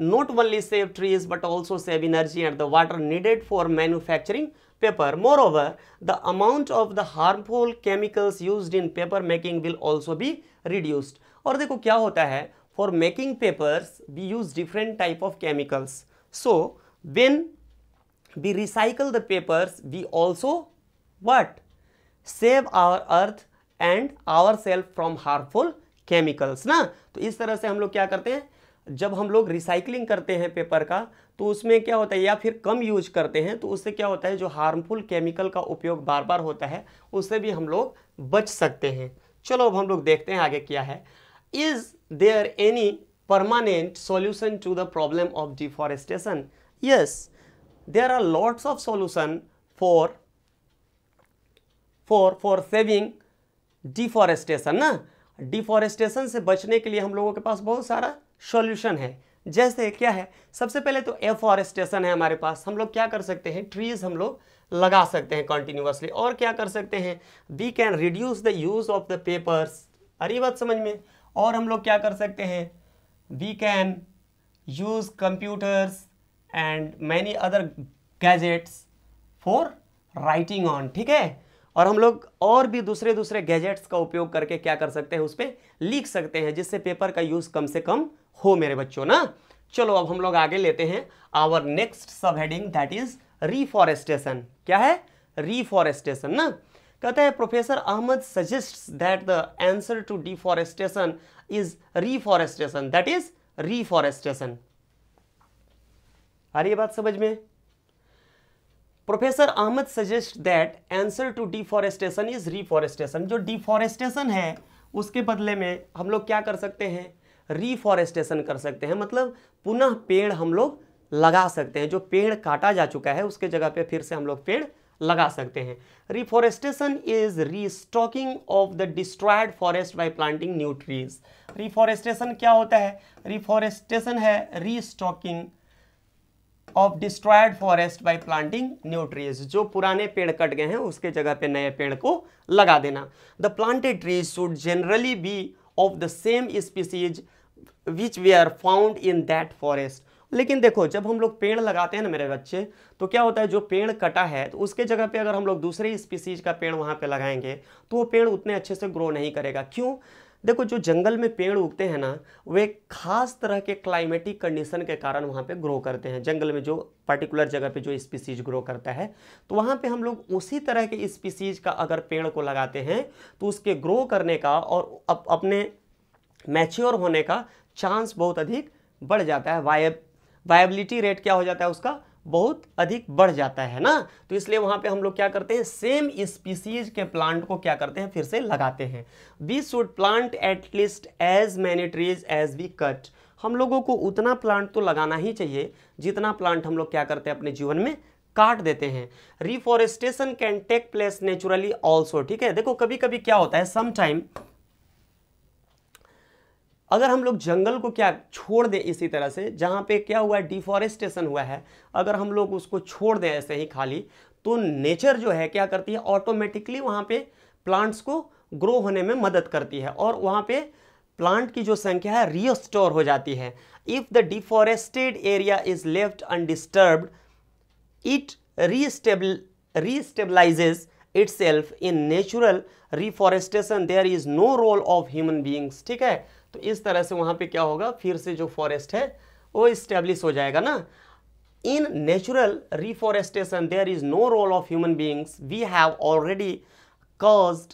not only save trees but also save energy and the water needed for manufacturing paper moreover the amount of the harmful chemicals use in paper making will also be reduced और देखो क्या होता है for making papers we use different type of chemicals so when we recycle the papers we also what save our earth and our self from harmful chemicals ना तो इस तरह से हम लोग क्या करते हैं जब हम लोग रिसाइकलिंग करते हैं पेपर का तो उसमें क्या होता है या फिर कम यूज करते हैं तो उससे क्या होता है जो हार्मफुल केमिकल का उपयोग बार बार होता है उससे भी हम लोग बच सकते हैं चलो अब हम लोग देखते हैं आगे क्या है is there any permanent solution to the problem of deforestation yes there are lots of solution for for for saving deforestation ना डिफॉरेस्टेशन से बचने के लिए हम लोगों के पास बहुत सारा सॉल्यूशन है जैसे क्या है सबसे पहले तो एफॉरेस्टेशन है हमारे पास हम लोग क्या कर सकते हैं ट्रीज हम लोग लगा सकते हैं कंटिन्यूसली और क्या कर सकते हैं we can reduce the use of the papers अरे बात समझ में और हम लोग क्या कर सकते हैं we can use computers and many other gadgets for writing on ठीक है और हम लोग और भी दूसरे दूसरे गैजेट्स का उपयोग करके क्या कर सकते हैं उस पर लिख सकते हैं जिससे पेपर का यूज़ कम से कम हो मेरे बच्चों ना चलो अब हम लोग आगे लेते हैं our next subheading that is reforestation क्या है रिफॉरेस्टेशन ना कहता है professor Ahmad suggest that the answer to deforestation is reforestation that is reforestation आ रही है बात समझ में professor Ahmad suggest that answer to deforestation is reforestation जो डिफॉरेस्टेशन है उसके बदले में हम लोग क्या कर सकते हैं रिफॉरेस्टेशन कर सकते हैं मतलब पुनः पेड़ हम लोग लगा सकते हैं जो पेड़ काटा जा चुका है उसके जगह पे फिर से हम लोग पेड़ लगा सकते हैं reforestation is restocking of the destroyed forest by planting new trees reforestation क्या होता है रिफॉरेस्टेशन है restocking of destroyed forest by planting new trees जो पुराने पेड़ कट गए हैं उसके जगह पे नए पेड़ को लगा देना the planted trees should generally be of the same species which we are found in that forest लेकिन देखो जब हम लोग पेड़ लगाते हैं ना मेरे बच्चे तो क्या होता है जो पेड़ कटा है तो उसके जगह पे अगर हम लोग दूसरे स्पीसीज का पेड़ वहाँ पे लगाएंगे तो वो पेड़ उतने अच्छे से ग्रो नहीं करेगा क्यों देखो जो जंगल में पेड़ उगते हैं ना वे एक खास तरह के क्लाइमेटिक कंडीशन के कारण वहाँ पे ग्रो करते हैं जंगल में जो पर्टिकुलर जगह पे जो स्पीसीज ग्रो करता है तो वहाँ पे हम लोग उसी तरह के स्पीसीज का अगर पेड़ को लगाते हैं तो उसके ग्रो करने का और अप, अपने मैच्योर होने का चांस बहुत अधिक बढ़ जाता है वायब वायबिलिटी रेट क्या हो जाता है उसका बहुत अधिक बढ़ जाता है ना तो इसलिए वहाँ पे हम लोग क्या करते हैं सेम स्पीसीज के प्लांट को क्या करते हैं फिर से लगाते हैं we should plant at least as many trees as we cut हम लोगों को उतना प्लांट तो लगाना ही चाहिए जितना प्लांट हम लोग क्या करते हैं अपने जीवन में काट देते हैं reforestation can take place naturally also ठीक है देखो कभी कभी क्या होता है समटाइम अगर हम लोग जंगल को क्या छोड़ दें इसी तरह से जहाँ पे क्या हुआ है डिफॉरेस्टेशन हुआ है अगर हम लोग उसको छोड़ दें ऐसे ही खाली तो नेचर जो है क्या करती है ऑटोमेटिकली वहाँ पे प्लांट्स को ग्रो होने में मदद करती है और वहाँ पे प्लांट की जो संख्या है रीस्टोर हो जाती है if the deforested area is left undisturbed it restable restabilizes it's in natural reforestation there is no role of human beings ठीक है तो इस तरह से वहाँ पे क्या होगा फिर से जो फॉरेस्ट है वो इस्टेब्लिश हो जाएगा ना in natural reforestation there is no role of human beings we have already cause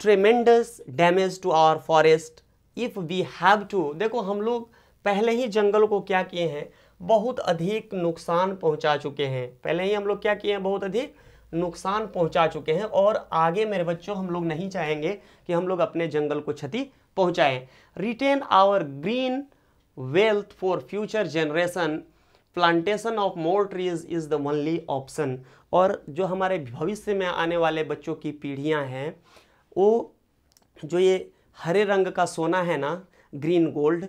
tremendous damage to our forest if we have to देखो हम लोग पहले ही जंगल को क्या किए हैं बहुत अधिक नुकसान पहुंचा चुके हैं पहले ही हम लोग क्या किए हैं बहुत अधिक नुकसान पहुंचा चुके हैं और आगे मेरे बच्चों हम लोग नहीं चाहेंगे कि हम लोग अपने जंगल को क्षति पहुंचाएं retain our green wealth for future generation plantation of more trees is the only option और जो हमारे भविष्य में आने वाले बच्चों की पीढ़ियां हैं वो जो ये हरे रंग का सोना है ना ग्रीन गोल्ड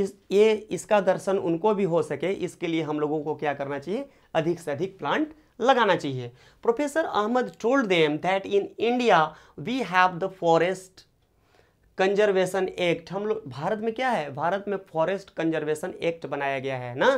इस ये इसका दर्शन उनको भी हो सके इसके लिए हम लोगों को क्या करना चाहिए अधिक से अधिक प्लांट लगाना चाहिए professor Ahmad told them that in India we have the forest conservation act हम लोग भारत में क्या है भारत में फॉरेस्ट कंजर्वेशन एक्ट बनाया गया है ना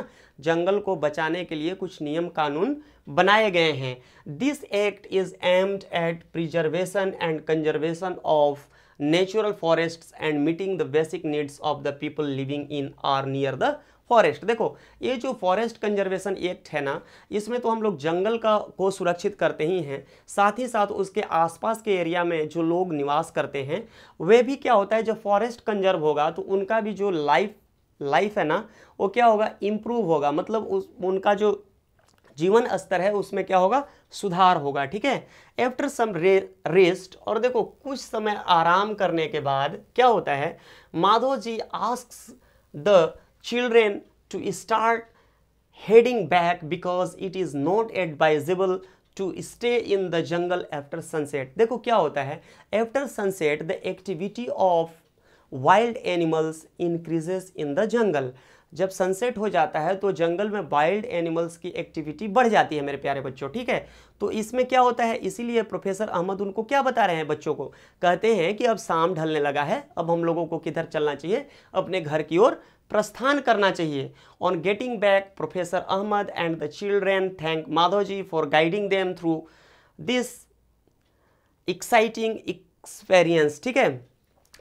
जंगल को बचाने के लिए कुछ नियम कानून बनाए गए हैं this act is aimed at preservation and conservation of natural forests and meeting the basic needs of the people living in or near the forest देखो ये जो फॉरेस्ट कंजर्वेशन एक्ट है ना इसमें तो हम लोग जंगल का को सुरक्षित करते ही हैं साथ ही साथ उसके आसपास के एरिया में जो लोग निवास करते हैं वे भी क्या होता है जब फॉरेस्ट कंजर्व होगा तो उनका भी जो लाइफ लाइफ है ना वो क्या होगा इम्प्रूव होगा मतलब उस उनका जो जीवन स्तर है उसमें क्या होगा सुधार होगा ठीक है एफ्टर सम रे रेस्ट और देखो कुछ समय आराम करने के बाद क्या होता है Madhav ji ask the children to start heading back because it is not advisable to stay in the jungle after sunset देखो क्या होता है after sunset the activity of wild animals increases in the jungle जब सनसेट हो जाता है तो जंगल में वाइल्ड एनिमल्स की एक्टिविटी बढ़ जाती है मेरे प्यारे बच्चों ठीक है तो इसमें क्या होता है इसीलिए प्रोफेसर अहमद उनको क्या बता रहे हैं बच्चों को कहते हैं कि अब शाम ढलने लगा है अब हम लोगों को किधर चलना चाहिए अपने घर की ओर प्रस्थान करना चाहिए on getting back professor Ahmad and the children thank Madhoji for guiding them through this exciting experience ठीक है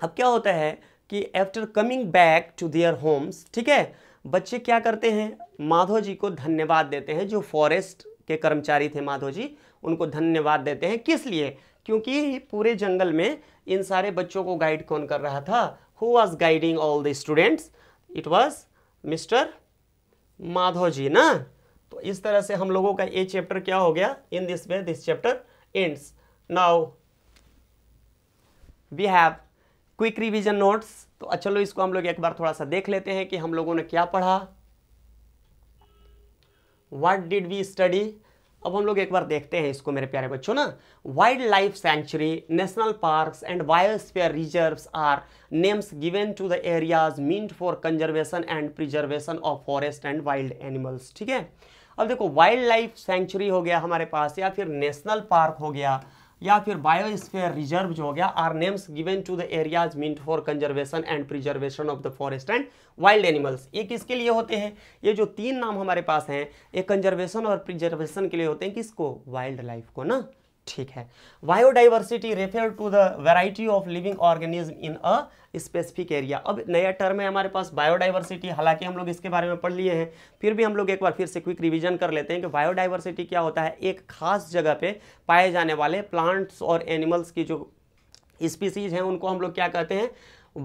अब क्या होता है कि after coming back to their homes ठीक है बच्चे क्या करते हैं माधव जी को धन्यवाद देते हैं जो फॉरेस्ट के कर्मचारी थे माधव जी उनको धन्यवाद देते हैं किस लिए क्योंकि पूरे जंगल में इन सारे बच्चों को गाइड कौन कर रहा था who was guiding all the students it was mister Madhav ji ना तो इस तरह से हम लोगों का ये चैप्टर क्या हो गया in this way this chapter ends now we have quick revision notes तो चलो अच्छा इसको हम लोग एक बार थोड़ा सा देख लेते हैं कि हम लोगों ने क्या पढ़ा वट डिड वी स्टडी अब हम लोग एक बार देखते हैं इसको मेरे प्यारे बच्चों ना wild life sanctuary national parks and biosphere reserves are names given to the areas mean for conservation and preservation of forest and wild animals ठीक है अब देखो वाइल्ड लाइफ सेंचुरी हो गया हमारे पास या फिर नेशनल पार्क हो गया या फिर बायोस्फेयर रिजर्व जो हो गया are names given to the areas meant for conservation and preservation of the forest and wild animals ये किसके लिए होते हैं ये जो तीन नाम हमारे पास हैं ये कंजर्वेशन और प्रिजर्वेशन के लिए होते हैं किसको वाइल्ड लाइफ को ना ठीक है biodiversity refer to the variety of living organism in a specific area अब नया टर्म है हमारे पास बायोडाइवर्सिटी हालांकि हम लोग इसके बारे में पढ़ लिए हैं फिर भी हम लोग एक बार फिर से क्विक रिवीजन कर लेते हैं कि बायोडाइवर्सिटी क्या होता है एक खास जगह पे पाए जाने वाले प्लांट्स और एनिमल्स की जो स्पीसीज हैं उनको हम लोग क्या कहते हैं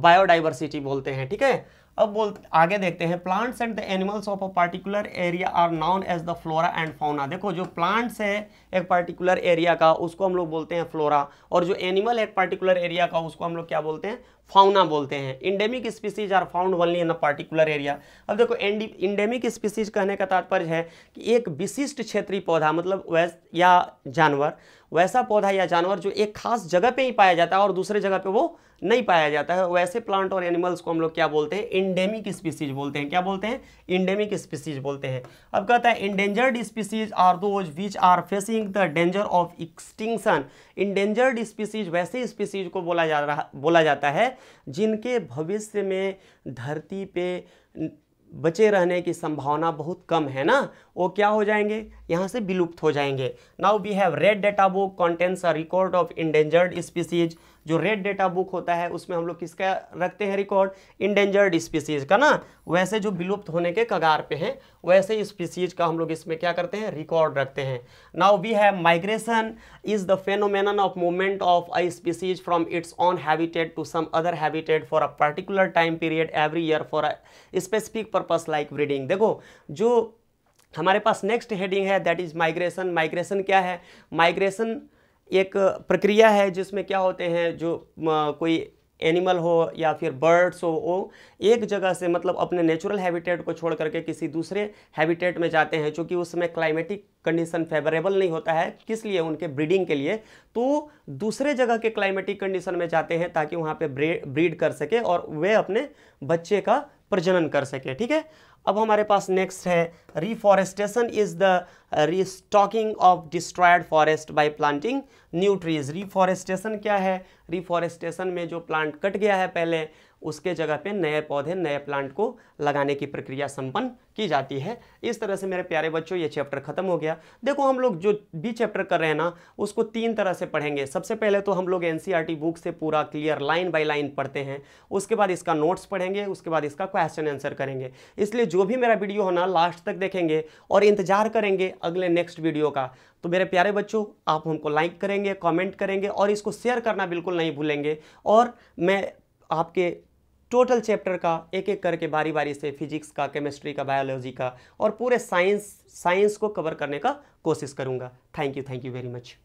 बायोडाइवर्सिटी बोलते हैं ठीक है अब बोल आगे देखते हैं plants and the animals of a particular area are known as the flora and fauna देखो जो प्लांट्स है एक पर्टिकुलर एरिया का उसको हम लोग बोलते हैं फ्लोरा और जो एनिमल एक पर्टिकुलर एरिया का उसको हम लोग क्या बोलते हैं फाउना बोलते हैं endemic species are found only in a particular area अब देखो इंडेमिक स्पीसीज कहने का तात्पर्य है कि एक विशिष्ट क्षेत्रीय पौधा मतलब वैस या जानवर वैसा पौधा या जानवर जो एक खास जगह पे ही पाया जाता है और दूसरे जगह पे वो नहीं पाया जाता है वैसे प्लांट और एनिमल्स को हम लोग क्या बोलते हैं इंडेमिक स्पीसीज बोलते हैं क्या बोलते हैं इंडेमिक स्पीसीज बोलते हैं अब कहता है endangered species are those which are facing the danger of extinction endangered species वैसे स्पीसीज को बोला जा रहा बोला जाता है जिनके भविष्य में धरती पे बचे रहने की संभावना बहुत कम है ना वो क्या हो जाएंगे यहाँ से विलुप्त हो जाएंगे now we have red data book contents a record of endangered species जो रेड डेटा बुक होता है उसमें हम लोग किसका रखते हैं रिकॉर्ड इंडेंजर्ड स्पीसीज का ना वैसे जो विलुप्त होने के कगार पे हैं वैसे स्पीसीज का हम लोग इसमें क्या करते हैं रिकॉर्ड रखते हैं now we have migration is the phenomenon of movement of a species from its own habitat to some other habitat for a particular time period every year for a specific purpose like breeding देखो जो हमारे पास next heading है that is migration migration क्या है migration एक प्रक्रिया है जिसमें क्या होते हैं जो कोई एनिमल हो या फिर बर्ड्स हो वो एक जगह से मतलब अपने नेचुरल हैबिटेट को छोड़ करके किसी दूसरे हैबिटेट में जाते हैं चूँकि उसमें क्लाइमेटिक कंडीशन फेवरेबल नहीं होता है किस लिए उनके ब्रीडिंग के लिए तो दूसरे जगह के क्लाइमेटिक कंडीशन में जाते हैं ताकि वहाँ पे ब्रीड कर सके और वे अपने बच्चे का प्रजनन कर सके ठीक है अब हमारे पास नेक्स्ट है reforestation is the restocking of destroyed forest by planting new trees reforestation क्या है रिफॉरेस्टेशन में जो प्लांट कट गया है पहले उसके जगह पे नए पौधे नए प्लांट को लगाने की प्रक्रिया संपन्न की जाती है इस तरह से मेरे प्यारे बच्चों ये चैप्टर खत्म हो गया देखो हम लोग जो भी चैप्टर कर रहे हैं ना उसको तीन तरह से पढ़ेंगे सबसे पहले तो हम लोग एनसीईआरटी बुक e से पूरा क्लियर लाइन बाय लाइन पढ़ते हैं उसके बाद इसका नोट्स पढ़ेंगे उसके बाद इसका क्वेश्चन आंसर करेंगे इसलिए जो भी मेरा वीडियो होना लास्ट तक देखेंगे और इंतजार करेंगे अगले नेक्स्ट वीडियो का तो मेरे प्यारे बच्चों आप हमको लाइक करेंगे कमेंट करेंगे और इसको शेयर करना बिल्कुल नहीं भूलेंगे और मैं आपके टोटल चैप्टर का एक एक करके बारी बारी से फिजिक्स का केमिस्ट्री का बायोलॉजी का और पूरे साइंस साइंस को कवर करने का कोशिश करूँगा thank you thank you very much